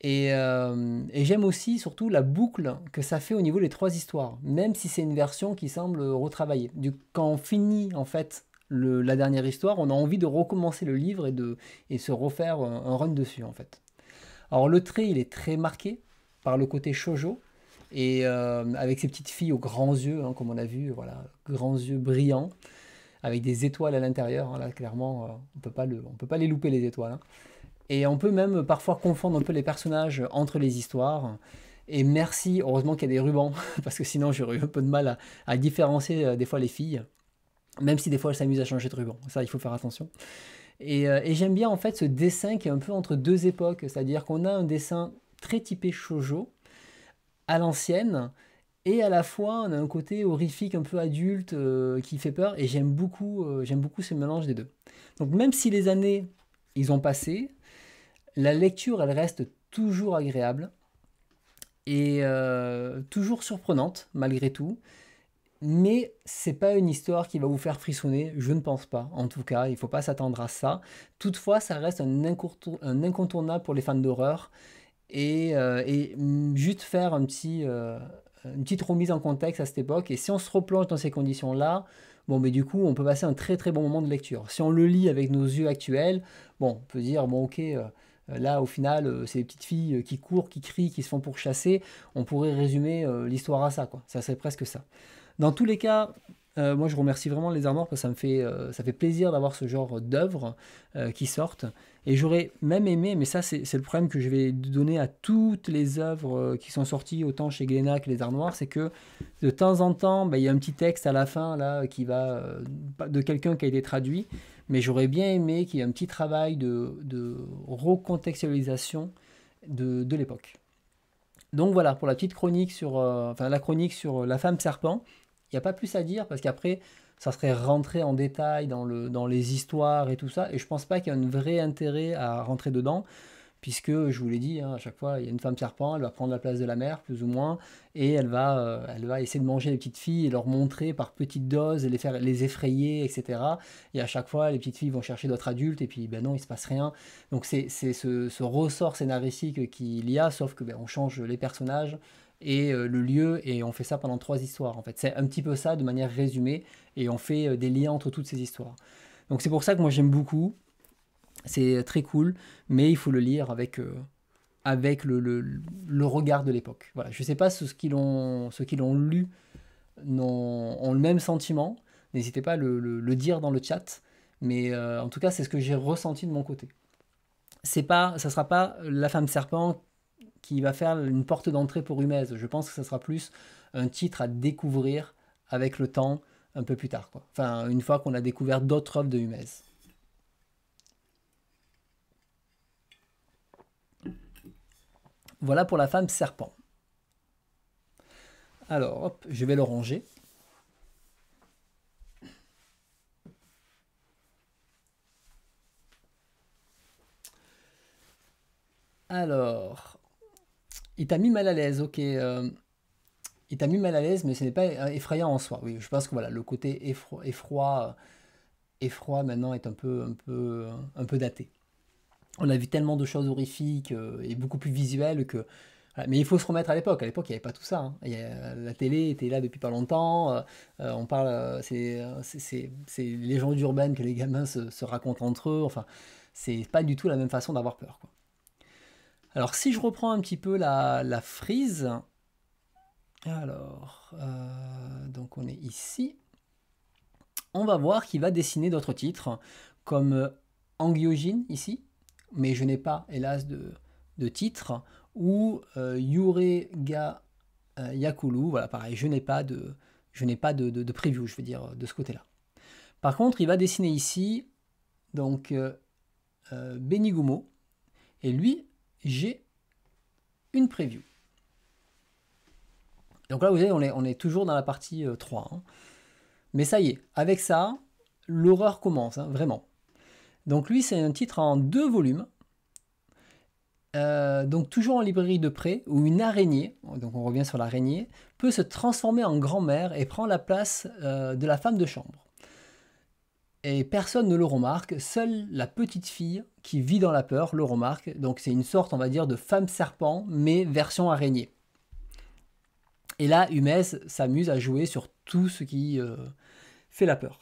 Et, j'aime aussi surtout la boucle que ça fait au niveau des trois histoires, même si c'est une version qui semble retravaillée. Du, quand on finit en fait la dernière histoire, on a envie de recommencer le livre et de et se refaire un, run dessus en fait. Alors le trait, il est très marqué par le côté shojo et euh, avec ces petites filles aux grands yeux, hein, comme on a vu, voilà, grands yeux brillants avec des étoiles à l'intérieur. Hein, là, clairement, euh, on peut pas le, on peut pas les louper les étoiles. Hein. Et on peut même euh, parfois confondre un peu les personnages entre les histoires. Et merci, heureusement qu'il y a des rubans, parce que sinon j'aurais eu un peu de mal à différencier des fois les filles. Même si des fois elle s'amuse à changer de ruban, ça il faut faire attention. Euh, et, j'aime bien en fait ce dessin qui est un peu entre deux époques, c'est-à-dire qu'on a un dessin très typé shoujo à l'ancienne, et à la fois on a un côté horrifique un peu adulte euh, qui fait peur et j'aime beaucoup euh, j'aime beaucoup ce mélange des deux donc même si les années ils ont passé la lecture elle reste toujours agréable et toujours surprenante malgré tout mais c'est pas une histoire qui va vous faire frissonner, je ne pense pas. En tout cas, il ne faut pas s'attendre à ça. Toutefois, ça reste un, incontournable pour les fans d'horreur. Et, euh, juste faire euh, une petite remise en contexte à cette époque. Et si on se replonge dans ces conditions-là, bon, mais du coup, on peut passer un très très bon moment de lecture. Si on le lit avec nos yeux actuels, bon, on peut dire, bon, ok. Euh, là, au final, c'est les petites filles qui courent, qui crient, qui se font pourchasser. On pourrait résumer l'histoire à ça, quoi. Ça serait presque ça. Dans tous les cas, euh, moi je remercie vraiment les armoires parce que ça me fait, euh, ça fait plaisir d'avoir ce genre d'œuvres euh, qui sortent. Et j'aurais même aimé, mais ça c'est le problème que je vais donner à toutes les œuvres qui sont sorties autant chez Glénat que les Arts c'est que de temps en temps, ben, il y a un petit texte à la fin là qui va de quelqu'un qui a été traduit, mais j'aurais bien aimé qu'il y ait un petit travail de, recontextualisation de, l'époque. Donc voilà pour la petite chronique sur, la chronique sur la femme serpent. Il n'y a pas plus à dire parce qu'après, ça serait rentrer en détail dans, le, dans les histoires et tout ça. Et je ne pense pas qu'il y a un vrai intérêt à rentrer dedans, puisque je vous l'ai dit, hein, à chaque fois, il y a une femme serpent, elle va prendre la place de la mère, plus ou moins, et elle va, euh, elle va essayer de manger les petites filles et leur montrer par petites doses, et les faire les effrayer, etc. Et à chaque fois, les petites filles vont chercher d'autres adultes, et puis ben non, il ne se passe rien. Donc c'est ce, ce ressort scénaristique qu'il y a, sauf que ben, on change les personnages et euh, le lieu, et on fait ça pendant trois histoires en fait. C'est un petit peu ça de manière résumée, et on fait euh, des liens entre toutes ces histoires. Donc c'est pour ça que moi j'aime beaucoup, c'est très cool, mais il faut le lire avec, euh, avec le, le, regard de l'époque. Voilà, je ne sais pas ceux qui l'ont lu ont, le même sentiment, n'hésitez pas à le, le, dire dans le chat, mais en tout cas c'est ce que j'ai ressenti de mon côté. C'est pas, ça sera pas la femme serpent qui va faire une porte d'entrée pour Humez. Je pense que ce sera plus un titre à découvrir avec le temps un peu plus tard. Enfin, une fois qu'on a découvert d'autres œuvres de Humez. Voilà pour la femme serpent. Alors, hop, je vais le ranger. Alors, il t'a mis mal à l'aise, ok. Euh, il t'a mis mal à l'aise, mais ce n'est pas euh, effrayant en soi. Oui, je pense que voilà, le côté effroi, effroi, euh, effroi maintenant est un peu, un peu, un peu daté. On a vu tellement de choses horrifiques et beaucoup plus visuelles que mais il faut se remettre à l'époque. À l'époque, il n'y avait pas tout ça. Hein. la télé était là depuis pas longtemps. on parle, c'est les légendes urbaines que les gamins se, se racontent entre eux. Enfin, c'est pas du tout la même façon d'avoir peur. Quoi. Alors si je reprends un petit peu la, frise, alors, euh, donc on est ici, on va voir qu'il va dessiner d'autres titres, comme euh, Angyojin ici, mais je n'ai pas hélas de, de titre, ou euh, Yurega Yakulu, voilà pareil, je n'ai pas de, je n'ai pas de, preview, je veux dire, de ce côté-là. Par contre, il va dessiner ici, donc, Benigumo, et lui, j'ai une preview. Donc là, vous voyez, on est, toujours dans la partie 3. Euh, hein. Mais ça y est, avec ça, l'horreur commence, hein, vraiment. Donc lui, c'est un titre en deux volumes. Euh, donc toujours en librairie de près, où une araignée, donc on revient sur l'araignée, peut se transformer en grand-mère et prend la place euh, de la femme de chambre et personne ne le remarque, seule la petite fille qui vit dans la peur le remarque. Donc c'est une sorte, on va dire, de femme serpent, mais version araignée. Et là, Humes s'amuse à jouer sur tout ce qui euh, fait la peur.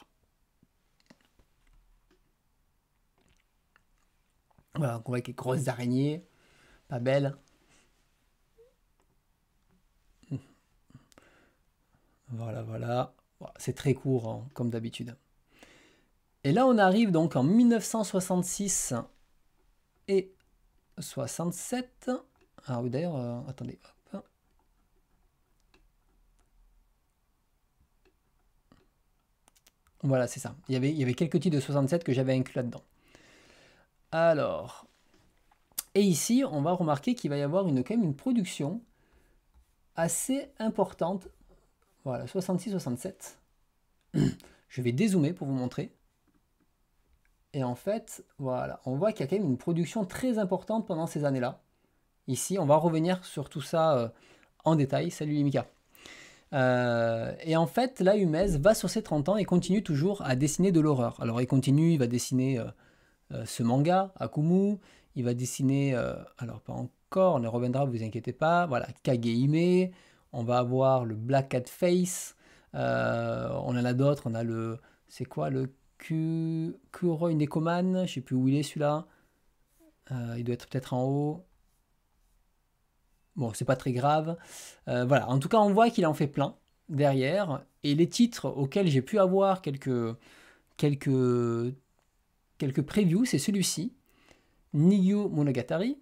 Voilà, on voit les grosses araignées, pas belles. Voilà, voilà. C'est très court, hein, comme d'habitude. Et là, on arrive donc en 1966 et 67. Ah oui, d'ailleurs, euh, attendez, Voilà, c'est ça. Il y, avait, il y avait quelques titres de 67 que j'avais inclus là-dedans. Alors, et ici, on va remarquer qu'il va y avoir une, quand même une production assez importante. Voilà, 66-67. Je vais dézoomer pour vous montrer. Et en fait, voilà, on voit qu'il y a quand même une production très importante pendant ces années-là. Ici, on va revenir sur tout ça euh, en détail. Salut Mika. Euh, et en fait, là, Humez va sur ses 30 ans et continue toujours à dessiner de l'horreur. Alors, il continue, il va dessiner euh, ce manga, Akumu, il va dessiner, alors pas encore, on y reviendra, vous inquiétez pas, voilà, Kageime. on va avoir le Black Cat Face, on en a d'autres, on a le, c'est quoi, le Kuroi Nekoman, je ne sais plus où il est celui-là. Euh, il doit être peut-être en haut. Bon, c'est pas très grave. Euh, voilà, en tout cas, on voit qu'il en fait plein derrière. Et les titres auxquels j'ai pu avoir quelques, quelques, quelques previews, c'est celui-ci Niyu Monogatari.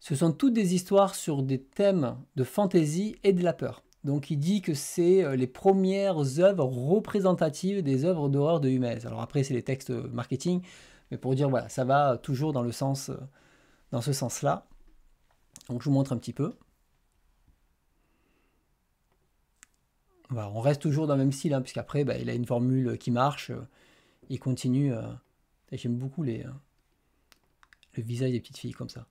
Ce sont toutes des histoires sur des thèmes de fantaisie et de la peur. Donc il dit que c'est euh, les premières œuvres représentatives des œuvres d'horreur de Humez. Alors après, c'est les textes euh, marketing, mais pour dire, voilà, ça va euh, toujours dans, le sens, dans ce sens-là. Donc je vous montre un petit peu. on reste toujours dans le même style, hein, puisqu'après, bah, il a une formule qui marche. il continue. J'aime beaucoup les, le visage des petites filles comme ça.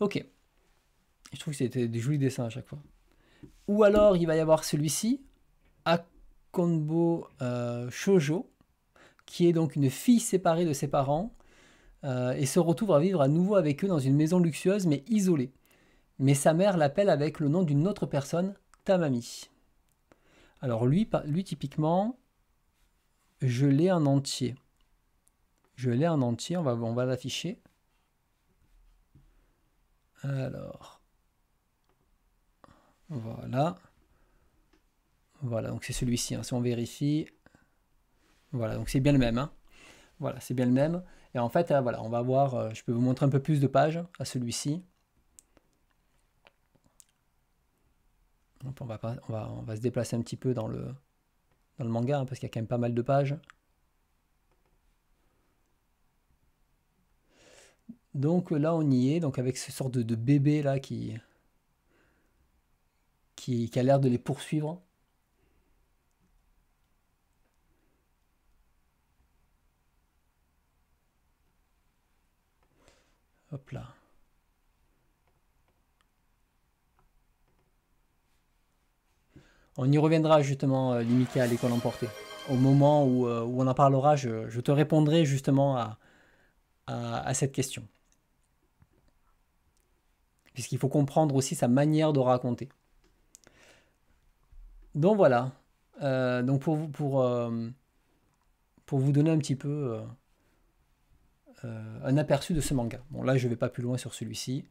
Ok. Je trouve que c'était des jolis dessins à chaque fois. Ou alors il va y avoir celui-ci, Akonbo euh, Shoujo, qui est donc une fille séparée de ses parents euh, et se retrouve à vivre à nouveau avec eux dans une maison luxueuse mais isolée. Mais sa mère l'appelle avec le nom d'une autre personne, Tamami. Alors lui, lui typiquement, je l'ai en entier. Je l'ai en entier, on va, on va l'afficher. Alors, voilà. Voilà, donc c'est celui-ci. Hein. Si on vérifie, voilà, donc c'est bien le même. Hein. Voilà, c'est bien le même. Et en fait, hein, voilà, on va voir, euh, je peux vous montrer un peu plus de pages à celui-ci. On va, on va se déplacer un petit peu dans le, dans le manga, parce qu'il y a quand même pas mal de pages. Donc là, on y est, donc avec ce sorte de, de bébé là qui, qui, a l'air de les poursuivre. Hop là. On y reviendra justement, euh, limité à l'école emportée. Au moment où, euh, on en parlera, je, te répondrai justement à cette question. Puisqu'il faut comprendre aussi sa manière de raconter. Donc voilà. Euh, donc euh, pour vous, donner un petit peu euh, un aperçu de ce manga. Bon là je ne vais pas plus loin sur celui-ci.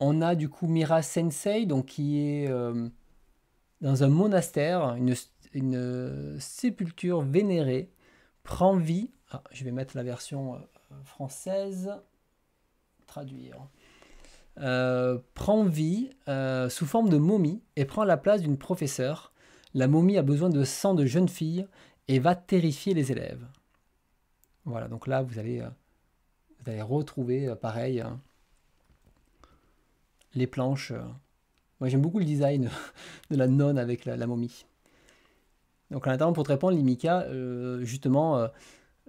On a du coup Mira Sensei, donc qui est dans un monastère, une, sépulture vénérée, prend vie. Ah, je vais mettre la version française. Traduire. Euh, prend vie euh, sous forme de momie et prend la place d'une professeure. La momie a besoin de sang de jeune fille et va terrifier les élèves. Voilà, donc là, vous allez, euh, vous allez retrouver, pareil, hein, les planches. Moi, j'aime beaucoup le design de la nonne avec la, momie. Donc, en attendant, pour te répondre, Limika, justement,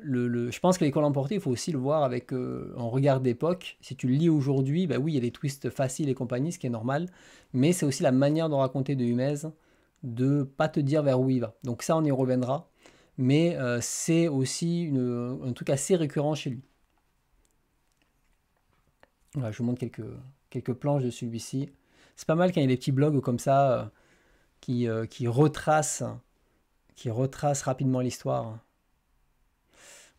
je pense que l'école emportée, il faut aussi le voir avec euh, un en regard d'époque. Si tu le lis aujourd'hui, bah oui, il y a des twists faciles et compagnie, ce qui est normal, mais c'est aussi la manière de raconter de Humez, de pas te dire vers où il va. Donc ça, on y reviendra, mais euh, c'est aussi une, un truc assez récurrent chez lui. Voilà, je vous montre quelques, planches de celui-ci. C'est pas mal quand il y a des petits blogs comme ça euh, qui, qui, qui retracent rapidement l'histoire.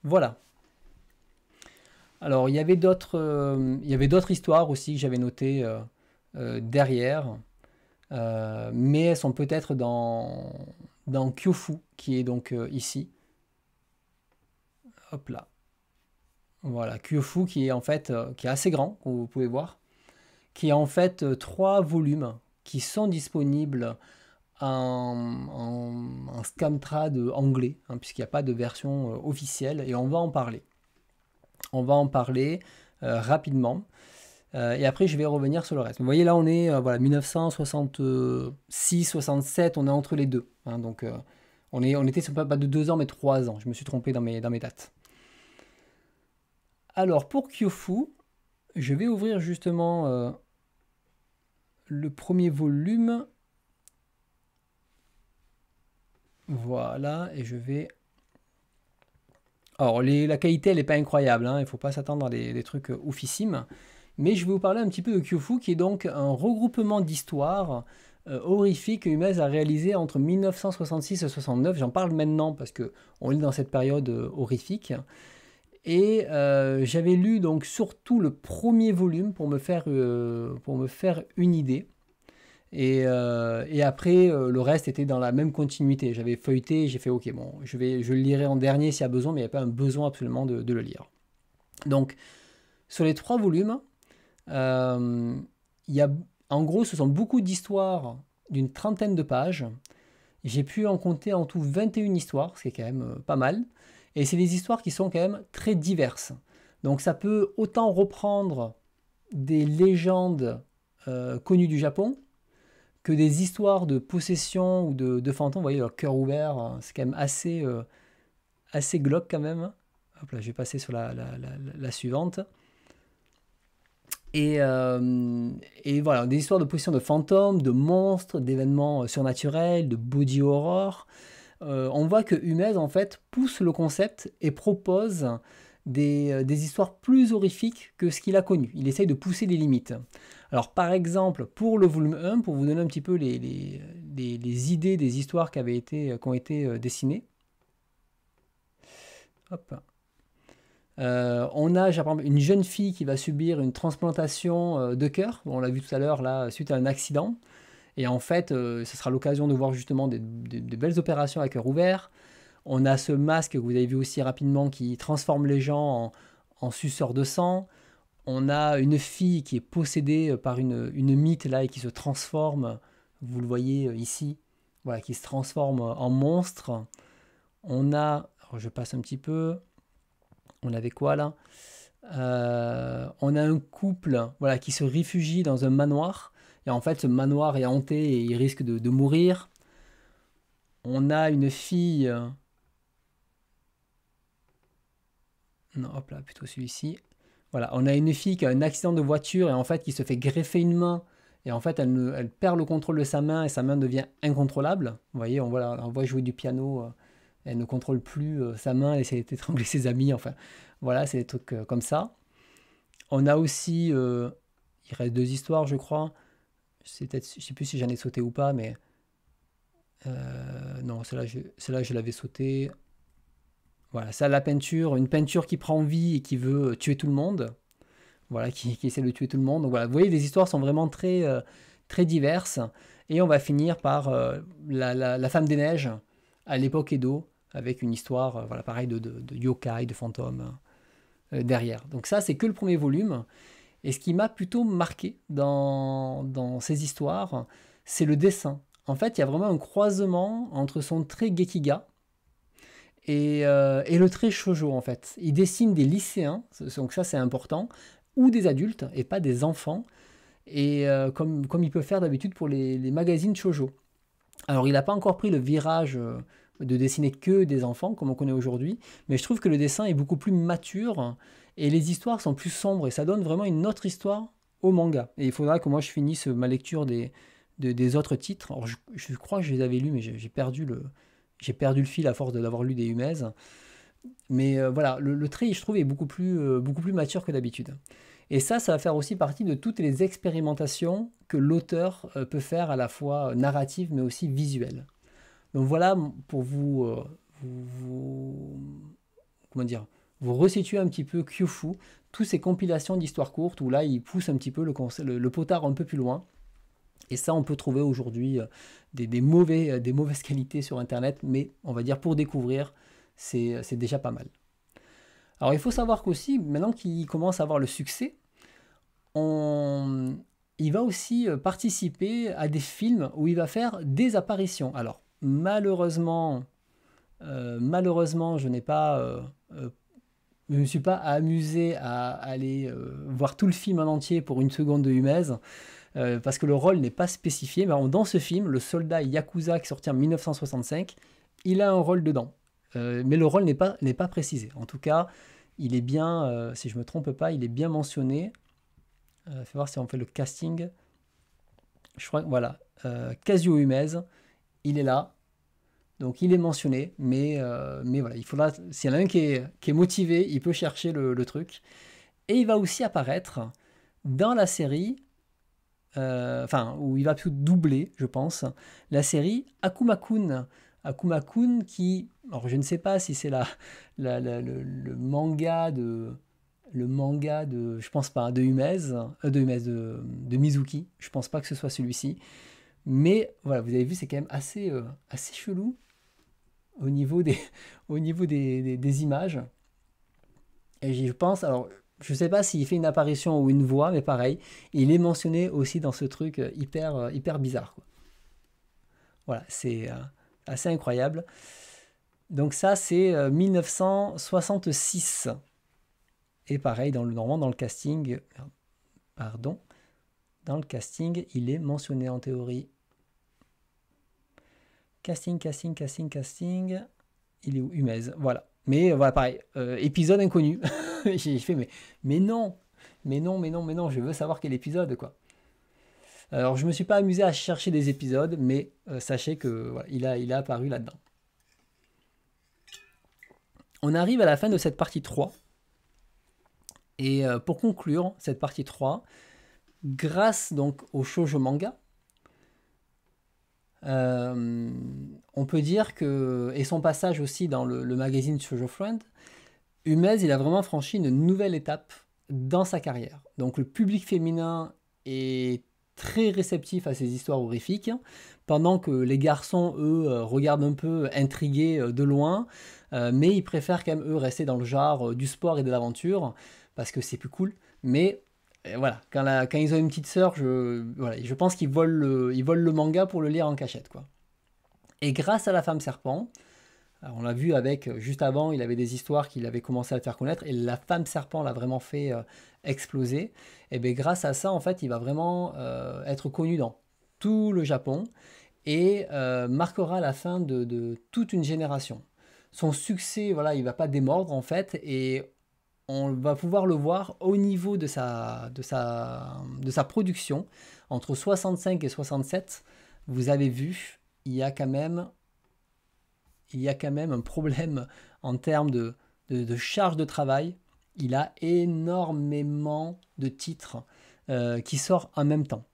Voilà. Alors, euh, il y avait d'autres, histoires aussi que j'avais notées euh, euh, derrière, mais elles sont peut-être dans, dans Kyofu, qui est donc ici. Hop là. Voilà, Kyofu qui est en fait, qui est assez grand, comme vous pouvez voir, qui est en fait trois volumes qui sont disponibles un, un, anglais, hein, puisqu'il n'y a pas de version euh, officielle, et on va en parler. On va en parler euh, rapidement, euh, et après je vais revenir sur le reste. Vous voyez là, on est voilà, 1966-67, on est entre les deux. Hein, donc on, est, on était sur pas de deux ans, mais trois ans, je me suis trompé dans mes, dans mes dates. Alors pour Kyofu, je vais ouvrir justement le premier volume Voilà, et je vais... Alors, la qualité, elle n'est pas incroyable, hein. il ne faut pas s'attendre à des, trucs euh, oufissimes. Mais je vais vous parler un petit peu de Kyofu, qui est donc un regroupement d'histoires euh, horrifiques que Humez a réalisé entre 1966 et 69. J'en parle maintenant parce que on est dans cette période euh, horrifique. Et j'avais lu donc surtout le premier volume pour me faire, pour me faire une idée. Euh, et, après, euh, le reste était dans la même continuité. J'avais feuilleté, j'ai fait OK, bon, je, vais, je le lirai en dernier s'il y a besoin, mais il n'y a pas un besoin absolument de, le lire. Donc, sur les trois volumes, euh, y a, en gros, ce sont beaucoup d'histoires d'une trentaine de pages. J'ai pu en compter en tout 21 histoires, ce qui est quand même euh, pas mal. Et c'est des histoires qui sont quand même très diverses. Donc ça peut autant reprendre des légendes connues du Japon que des histoires de possession ou de, fantômes, vous voyez, leur cœur ouvert, hein, c'est quand même assez, euh, assez glauque quand même. Hop là, je vais passer sur la, suivante. Et, euh, et, voilà, des histoires de possession de fantômes, de monstres, d'événements euh, surnaturels, de body horror. on voit que Humez, en fait, pousse le concept et propose des, des histoires plus horrifiques que ce qu'il a connu. Il essaye de pousser les limites. Alors par exemple, pour le volume 1, pour vous donner un petit peu les, idées des histoires qui, avaient été, euh, qui ont été euh, dessinées, euh, on a une jeune fille qui va subir une transplantation de cœur, on l'a vu tout à l'heure là, suite à un accident. Et en fait, ce sera l'occasion de voir justement des, belles opérations à cœur ouvert. On a ce masque que vous avez vu aussi rapidement qui transforme les gens en, en suceurs de sang. On a une fille qui est possédée euh, par une, mythe là et qui se transforme. Vous le voyez euh, ici. Voilà, qui se transforme en monstre. On a, je passe un petit peu. On avait quoi là euh, On a un couple, voilà, qui se réfugie dans un manoir. Et en fait, ce manoir est hanté et il risque de, de mourir. On a une fille. Non, hop là, plutôt celui-ci. Voilà, on a une fille qui a un accident de voiture et en fait qui se fait greffer une main et en fait elle, elle perd le contrôle de sa main et sa main devient incontrôlable. Vous voyez, on voit, jouer du piano, euh, elle ne contrôle plus euh, sa main, elle essaie d'étrangler ses amis, enfin voilà, c'est des trucs euh, comme ça. On a aussi, il reste deux histoires je crois, je ne sais plus si j'en ai sauté ou pas, mais non, celle-là je, je l'avais sauté. Voilà, ça, la peinture, une peinture qui prend vie et qui veut euh, tuer tout le monde. Voilà, qui, essaie de tuer tout le monde. Donc voilà, vous voyez, les histoires sont vraiment très, euh, très diverses. Et on va finir par euh, la, Femme des Neiges à l'époque Edo, avec une histoire, voilà, pareil, de, de, yokai, de fantômes derrière. Donc ça, c'est que le premier volume. Et ce qui m'a plutôt marqué dans, dans ces histoires, c'est le dessin. En fait, il y a vraiment un croisement entre son très Gekiga, euh, et, le trait shoujo en fait. Il dessine des lycéens, donc ça c'est important, ou des adultes et pas des enfants, et euh, comme, comme il peut faire d'habitude pour les, magazines shoujo. Alors il n'a pas encore pris le virage euh, de dessiner que des enfants comme on connaît aujourd'hui, mais je trouve que le dessin est beaucoup plus mature et les histoires sont plus sombres et ça donne vraiment une autre histoire au manga. Et il faudra que moi je finisse ma lecture des, des autres titres. Alors je, crois que je les avais lus mais j'ai perdu le, j'ai perdu le fil à force de l'avoir lu des Humaises. Mais euh, voilà, le, trait, je trouve, est euh, beaucoup plus, mature que d'habitude. Et ça, ça va faire aussi partie de toutes les expérimentations que l'auteur euh, peut faire à la fois narrative mais aussi visuelle. Donc voilà pour vous, comment dire, vous resituer un petit peu Kyufu, toutes ces compilations d'histoires courtes où là il pousse un petit peu le potard un peu plus loin. Et ça, on peut trouver aujourd'hui euh, des, mauvais, euh, des mauvaises qualités sur Internet, mais on va dire pour découvrir, euh, c'est déjà pas mal. Alors il faut savoir qu'aussi, maintenant qu'il commence à avoir le succès, il va aussi participer à des films où il va faire des apparitions. Alors malheureusement, malheureusement, je n'ai pas... je ne me suis pas amusé à aller voir tout le film en entier pour une seconde de Humez. Euh, parce que le rôle n'est pas spécifié. Mais dans ce film, le soldat Yakuza qui est sorti en 1965, il a un rôle dedans. Euh, mais le rôle n'est pas, n'est pas précisé. En tout cas, il est bien, euh, si je ne me trompe pas, il est bien mentionné. fais voir si on fait le casting. Je crois que voilà. Casio Humez, il est là. Donc il est mentionné, mais, mais voilà, il faudra. S'il y en a un qui est, motivé, il peut chercher le, truc. Et il va aussi apparaître dans la série euh, enfin, où il va plutôt doubler, je pense, la série Akumakun. Akumakun qui, alors je ne sais pas si c'est la, le, manga de, le manga de, je pense pas, de Humez, euh, de, Humez de, Mizuki, je pense pas que ce soit celui-ci, mais voilà, vous avez vu, c'est quand même assez, euh, assez chelou au niveau des, au niveau des images. Et je pense, alors je sais pas s'il fait une apparition ou une voix, mais pareil, il est mentionné aussi dans ce truc euh, hyper, euh, hyper bizarre. Voilà, c'est euh, assez incroyable. Donc ça, c'est 1966. Et pareil, dans le dans le casting, pardon, dans le casting, il est mentionné en théorie. Casting, casting, casting, casting. Il est où Humez, voilà. Mais euh, voilà, pareil, euh, épisode inconnu. j'ai fait, mais, mais non, mais non, mais non, mais non, je veux savoir quel épisode, quoi. Alors, je me suis pas amusé à chercher des épisodes, mais euh, sachez que il, a, il a apparu là-dedans. On arrive à la fin de cette partie 3. Et pour conclure cette partie 3, grâce donc au shoujo manga, euh, on peut dire que, et son passage aussi dans le, magazine sur your Friend, Humez, il a vraiment franchi une nouvelle étape dans sa carrière. Donc le public féminin est très réceptif à ces histoires horrifiques, pendant que les garçons, eux, euh, regardent un peu intrigués euh, de loin, mais ils préfèrent quand même, eux, rester dans le genre du sport et de l'aventure, parce que c'est plus cool. Mais voilà, quand, quand, ils ont une petite sœur, je, je pense qu'ils volent, le, ils volent le manga pour le lire en cachette. quoi. Et grâce à la femme serpent, on l'a vu avec, euh, juste avant, il avait des histoires qu'il avait commencé à faire connaître, et la femme serpent l'a vraiment fait euh, exploser. Et ben, grâce à ça, en fait, il va vraiment euh, être connu dans tout le Japon, et marquera la fin de, toute une génération. Son succès, voilà, il va pas démordre en fait, et on va pouvoir le voir au niveau de sa, de sa, de sa production. Entre 65 et 67, vous avez vu, il y a quand même, il a quand même un problème en termes de, de, de charge de travail. Il a énormément de titres euh, qui sortent en même temps.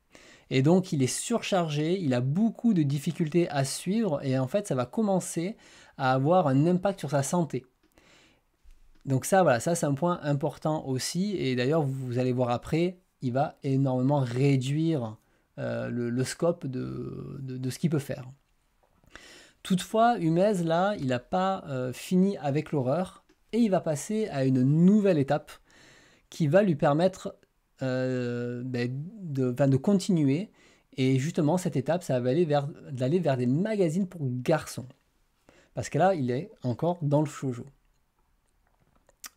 Et donc il est surchargé, il a beaucoup de difficultés à suivre et en fait ça va commencer à avoir un impact sur sa santé. Donc ça, voilà, ça c'est un point important aussi. Et d'ailleurs, vous, allez voir après, il va énormément réduire euh, le, scope de, ce qu'il peut faire. Toutefois, Humez, là, il n'a pas euh, fini avec l'horreur et il va passer à une nouvelle étape qui va lui permettre euh, ben, de, de, continuer. Et justement, cette étape, ça va aller vers, d'aller vers des magazines pour garçons. Parce que là, il est encore dans le shoujo.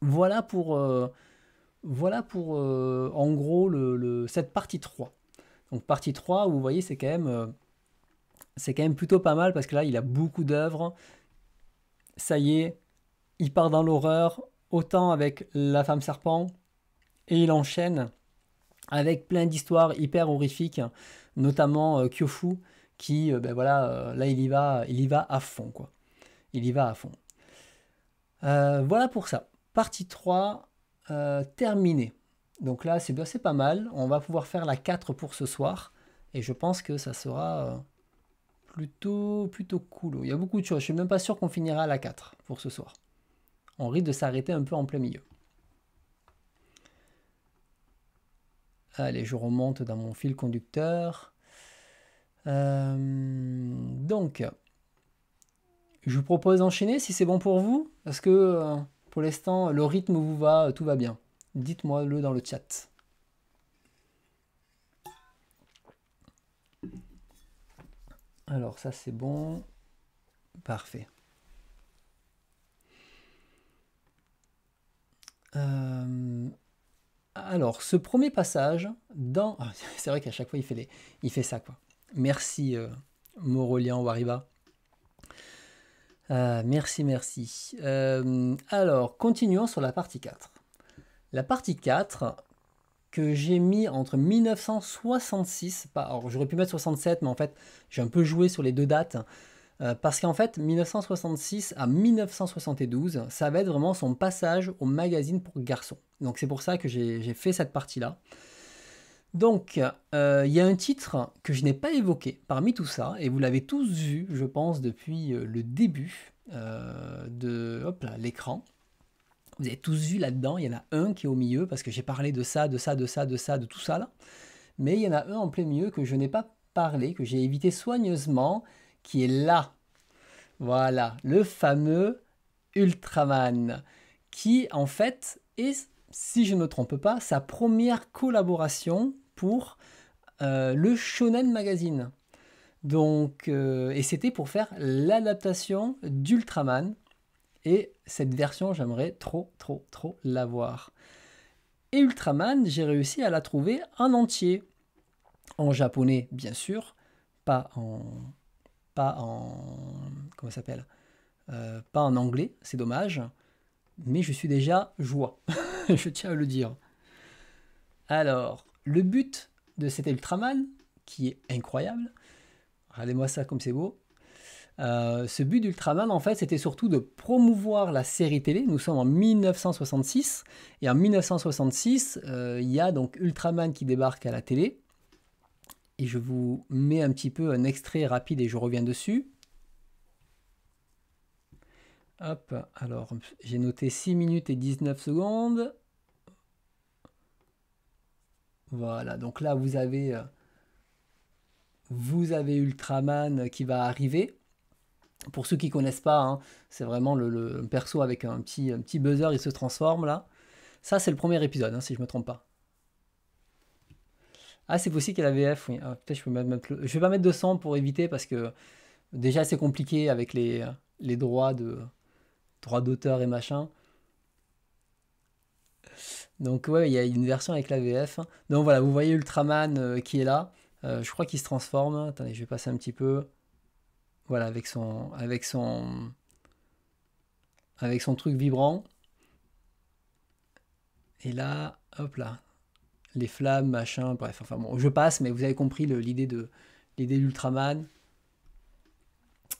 Voilà pour, euh, voilà pour euh, en gros le, cette partie 3. Donc partie 3, vous voyez, c'est quand, même, euh, c'est quand même plutôt pas mal parce que là, il a beaucoup d'œuvres. Ça y est, il part dans l'horreur, autant avec la femme serpent, et il enchaîne avec plein d'histoires hyper horrifiques, notamment Kyofu, qui, ben voilà, là, il y, va, il y va à fond, quoi. Il y va à fond. voilà pour ça. Partie 3 euh, terminée. Donc là, c'est c'est pas mal. On va pouvoir faire la 4 pour ce soir. Et je pense que ça sera euh, plutôt, plutôt cool. Il y a beaucoup de choses. Je ne suis même pas sûr qu'on finira la 4 pour ce soir. On risque de s'arrêter un peu en plein milieu. Allez, je remonte dans mon fil conducteur. Euh, donc, je vous propose d'enchaîner si c'est bon pour vous. Parce que pour l'instant, le rythme vous va, euh, tout va bien. Dites-moi le dans le chat. Alors ça c'est bon. Parfait. Euh, alors, ce premier passage dans... Ah, c'est vrai qu'à chaque fois, il fait, les... il fait ça, quoi. Merci, euh, Wariba. Euh, merci, merci. Euh, alors, continuons sur la partie 4. La partie 4 que j'ai mis entre 1966, alors j'aurais pu mettre 67, mais en fait j'ai un peu joué sur les deux dates, euh, parce qu'en fait 1966 à 1972, ça va être vraiment son passage au magazine pour garçons. Donc c'est pour ça que j'ai fait cette partie-là. Donc, il euh, y a un titre que je n'ai pas évoqué parmi tout ça, et vous l'avez tous vu, je pense, depuis euh, le début euh, de l'écran. Vous avez tous vu là-dedans, il y en a un qui est au milieu, parce que j'ai parlé de ça, de ça, de ça, de ça, de tout ça là. Mais il y en a un en plein milieu que je n'ai pas parlé, que j'ai évité soigneusement, qui est là. Voilà, le fameux Ultraman, qui en fait est, si je ne me trompe pas, sa première collaboration pour euh, le Shonen Magazine. Donc, euh, et c'était pour faire l'adaptation d'Ultraman. Et cette version, j'aimerais trop, trop, trop l'avoir. Et Ultraman, j'ai réussi à la trouver en entier. En japonais, bien sûr. Pas en. Pas en. Comment s'appelle euh, Pas en anglais, c'est dommage. Mais je suis déjà joie. je tiens à le dire. Alors, le but de cet Ultraman, qui est incroyable, regardez-moi ça comme c'est beau, euh, ce but d'Ultraman, en fait, c'était surtout de promouvoir la série télé. Nous sommes en 1966. Et en 1966, euh, il y a donc Ultraman qui débarque à la télé. Et je vous mets un petit peu un extrait rapide et je reviens dessus. Hop, alors j'ai noté 6 minutes et 19 secondes. Voilà, donc là vous avez euh, vous avez Ultraman qui va arriver. Pour ceux qui connaissent pas, hein, c'est vraiment le, perso avec un petit, petit buzzer, il se transforme là. Ça c'est le premier épisode, hein, si je ne me trompe pas. Ah c'est possible qu'il y a la VF, oui. Ah, être je, ne vais pas mettre de sang pour éviter parce que déjà c'est compliqué avec les, les droits de droits d'auteur et machin. Donc ouais, il y a une version avec la VF. Hein. Donc voilà, vous voyez Ultraman euh, qui est là. Euh, je crois qu'il se transforme. Attendez, je vais passer un petit peu. Voilà, avec son, avec son, avec son truc vibrant. Et là, hop là, les flammes, machin, bref. Enfin bon, je passe, mais vous avez compris l'idée de l'idée d'Ultraman.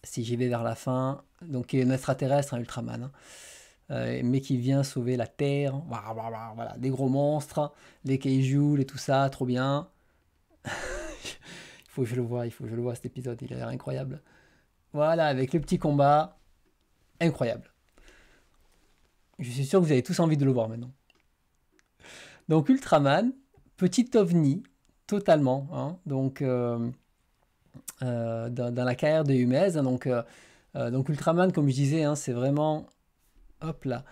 Si j'y vais vers la fin, donc il est un extraterrestre, un hein, Ultraman. Hein. Euh, mais qui vient sauver la Terre. Voilà, des gros monstres, les kaiju, et tout ça, trop bien. il faut que je le vois, il faut que je le vois cet épisode, il a incroyable. Voilà, avec le petit combat, incroyable. Je suis sûr que vous avez tous envie de le voir maintenant. Donc Ultraman, petit ovni, totalement. Hein. donc euh, euh, dans, la carrière de Humez, hein. donc, donc Ultraman, comme je disais, hein, c'est vraiment Hop là.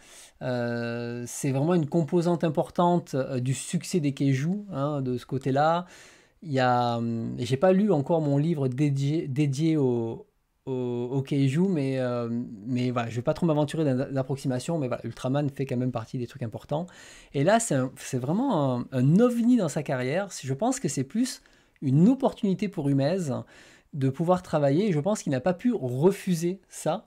Euh, c'est vraiment une composante importante euh, du succès des Keiju, hein, de ce côté-là. Il y hum, j'ai pas lu encore mon livre dédié, dédié au, au, mais, euh, mais voilà, je vais pas trop m'aventurer dans l'approximation, mais Ultraman fait quand même partie des trucs importants. Et là, c'est vraiment un, ovni dans sa carrière. Je pense que c'est plus une opportunité pour Humez de pouvoir travailler. je pense qu'il n'a pas pu refuser ça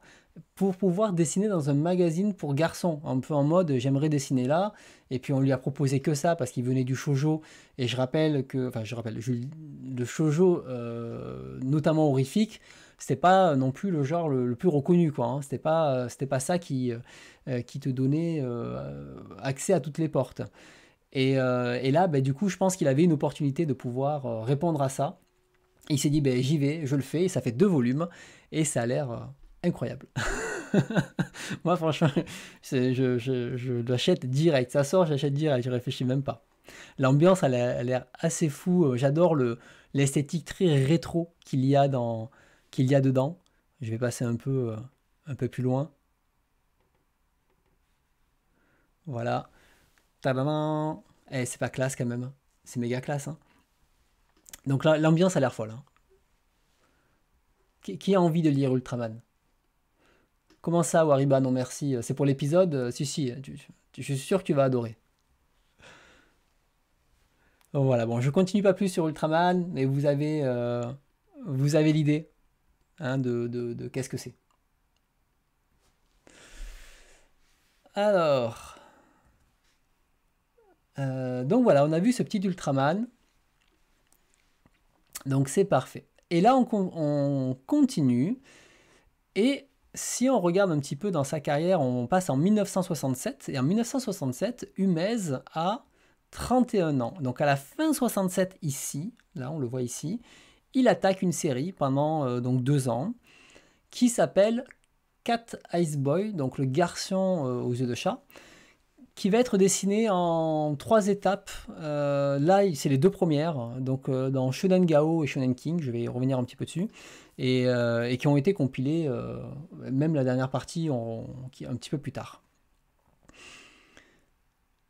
pour pouvoir dessiner dans un magazine pour garçons, un peu en mode euh, j'aimerais dessiner là, et puis on lui a proposé que ça parce qu'il venait du shojo, et je rappelle que, enfin je rappelle, le shojo, euh, notamment horrifique, c'était pas non plus le genre le, plus reconnu, quoi, hein. c'était pas, euh, c'était pas ça qui, qui te donnait accès à toutes les portes. Et, là, bah, du coup, je pense qu'il avait une opportunité de pouvoir répondre à ça. Il s'est dit, bah, j'y vais, je le fais, et ça fait deux volumes, et ça a l'air incroyable. Moi, franchement, je, je, je l'achète direct. Ça sort, j'achète direct, je réfléchis même pas. L'ambiance, elle a l'air assez fou. Euh, j'adore le, l'esthétique très rétro qu'il y, a dans, qu'il y a dedans. Je vais passer un peu, euh, un peu plus loin. Voilà. Tadam Eh, c'est pas classe quand même. Hein. C'est méga classe. Hein. Donc là, l'ambiance a l'air folle. Hein. qui a envie de lire Ultraman Comment ça, Wariba Non, merci. Euh, c'est pour l'épisode euh, Si, si, je suis sûr que tu vas adorer. voilà, bon, je continue pas plus sur Ultraman, mais vous avez, euh, avez l'idée hein, de, qu'est-ce que c'est. Alors. donc voilà, on a vu ce petit Ultraman. Donc c'est parfait. Et là, on, on continue. Et si on regarde un petit peu dans sa carrière, on passe en 1967, et en 1967, Humez a 31 ans. Donc à la fin 67 ici, là on le voit ici, il attaque une série pendant euh, donc deux ans qui s'appelle Cat Ice Boy, donc le garçon euh, aux yeux de chat, qui va être dessiné en trois étapes. Euh, là, c'est les deux premières, donc dans Shonen Gao et Shonen King, je vais y revenir un petit peu dessus. Euh, et, qui ont été compilés, euh, même la dernière partie, un petit peu plus tard.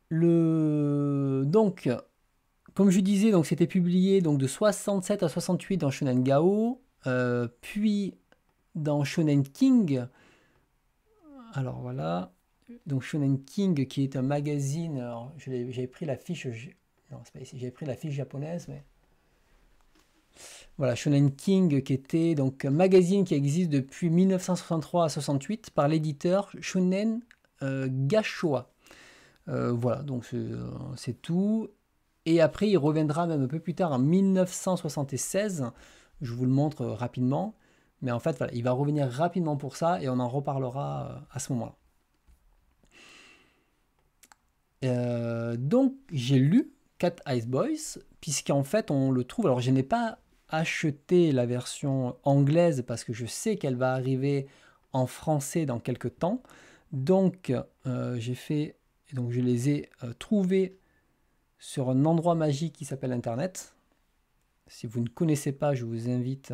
Le... Donc, comme je disais, donc c'était publié donc de 67 à 68 dans Shonen Gao, euh, puis dans Shonen King. Alors voilà, donc Shonen King qui est un magazine. j'avais pris la fiche, non pas pris la fiche japonaise, mais voilà, Shonen King, qui était donc un magazine qui existe depuis 1963 à 68 par l'éditeur Shonen euh, Gashua. Euh, voilà, donc euh, c'est tout. Et après, il reviendra même un peu plus tard en 1976. Je vous le montre rapidement. Mais en fait, il va revenir rapidement pour ça et on en reparlera à ce moment-là. donc, j'ai lu Cat ice Boys, puisqu'en fait, on le trouve. Alors, je n'ai pas acheter la version anglaise parce que je sais qu'elle va arriver en français dans quelques temps. Donc euh, j'ai fait, donc je les ai euh, trouvés sur un endroit magique qui s'appelle Internet. Si vous ne connaissez pas, je vous invite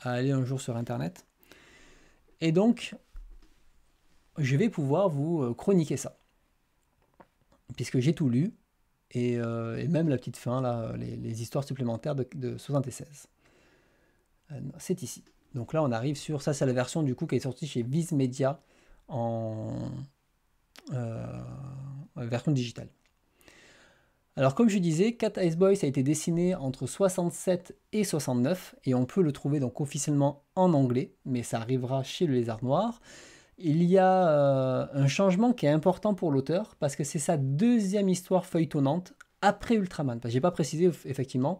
à aller un jour sur Internet. Et donc, je vais pouvoir vous euh, chroniquer ça. Puisque j'ai tout lu, euh, et, même la petite fin, là, euh, les, histoires supplémentaires de, 76. Euh, c'est ici. Donc là, on arrive sur. Ça, c'est la version du coup qui est sortie chez Viz Media en version digitale. Alors, comme je disais, Cat Ice Boys a été dessiné entre 67 et 69, et on peut le trouver donc officiellement en anglais, mais ça arrivera chez le Lézard Noir il y a euh, un changement qui est important pour l'auteur parce que c'est sa deuxième histoire feuilletonnante après Ultraman. Parce que j'ai pas précisé effectivement,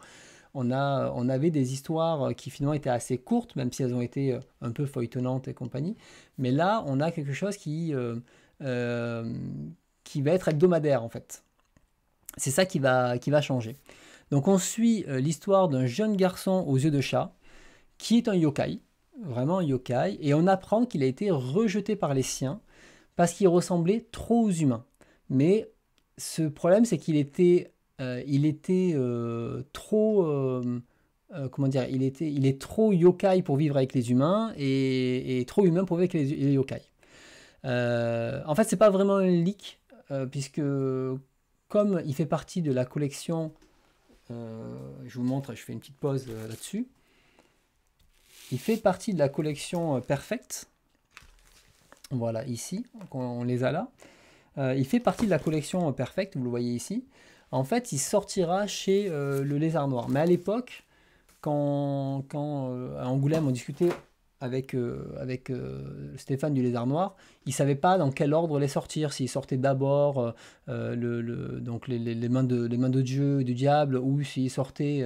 on, a, on avait des histoires qui finalement étaient assez courtes, même si elles ont été euh, un peu feuilletonnantes et compagnie. Mais là, on a quelque chose qui, euh, qui va être hebdomadaire en fait. C'est ça qui va, qui va changer. Donc on suit l'histoire d'un jeune garçon aux yeux de chat qui est un yokai vraiment yokai, et on apprend qu'il a été rejeté par les siens parce qu'il ressemblait trop aux humains. Mais ce problème, c'est qu'il était, euh, il était euh, trop, euh, comment dire, il était, il est trop yokai pour vivre avec les humains et, trop humain pour vivre avec les, les yokai. en fait, c'est pas vraiment un leak puisque comme il fait partie de la collection, je vous montre, je fais une petite pause là-dessus. Il fait partie de la collection euh, Perfect. Voilà, ici, on les a là. Euh, il fait partie de la collection euh, Perfect, vous le voyez ici. En fait, il sortira chez le Lézard Noir. Mais à l'époque, quand, quand à Angoulême, on discutait avec, euh, euh, Stéphane du Lézard Noir, il ne savait pas dans quel ordre les sortir, S'il sortait d'abord euh, les, mains de, les mains de Dieu du diable, ou s'il sortait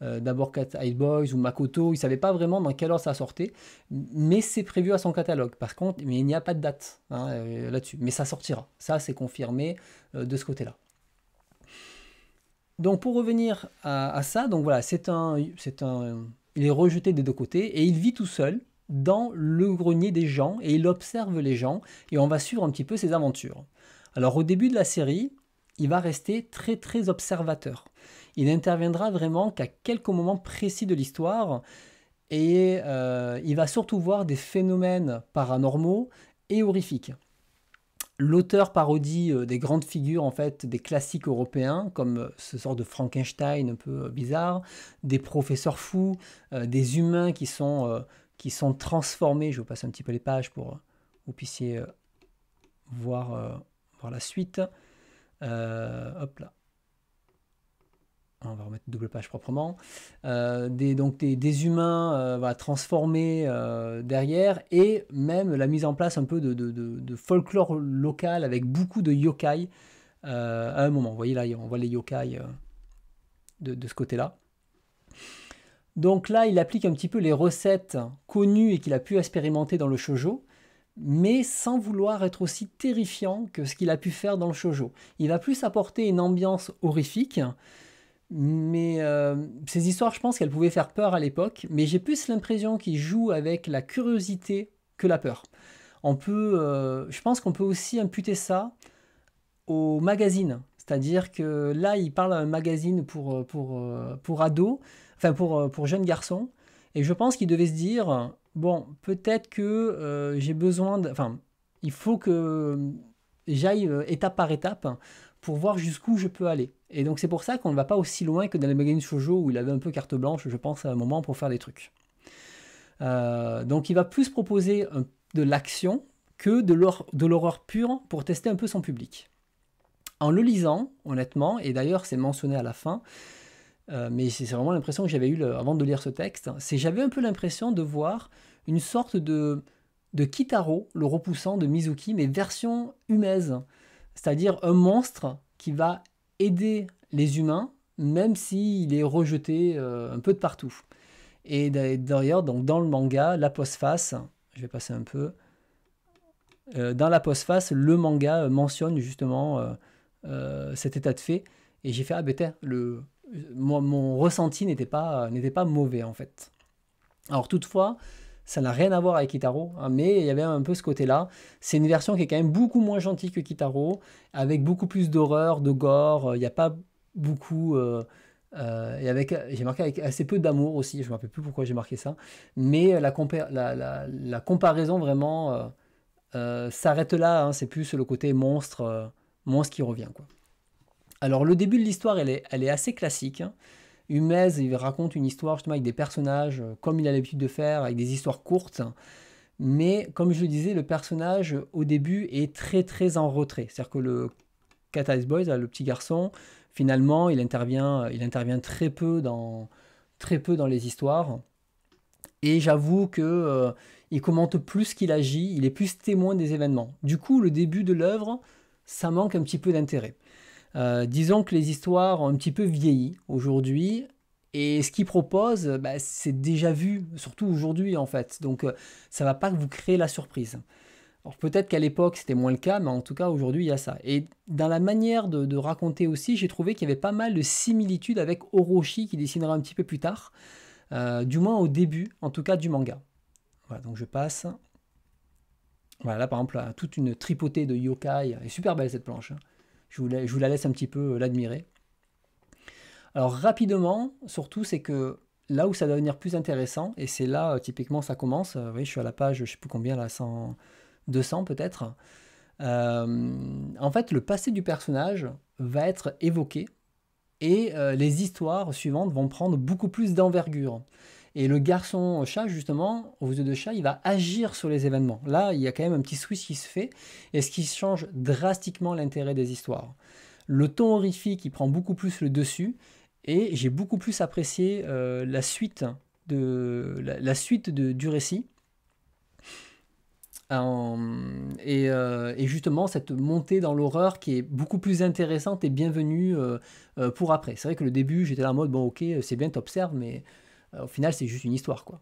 d'abord Cat Boys ou Makoto, il ne savait pas vraiment dans quel ordre ça sortait, mais c'est prévu à son catalogue. Par contre, mais il n'y a pas de date hein, là-dessus, mais ça sortira, ça c'est confirmé de ce côté-là. Donc pour revenir à, à ça, donc voilà, c'est un, c'est un, il est rejeté des deux côtés et il vit tout seul dans le grenier des gens et il observe les gens et on va suivre un petit peu ses aventures. Alors au début de la série, il va rester très très observateur. Il n'interviendra vraiment qu'à quelques moments précis de l'histoire et euh, il va surtout voir des phénomènes paranormaux et horrifiques. L'auteur parodie euh, des grandes figures en fait des classiques européens comme euh, ce sort de Frankenstein un peu bizarre, des professeurs fous, des humains qui sont qui sont transformés. Je vous passe un petit peu les pages pour que euh, vous puissiez euh, euh, voir, la suite. hop là. On va remettre double page proprement. des, donc des, humains transformés derrière et même la mise en place un peu de, de folklore local avec beaucoup de yokai. à un moment, vous voyez là, on voit les yokai de, ce côté-là. Donc là, il applique un petit peu les recettes connues et qu'il a pu expérimenter dans le shojo, mais sans vouloir être aussi terrifiant que ce qu'il a pu faire dans le shojo. Il va plus apporter une ambiance horrifique, mais euh, ces histoires, je pense qu'elles pouvaient faire peur à l'époque, mais j'ai plus l'impression qu'il joue avec la curiosité que la peur. On peut, euh, je pense qu'on peut aussi imputer ça au magazine, c'est-à-dire que là, il parle à un magazine pour, pour, euh, pour ados, enfin pour, euh, pour garçon. Et je pense qu'il devait se dire, bon, peut-être que euh, j'ai besoin de... Enfin, il faut que euh, j'aille étape par étape pour voir jusqu'où je peux aller. Et donc c'est pour ça qu'on ne va pas aussi loin que dans les magazines shoujo où il avait un peu carte blanche, je pense, à un moment pour faire des trucs. donc il va plus proposer de l'action que de l'horreur pure pour tester un peu son public. En le lisant, honnêtement, et d'ailleurs c'est mentionné à la fin, euh, mais c'est vraiment l'impression que j'avais eue avant de lire ce texte, hein. c'est j'avais un peu l'impression de voir une sorte de, de Kitaro, le repoussant de Mizuki, mais version humaise, c'est-à-dire un monstre qui va aider les humains, même s'il est rejeté euh, un peu de partout. Et d'ailleurs, donc dans le manga, la postface, je vais passer un peu, euh, dans la postface, le manga mentionne justement cet état de fait, et j'ai fait, ah ben le, mon, ressenti n'était pas, n'était pas mauvais en fait. Alors toutefois, ça n'a rien à voir avec Kitaro, hein, mais il y avait un peu ce côté-là. C'est une version qui est quand même beaucoup moins gentille que Kitaro, avec beaucoup plus d'horreur, de gore, il n'y a pas beaucoup... Euh, euh, et avec, j'ai marqué avec assez peu d'amour aussi, je ne me rappelle plus pourquoi j'ai marqué ça, mais la, comparaison vraiment euh, s'arrête là, hein. c'est plus le côté monstre, monstre qui revient. quoi. Alors le début de l'histoire, elle est, assez classique. Hein. Humez, il raconte une histoire justement avec des personnages, euh, comme il a l'habitude de faire, avec des histoires courtes. Hein. Mais comme je le disais, le personnage au début est très très en retrait. C'est-à-dire que le Cat Boys, le petit garçon, finalement, il intervient, euh, il intervient très, peu dans, très peu dans les histoires. Et j'avoue que euh, il commente plus qu'il agit, il est plus témoin des événements. Du coup, le début de l'œuvre, ça manque un petit peu d'intérêt. Euh, disons que les histoires ont un petit peu vieilli aujourd'hui. Et ce qu'ils propose, bah, c'est déjà vu, surtout aujourd'hui en fait. Donc euh, ça va pas vous créer la surprise. Alors peut-être qu'à l'époque c'était moins le cas, mais en tout cas aujourd'hui il y a ça. Et dans la manière de, raconter aussi, j'ai trouvé qu'il y avait pas mal de similitudes avec Orochi qui dessinera un petit peu plus tard, euh, du moins au début en tout cas du manga. Voilà, donc je passe. Voilà, par exemple, toute une tripotée de yokai. est super belle cette planche. Hein je vous la, laisse un petit peu euh, l'admirer. Alors rapidement, surtout, c'est que là où ça va devenir plus intéressant, et c'est là euh, typiquement ça commence, vous euh, voyez, je suis à la page, je ne sais plus combien, là, 100, 200 peut-être. en fait, le passé du personnage va être évoqué et les histoires suivantes vont prendre beaucoup plus d'envergure. Et le garçon chat, justement, aux yeux de chat, il va agir sur les événements. Là, il y a quand même un petit switch qui se fait, et ce qui change drastiquement l'intérêt des histoires. Le ton horrifique, il prend beaucoup plus le dessus, et j'ai beaucoup plus apprécié euh, la suite, de, la, suite de, du récit. Euh, euh, et, justement, cette montée dans l'horreur qui est beaucoup plus intéressante et bienvenue pour après. C'est vrai que le début, j'étais là en mode, bon ok, c'est bien, t'observes, mais euh, au final, c'est juste une histoire, quoi.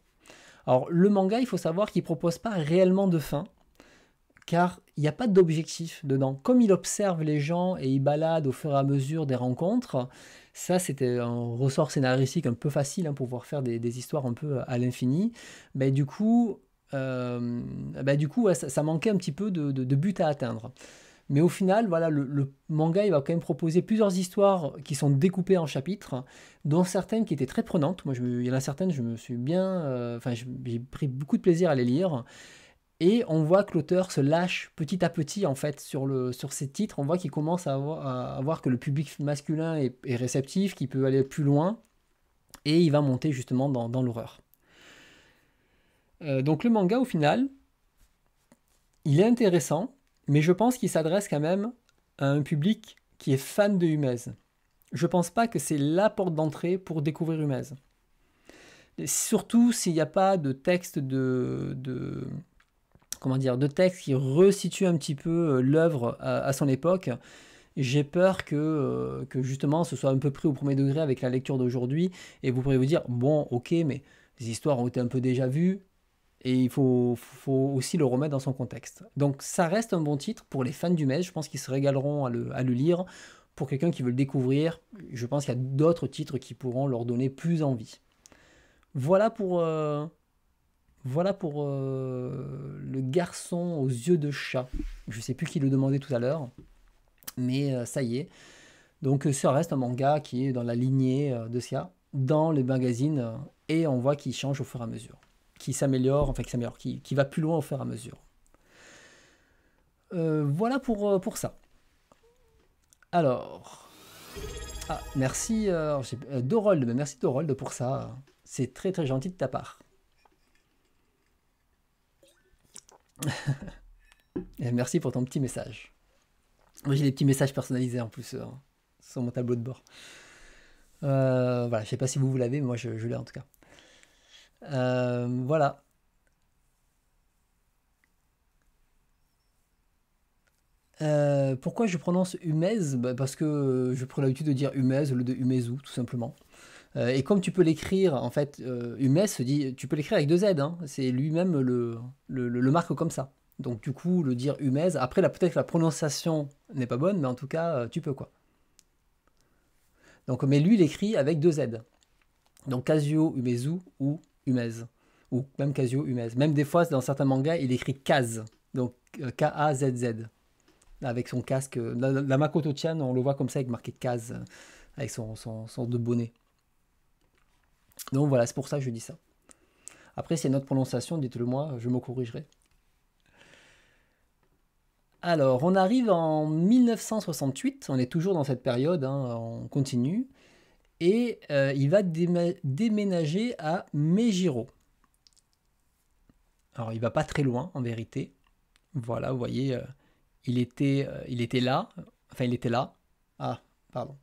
Alors, le manga, il faut savoir qu'il propose pas réellement de fin, car il n'y a pas d'objectif dedans. Comme il observe les gens et il balade au fur et à mesure des rencontres, ça c'était un ressort scénaristique un peu facile hein, pour pouvoir faire des, histoires un peu à l'infini. Mais du coup, euh, bah, du coup ça, manquait un petit peu de but à atteindre. Mais au final, voilà, le, manga il va quand même proposer plusieurs histoires qui sont découpées en chapitres, dont certaines qui étaient très prenantes. Moi, je, il y en a certaines, je me suis bien, euh, enfin, j'ai pris beaucoup de plaisir à les lire. Et on voit que l'auteur se lâche petit à petit en fait sur, le, sur ces titres. On voit qu'il commence à, voir que le public masculin est, réceptif, qu'il peut aller plus loin, et il va monter justement dans, l'horreur. Euh, donc le manga au final, il est intéressant, mais je pense qu'il s'adresse quand même à un public qui est fan de Humez. Je pense pas que c'est la porte d'entrée pour découvrir Humez. surtout s'il n'y a pas de texte de, de, comment dire de texte qui resitue un petit peu euh, l'œuvre à, son époque. J'ai peur que, euh, que justement ce soit un peu pris au premier degré avec la lecture d'aujourd'hui et vous pourrez vous dire bon ok mais les histoires ont été un peu déjà vues, et il faut, aussi le remettre dans son contexte. Donc ça reste un bon titre pour les fans du Metz, je pense qu'ils se régaleront à le, lire. Pour quelqu'un qui veut le découvrir, je pense qu'il y a d'autres titres qui pourront leur donner plus envie. Voilà pour, euh, voilà pour euh, le garçon aux yeux de chat. Je ne sais plus qui le demandait tout à l'heure, mais euh, ça y est. Donc ça reste un manga qui est dans la lignée de Sia, dans les magazines et on voit qu'il change au fur et à mesure qui s'améliore, enfin qui s'améliore, qui, qui, va plus loin au fur et à mesure. Euh, voilà pour, euh, pour ça. Alors. Ah, merci euh, euh Dorold, merci Dorold pour ça. C'est très très gentil de ta part. et merci pour ton petit message. Moi j'ai des petits messages personnalisés en plus sur mon tableau de bord. voilà, je sais pas si vous vous l'avez, mais moi je l'ai en tout cas. Euh, voilà. Euh, pourquoi je prononce Humez bah, Parce que je prends l'habitude de dire Humez au lieu de Humezou, tout simplement. Euh, et comme tu peux l'écrire, en fait, Humez se dit, tu peux l'écrire avec deux Z, hein. c'est lui-même le, le, marque comme ça. Donc du coup, le dire Humez, après peut-être la prononciation n'est pas bonne, mais en tout cas, tu peux quoi. Donc, mais lui, il avec deux Z. Donc Casio, Humezou ou Humez. Ou même Casio Humez. Même des fois, dans certains mangas, il écrit Kaz. Donc euh, K-A-Z-Z. avec son casque. La, makoto on le voit comme ça, avec marqué Kaz. Euh, avec son, son, son de bonnet. Donc voilà, c'est pour ça que je dis ça. Après, c'est notre prononciation, dites-le moi, je me corrigerai. Alors, on arrive en 1968, on est toujours dans cette période, hein, on continue et euh, il va déménager à Mejiro. Alors il va pas très loin en vérité. Voilà, vous voyez, euh, il, était, euh, il était là. Enfin, il était là. Ah, pardon.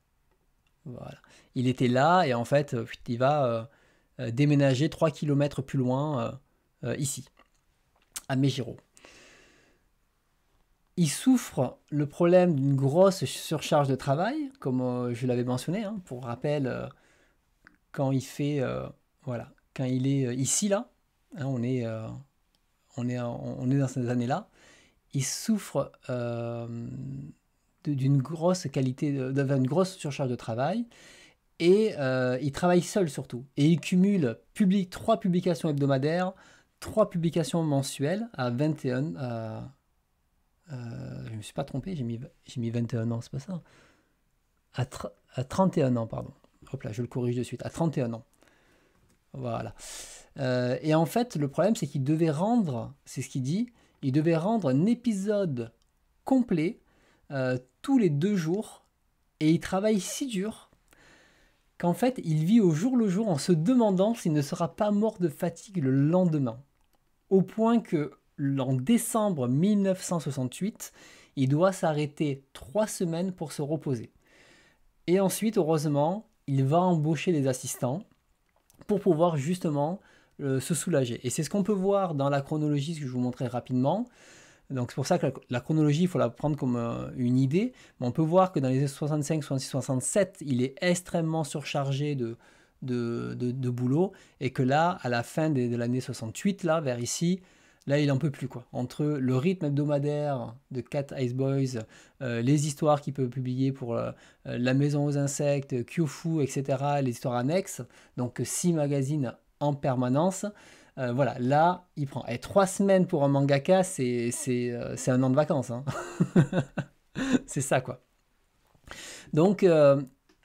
Voilà. Il était là et en fait, il va déménager 3 km plus loin ici, à Mejiro. Il souffre le problème d'une grosse surcharge de travail, comme euh, je l'avais mentionné, hein, pour rappel, euh, quand il fait, euh, voilà, quand il est ici, là, hein, on, est, on, est, on est dans ces années-là, il souffre d'une grosse qualité, d'une grosse surcharge de travail, et il travaille seul surtout, et il cumule public, trois publications hebdomadaires, trois publications mensuelles à 21 je euh, je me suis pas trompé, j'ai mis, j'ai mis 21 ans, c'est pas ça. À, à, 31 ans, pardon. Hop là, je le corrige de suite. À 31 ans. Voilà. Euh, et en fait, le problème, c'est qu'il devait rendre, c'est ce qu'il dit, il devait rendre un épisode complet euh, tous les deux jours. Et il travaille si dur qu'en fait, il vit au jour le jour en se demandant s'il ne sera pas mort de fatigue le lendemain. Au point que en décembre 1968, il doit s'arrêter trois semaines pour se reposer. Et ensuite, heureusement, il va embaucher des assistants pour pouvoir justement euh, se soulager. Et c'est ce qu'on peut voir dans la chronologie, ce que je vous montrais rapidement. Donc c'est pour ça que la, chronologie, il faut la prendre comme euh, une idée. Mais on peut voir que dans les années 65, 66, 67, il est extrêmement surchargé de, de, de, boulot. Et que là, à la fin de, de l'année 68, là, vers ici, Là, il en peut plus, quoi. Entre le rythme hebdomadaire de Cat Ice Boys, euh, les histoires qu'il peut publier pour euh, La Maison aux Insectes, Kyofu, etc., les histoires annexes, donc six magazines en permanence, euh, voilà, là, il prend. Et trois semaines pour un mangaka, c'est un an de vacances. Hein. c'est ça, quoi. Donc,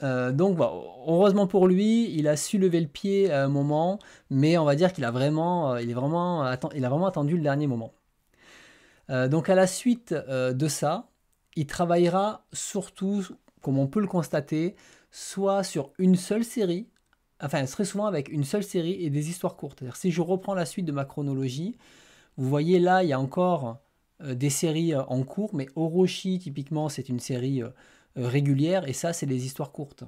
euh, donc, heureusement pour lui, il a su lever le pied à un moment, mais on va dire qu'il a vraiment, euh, vraiment, il a vraiment attendu le dernier moment. Euh, donc, à la suite de ça, il travaillera surtout, comme on peut le constater, soit sur une seule série, enfin très souvent avec une seule série et des histoires courtes. Si je reprends la suite de ma chronologie, vous voyez là, il y a encore des séries en cours, mais Orochi, typiquement, c'est une série régulière, et ça, c'est des histoires courtes.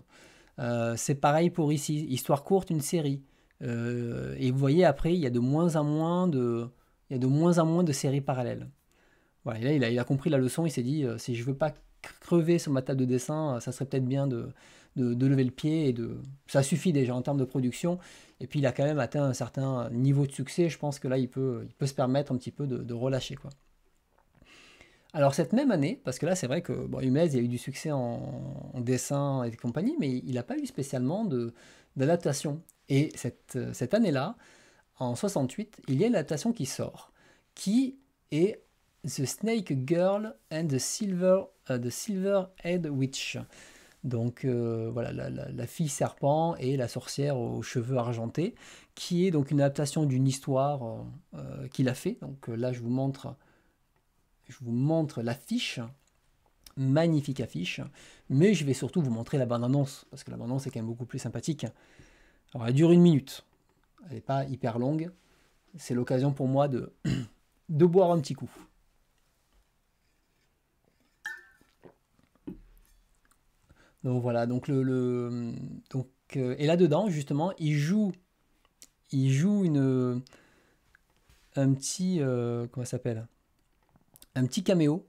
Euh, c'est pareil pour ici, histoire courte, une série. Euh, et vous voyez, après, il y a de moins en moins de, il y a de, moins en moins de séries parallèles. Voilà, il a, il a compris la leçon, il s'est dit, euh, si je veux pas crever sur ma table de dessin, ça serait peut-être bien de, de, lever le pied et de... Ça suffit déjà en termes de production. Et puis, il a quand même atteint un certain niveau de succès. Je pense que là, il peut, il peut se permettre un petit peu de, de relâcher, quoi. Alors cette même année, parce que là c'est vrai que bon, a eu du succès en, dessin et compagnie, mais il n'a pas eu spécialement d'adaptation. Et cette, euh, année-là, en 68, il y a une adaptation qui sort, qui est The Snake Girl and the Silver, euh, Silver Head Witch. Donc euh, voilà, la, fille serpent et la sorcière aux cheveux argentés, qui est donc une adaptation d'une histoire qu'il a fait. Donc là, je vous montre je vous montre l'affiche. Magnifique affiche. Mais je vais surtout vous montrer la bande-annonce, parce que la bande-annonce est quand même beaucoup plus sympathique. Alors elle dure une minute. Elle n'est pas hyper longue. C'est l'occasion pour moi de, de boire un petit coup. Donc voilà, donc le, donc, euh, et là dedans justement, il joue il joue une un petit euh, comment ça s'appelle petit caméo.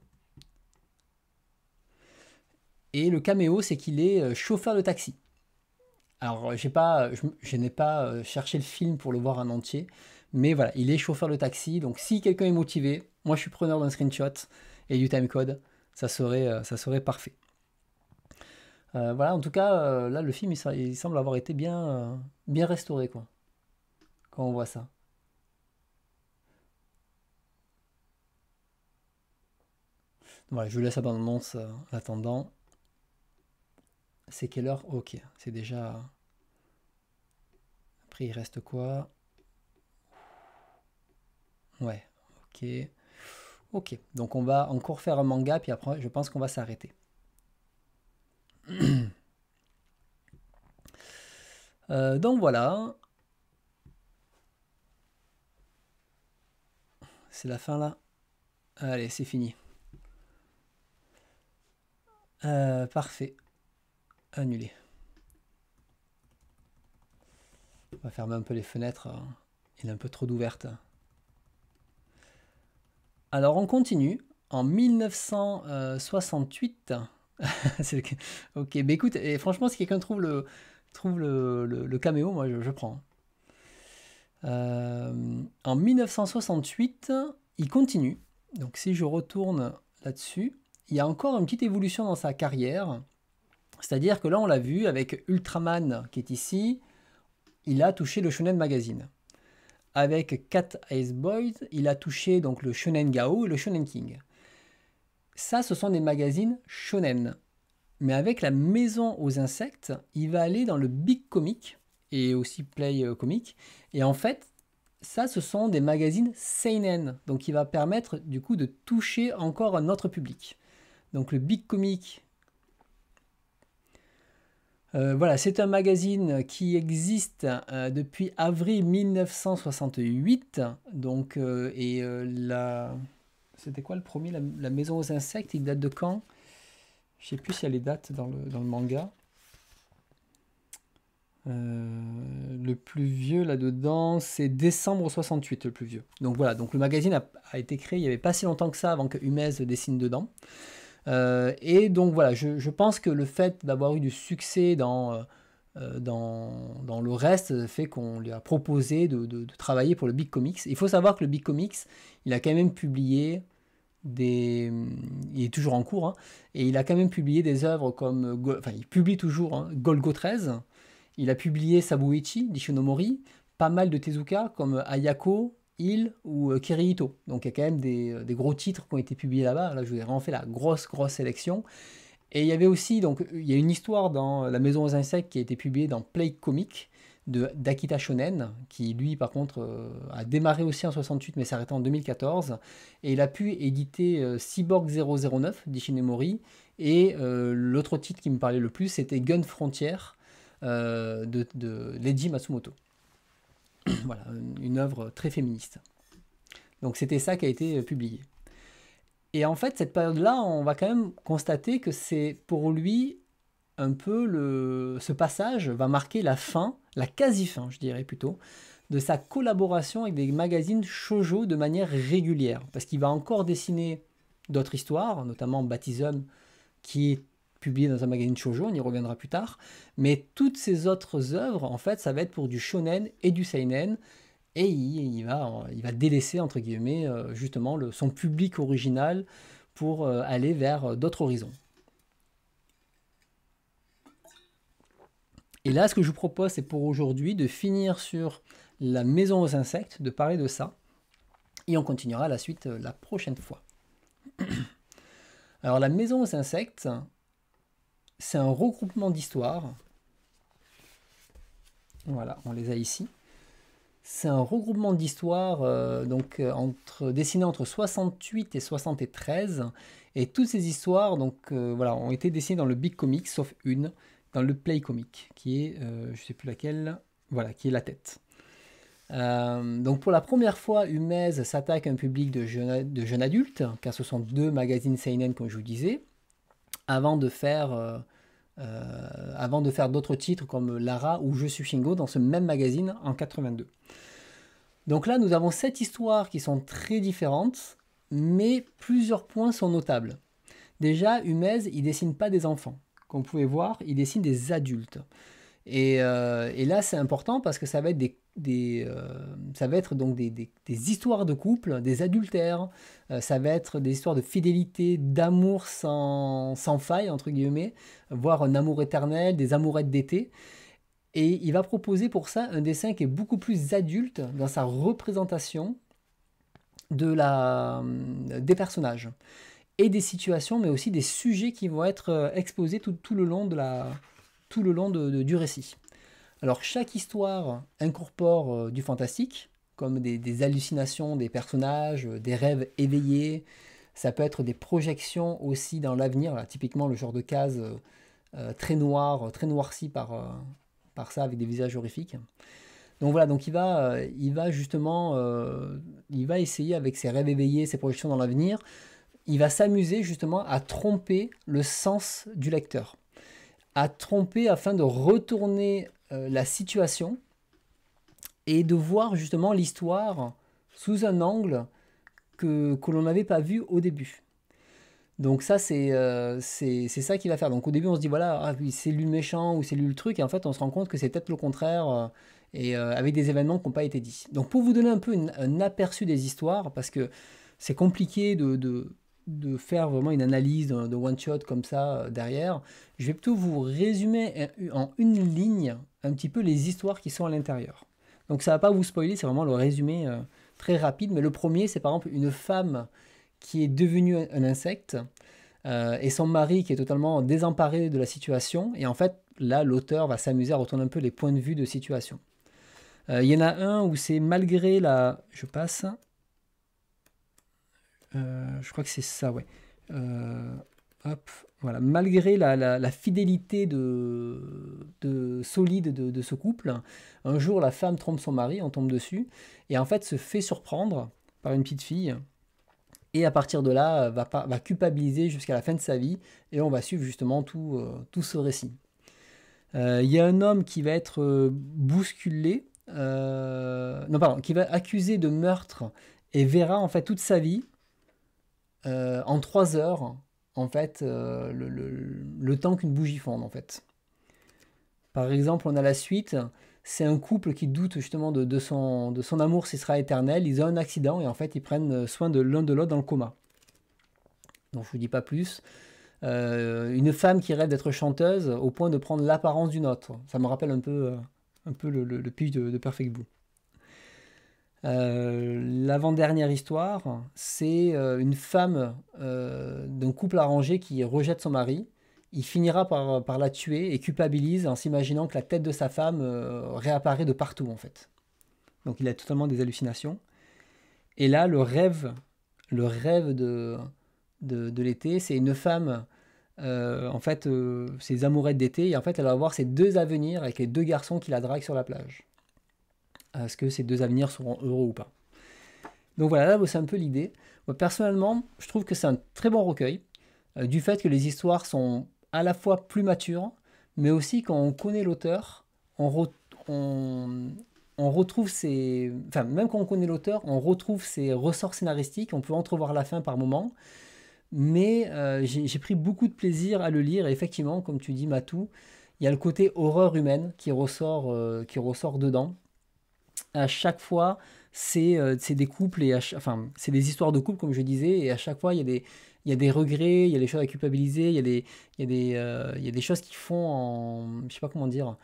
Et le caméo, c'est qu'il est euh, chauffeur de taxi. Alors, euh, j'ai pas, je, n'ai pas euh, cherché le film pour le voir en entier, mais voilà, il est chauffeur de taxi. Donc, si quelqu'un est motivé, moi je suis preneur d'un screenshot et du timecode, ça serait, ça serait parfait. voilà, en tout cas, là, le film, il, semble avoir été bien, bien restauré, quoi. Quand on voit ça. Je je laisse annonce euh, en attendant. C'est quelle heure Ok, c'est déjà... Après, il reste quoi Ouais, ok. Ok, donc on va encore faire un manga, puis après, je pense qu'on va s'arrêter. Euh, donc voilà. C'est la fin là Allez, c'est fini. Euh, parfait. annulé. On va fermer un peu les fenêtres. Hein. Il est un peu trop d'ouvertes. Alors on continue. En 1968, ok, mais écoute, et franchement, si quelqu'un trouve le, trouve le, caméo, moi je, prends. Euh, en 1968, il continue. Donc si je retourne là-dessus, il y a encore une petite évolution dans sa carrière. C'est-à-dire que là, on l'a vu avec Ultraman qui est ici, il a touché le Shonen Magazine. Avec Cat Ice Boys, il a touché donc le Shonen Gao et le Shonen King. Ça, ce sont des magazines shonen. Mais avec la maison aux insectes, il va aller dans le Big Comic et aussi Play euh, Comic. Et en fait, ça, ce sont des magazines seinen. Donc, il va permettre du coup de toucher encore un autre public donc le Big Comic. Euh, voilà, c'est un magazine qui existe euh, depuis avril 1968. Donc, euh, et la... c'était quoi le premier la, maison aux insectes, il date de quand Je sais plus s'il y a les dates dans le, manga. le plus vieux là-dedans, c'est décembre 68, le plus vieux. Donc voilà, donc le magazine a, a été créé il n'y avait pas si longtemps que ça avant que Humez dessine dedans. Euh, et donc voilà, je, pense que le fait d'avoir eu du succès dans, euh, euh, dans, le reste fait qu'on lui a proposé de, travailler pour le Big Comics. Il faut savoir que le Big Comics, il a quand même publié des... Il est toujours en cours, hein, et il a quand même publié des œuvres comme... Enfin, il publie toujours hein, Golgo 13, il a publié Sabuichi Dishonomori, pas mal de Tezuka comme Ayako, Hill ou euh, Kirito. Donc il y a quand même euh, des, gros titres qui ont été publiés là-bas. Là, je vous ai vraiment fait la grosse, grosse sélection. Et il y avait aussi, donc, il y a une histoire dans La Maison aux Insectes qui a été publiée dans Play Comic de d'Akita Shonen, qui lui, par contre, euh, a démarré aussi en 68 mais s'arrêtait en 2014. Et il a pu éditer Cyborg 009 d'Ishinemori. Et l'autre titre qui me parlait le plus, c'était Gun Frontier de, de Matsumoto. voilà, une œuvre très féministe. Donc c'était ça qui a été euh, publié. Et en fait, cette période-là, on va quand même constater que c'est pour lui un peu le... ce passage va marquer la fin, la quasi-fin, je dirais plutôt, de sa collaboration avec des magazines shoujo de manière régulière, parce qu'il va encore dessiner d'autres histoires, notamment Baptism, qui est publié dans un magazine shoujo, on y reviendra plus tard. Mais toutes ses autres œuvres, en fait, ça va être pour du shonen et du seinen. Et il, va, euh, il va délaisser, entre guillemets, euh, justement, le, son public original pour euh, aller vers d'autres horizons. Et là, ce que je vous propose, c'est pour aujourd'hui de finir sur la maison aux insectes, de parler de ça. Et on continuera la suite la prochaine fois. Alors la maison aux insectes, c'est un regroupement d'histoires. Voilà, on les a ici. C'est un regroupement d'histoires euh, donc euh, entre dessinées entre 68 et 73 et toutes ces histoires donc euh, voilà ont été dessinées dans le Big Comic sauf une dans le Play Comic qui est je sais plus laquelle voilà qui est la tête. donc pour la première fois, Humez s'attaque à un public de jeunes adultes car ce sont deux magazines seinen comme je vous disais avant de faire euh, avant de faire d'autres titres comme Lara ou Je suis Shingo dans ce même magazine en 82. Donc là, nous avons sept histoires qui sont très différentes, mais plusieurs points sont notables. Déjà, Humez, il dessine pas des enfants. Comme vous pouvez voir, il dessine des adultes. Et, euh, et là, c'est important parce que ça va être des des, euh, ça va être donc des, histoires de couple, des adultères, euh, ça va être des histoires de fidélité, d'amour sans, sans, faille, entre guillemets, voire un amour éternel, des amourettes d'été. Et il va proposer pour ça un dessin qui est beaucoup plus adulte dans sa représentation de la, euh, des personnages et des situations, mais aussi des sujets qui vont être exposés tout, tout le long, de la, tout le long du récit. Alors chaque histoire incorpore euh, du fantastique, comme des, hallucinations des personnages, euh, des rêves éveillés. Ça peut être des projections aussi dans l'avenir, Là, typiquement le genre de case euh, très noir, très noirci par, par ça, avec des visages horrifiques. Donc voilà, donc il va, il va justement, il va essayer avec ses rêves éveillés, ses projections dans l'avenir, il va s'amuser justement à tromper le sens du lecteur, à tromper afin de retourner euh, la situation et de voir justement l'histoire sous un angle que, que l'on n'avait pas vu au début. Donc ça, c'est euh, c'est ça qu'il va faire. Donc au début, on se dit, voilà, ah, c'est lui le méchant ou c'est lui le truc, et en fait, on se rend compte que c'est peut-être le contraire, euh, et avec des événements qui n'ont pas été dits. Donc pour vous donner un peu un aperçu des histoires, parce que c'est compliqué de, de faire vraiment une analyse de one-shot comme ça euh, derrière. Je vais plutôt vous résumer en une ligne un petit peu les histoires qui sont à l'intérieur. Donc ça va pas vous spoiler, c'est vraiment le résumé euh, très rapide. Mais le premier, c'est par exemple une femme qui est devenue un insecte euh, et son mari qui est totalement désemparé de la situation. Et en fait, là, l'auteur va s'amuser à retourner un peu les points de vue de situation. Il y en a un où c'est malgré la... Je passe. Euh, je crois que c'est ça, ouais. Euh, hop, voilà. Malgré la, fidélité de, solide de, ce couple, un jour la femme trompe son mari, en tombe dessus, et en fait se fait surprendre par une petite fille et à partir de là va, va culpabiliser jusqu'à la fin de sa vie et on va suivre justement tout, euh, tout ce récit. Il y a un homme qui va être bousculé, non pardon, qui va accuser de meurtre et verra en fait toute sa vie euh, en trois heures, en fait, euh, le, temps qu'une bougie fonde, en fait. Par exemple, on a la suite, c'est un couple qui doute justement de, de, son, de son amour, s'il sera éternel, ils ont un accident et en fait, ils prennent soin de l'un de l'autre dans le coma. Donc, je vous dis pas plus. Euh, une femme qui rêve d'être chanteuse au point de prendre l'apparence d'une autre. Ça me rappelle un peu, un peu le, le, pitch de, de Perfect Blue. Euh, l'avant-dernière histoire, c'est euh, une femme euh, d'un couple arrangé qui rejette son mari. Il finira par, la tuer et culpabilise en s'imaginant que la tête de sa femme réapparaît de partout en fait. Donc il a totalement des hallucinations. Et là, le rêve, le rêve de, de, l'été, c'est une femme en fait, ses amourettes d'été. Et en fait, elle va voir ses deux avenirs avec les deux garçons qui la draguent sur la plage à ce que ces deux avenirs seront heureux ou pas. Donc voilà, là c'est un peu l'idée. Moi, personnellement, je trouve que c'est un très bon recueil, euh, du fait que les histoires sont à la fois plus matures, mais aussi quand on connaît l'auteur, on, retrouve ses... Enfin, même quand on connaît l'auteur, on retrouve ses ressorts scénaristiques, on peut entrevoir la fin par moment. Mais euh, j'ai pris beaucoup de plaisir à le lire, et effectivement, comme tu dis, Matou, il y a le côté horreur humaine qui ressort, euh, qui ressort dedans à chaque fois, c'est euh, des couples, et enfin, c'est des histoires de couples, comme je disais, et à chaque fois, il y a des, il y a des regrets, il y a des choses à culpabiliser, il y a des, il y a des, euh, il y a des choses qui font en. Je sais pas comment dire.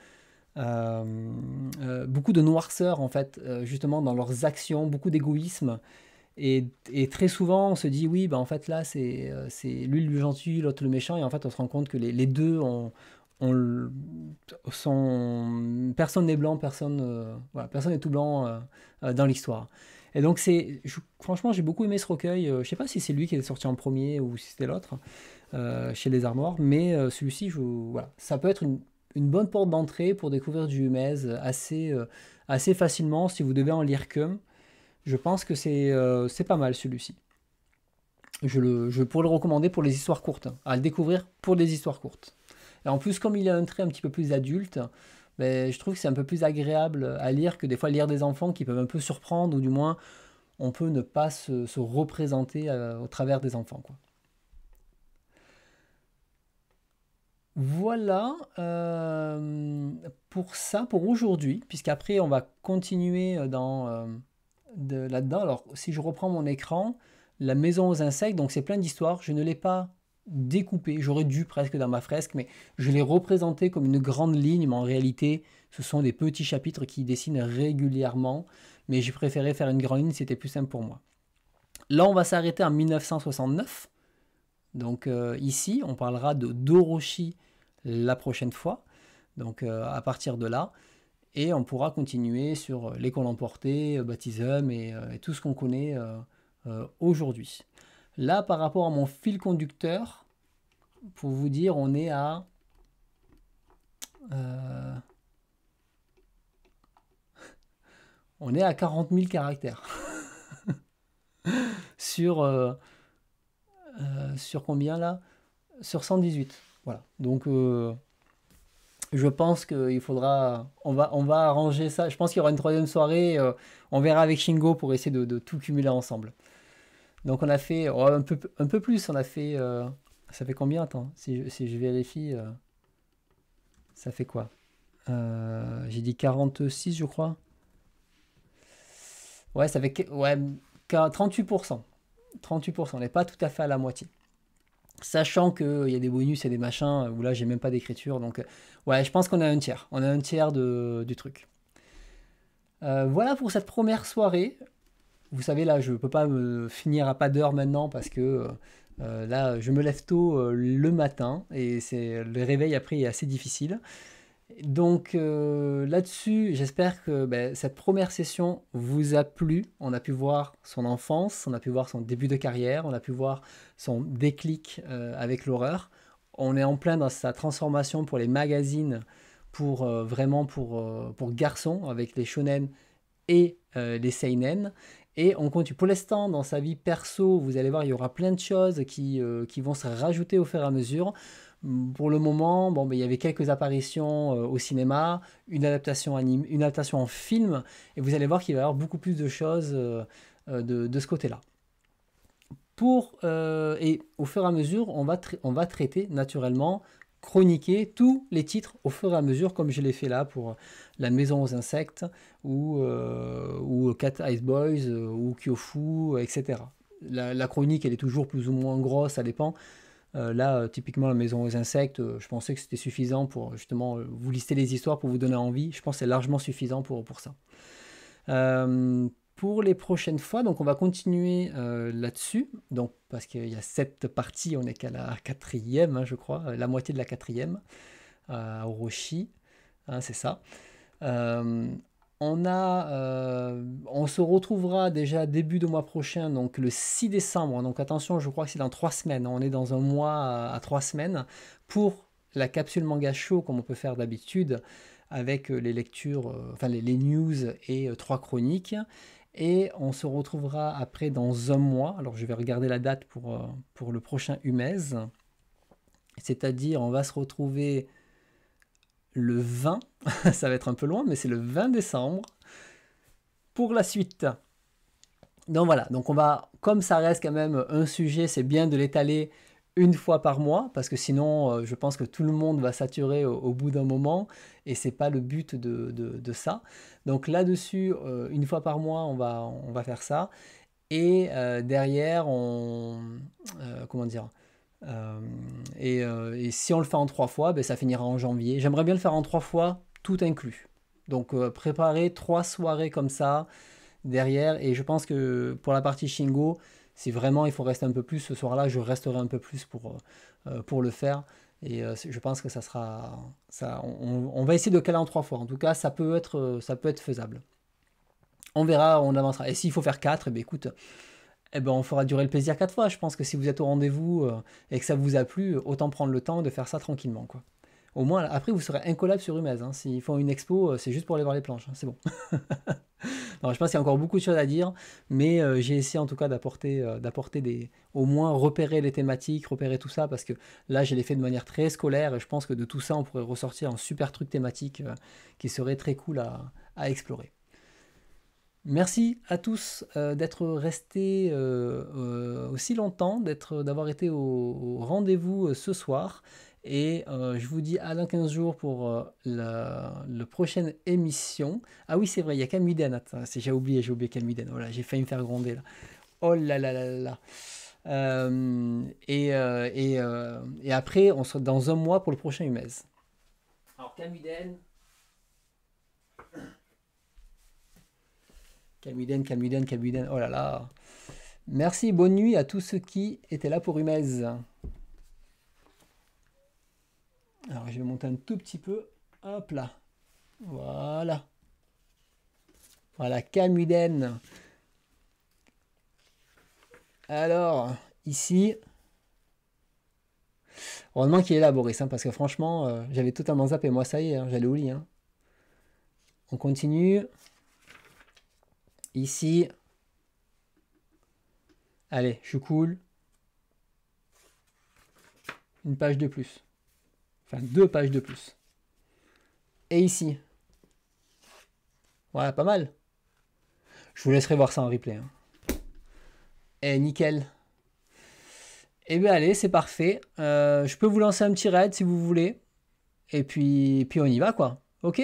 Euh, beaucoup de noirceur, en fait, justement, dans leurs actions, beaucoup d'égoïsme. Et, et, très souvent, on se dit, oui, bah, en fait, là, c'est l'une le gentil, l'autre le méchant, et en fait, on se rend compte que les, les deux ont, personne n'est blanc, personne euh, personne n'est tout blanc euh, euh, dans l'histoire. Et donc c'est franchement j'ai beaucoup aimé ce recueil. je ne sais pas si c'est lui qui est sorti en premier ou si c'était l'autre chez les Armoires, mais celui-ci voilà ça peut être une, bonne porte d'entrée pour découvrir du Humez assez facilement si vous devez en lire que. Je pense que c'est pas mal celui-ci. Je, le, je pourrais le recommander pour les histoires courtes, hein, à le découvrir pour des histoires courtes en plus, comme il a un trait un petit peu plus adulte, mais ben, je trouve que c'est un peu plus agréable à lire que des fois lire des enfants qui peuvent un peu surprendre, ou du moins on peut ne pas se, représenter euh, au travers des enfants. Quoi. Voilà euh, pour ça, pour aujourd'hui, puisqu'après on va continuer euh, dans, là-dedans. Alors si je reprends mon écran, la maison aux insectes, donc c'est plein d'histoires, je ne l'ai pas découpé, j'aurais dû presque dans ma fresque, mais je l'ai représenté comme une grande ligne, mais en réalité, ce sont des petits chapitres qui dessinent régulièrement, mais j'ai préféré faire une grande ligne, c'était plus simple pour moi. Là, on va s'arrêter en 1969, donc euh, ici, on parlera de Doroshi la prochaine fois, donc euh, à partir de là, et on pourra continuer sur l'école emportée, euh, baptisme et tout ce qu'on connaît aujourd'hui. Là, par rapport à mon fil conducteur, pour vous dire, on est à... Euh, on est à 40 000 caractères. sur, euh, euh, sur combien là Sur 118. Voilà. Donc je pense qu'il faudra, on va, on va arranger ça. Je pense qu'il y aura une troisième soirée. on verra avec Shingo pour essayer de tout cumuler ensemble. Donc on a fait oh, un, peu, un peu plus, on a fait... Euh, ça fait combien Attends, si je, vérifie, euh, ça fait quoi euh, J'ai dit 46 je crois. Ouais, ça fait ouais, 38%. 38%, on n'est pas tout à fait à la moitié. Sachant qu'il y a des bonus et des machins, où là j'ai même pas d'écriture. Donc ouais, je pense qu'on a un tiers. On a un tiers de, du truc. voilà pour cette première soirée. Vous savez, là, je ne peux pas me finir à pas d'heure maintenant parce que euh, euh, là, je me lève tôt euh, le matin et c'est le réveil après est assez difficile. Donc là-dessus, j'espère que ben, cette première session vous a plu. On a pu voir son enfance, on a pu voir son début de carrière, on a pu voir son déclic avec l'horreur. On est en plein dans sa transformation pour les magazines, pour vraiment pour, pour garçons avec les shonen et les seinen. Et on compte Pour l'instant, dans sa vie perso, vous allez voir, il y aura plein de choses qui, euh, qui vont se rajouter au fur et à mesure. Mm, pour le moment, bon, ben, il y avait quelques apparitions euh, au cinéma, une adaptation, anime, une adaptation en film, et vous allez voir qu'il va y avoir beaucoup plus de choses euh, de, ce côté-là. Pour, et au fur et à mesure, on va, on va traiter naturellement chroniquer tous les titres au fur et à mesure, comme je l'ai fait là pour euh, La Maison aux Insectes, ou, euh, ou euh, Cat Ice Boys, ou Kyofu, etc. La, chronique, elle est toujours plus ou moins grosse, ça dépend. là, typiquement, La Maison aux Insectes, je pensais que c'était suffisant pour justement vous lister les histoires, pour vous donner envie. Je pense que c'est largement suffisant pour, pour ça. Euh, pour les prochaines fois, donc on va continuer euh, là-dessus, donc parce qu'il y a sept parties, on n'est qu'à la quatrième, hein, je crois, euh, la moitié de la quatrième, à euh, Orochi, hein, c'est ça. on, a, on se retrouvera déjà début de mois prochain, donc le 6 décembre, donc attention, je crois que c'est dans trois semaines, hein. on est dans un mois à trois semaines, pour la capsule manga show, comme on peut faire d'habitude, avec les lectures, enfin les news et trois chroniques. Et on se retrouvera après dans un mois. Alors je vais regarder la date pour, euh, pour le prochain UMES. C'est-à-dire on va se retrouver le 20, ça va être un peu loin, mais c'est le 20 décembre pour la suite. Donc voilà, donc on va, comme ça reste quand même un sujet, c'est bien de l'étaler une fois par mois, parce que sinon, euh, je pense que tout le monde va saturer au, bout d'un moment, et c'est pas le but de, ça. Donc là-dessus, euh, une fois par mois, on va, on va faire ça. Et euh, derrière, on... comment dire et, et, si on le fait en trois fois, ben, ça finira en janvier. J'aimerais bien le faire en trois fois, tout inclus. Donc préparer trois soirées comme ça derrière, et je pense que pour la partie Shingo, si vraiment il faut rester un peu plus ce soir-là, je resterai un peu plus pour, euh, euh, pour le faire. Et euh, je pense que ça sera. Ça, on, va essayer de caler en trois fois. En tout cas, ça peut être, ça peut être faisable. On verra, on avancera. Et s'il faut faire quatre, eh ben, écoute, eh ben, on fera durer le plaisir quatre fois. Je pense que si vous êtes au rendez-vous et que ça vous a plu, autant prendre le temps de faire ça tranquillement. Quoi. Au moins, après, vous serez incollable sur Umaz. Hein. S'ils font une expo, euh, c'est juste pour aller voir les planches. Hein, c'est bon. je pense qu'il y a encore beaucoup de choses à dire, mais euh, j'ai essayé en tout cas d'apporter, euh, d'apporter des, au moins repérer les thématiques, repérer tout ça, parce que là, je l'ai fait de manière très scolaire, et je pense que de tout ça, on pourrait ressortir un super truc thématique qui serait très cool à, explorer. Merci à tous d'être restés aussi longtemps, d'être, d'avoir été au rendez-vous ce soir. Et euh, je vous dis à dans 15 jours pour euh, la, prochaine émission. Ah oui, c'est vrai, il y a Camuden. j'ai oublié, j'ai oublié Camuden. j'ai failli me faire gronder là. Oh là là là là. Euh, et, après, on sera dans un mois pour le prochain Humez. Alors, Camuden. Camuden, Camuden, Camuden. Oh là là. Merci, bonne nuit à tous ceux qui étaient là pour Humez. Alors je vais monter un tout petit peu. Hop là. Voilà. Voilà, Camuden. Alors, ici, heureusement qu'il est là, Boris, hein, parce que franchement, euh, j'avais totalement zappé. Moi, ça y est, hein, j'allais au lit. Hein. On continue. Ici. Allez, je suis cool. Une page de plus. Enfin, deux pages de plus. Et ici. Voilà, pas mal. Je vous laisserai voir ça en replay. Hein. Et eh, nickel. Et eh bien allez, c'est parfait. Euh, je peux vous lancer un petit raid si vous voulez. Et puis, puis on y va quoi. Ok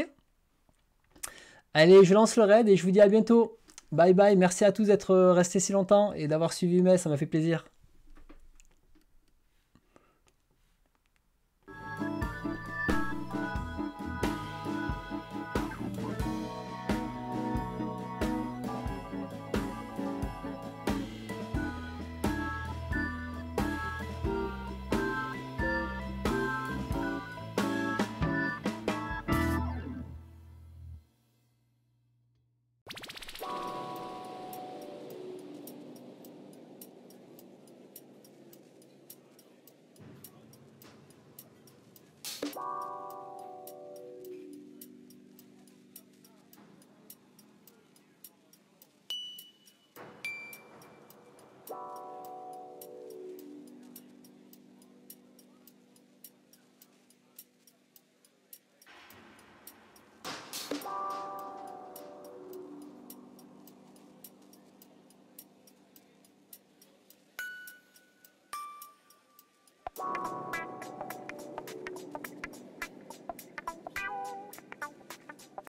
Allez, je lance le raid et je vous dis à bientôt. Bye bye, merci à tous d'être restés si longtemps et d'avoir suivi mes, ça m'a fait plaisir.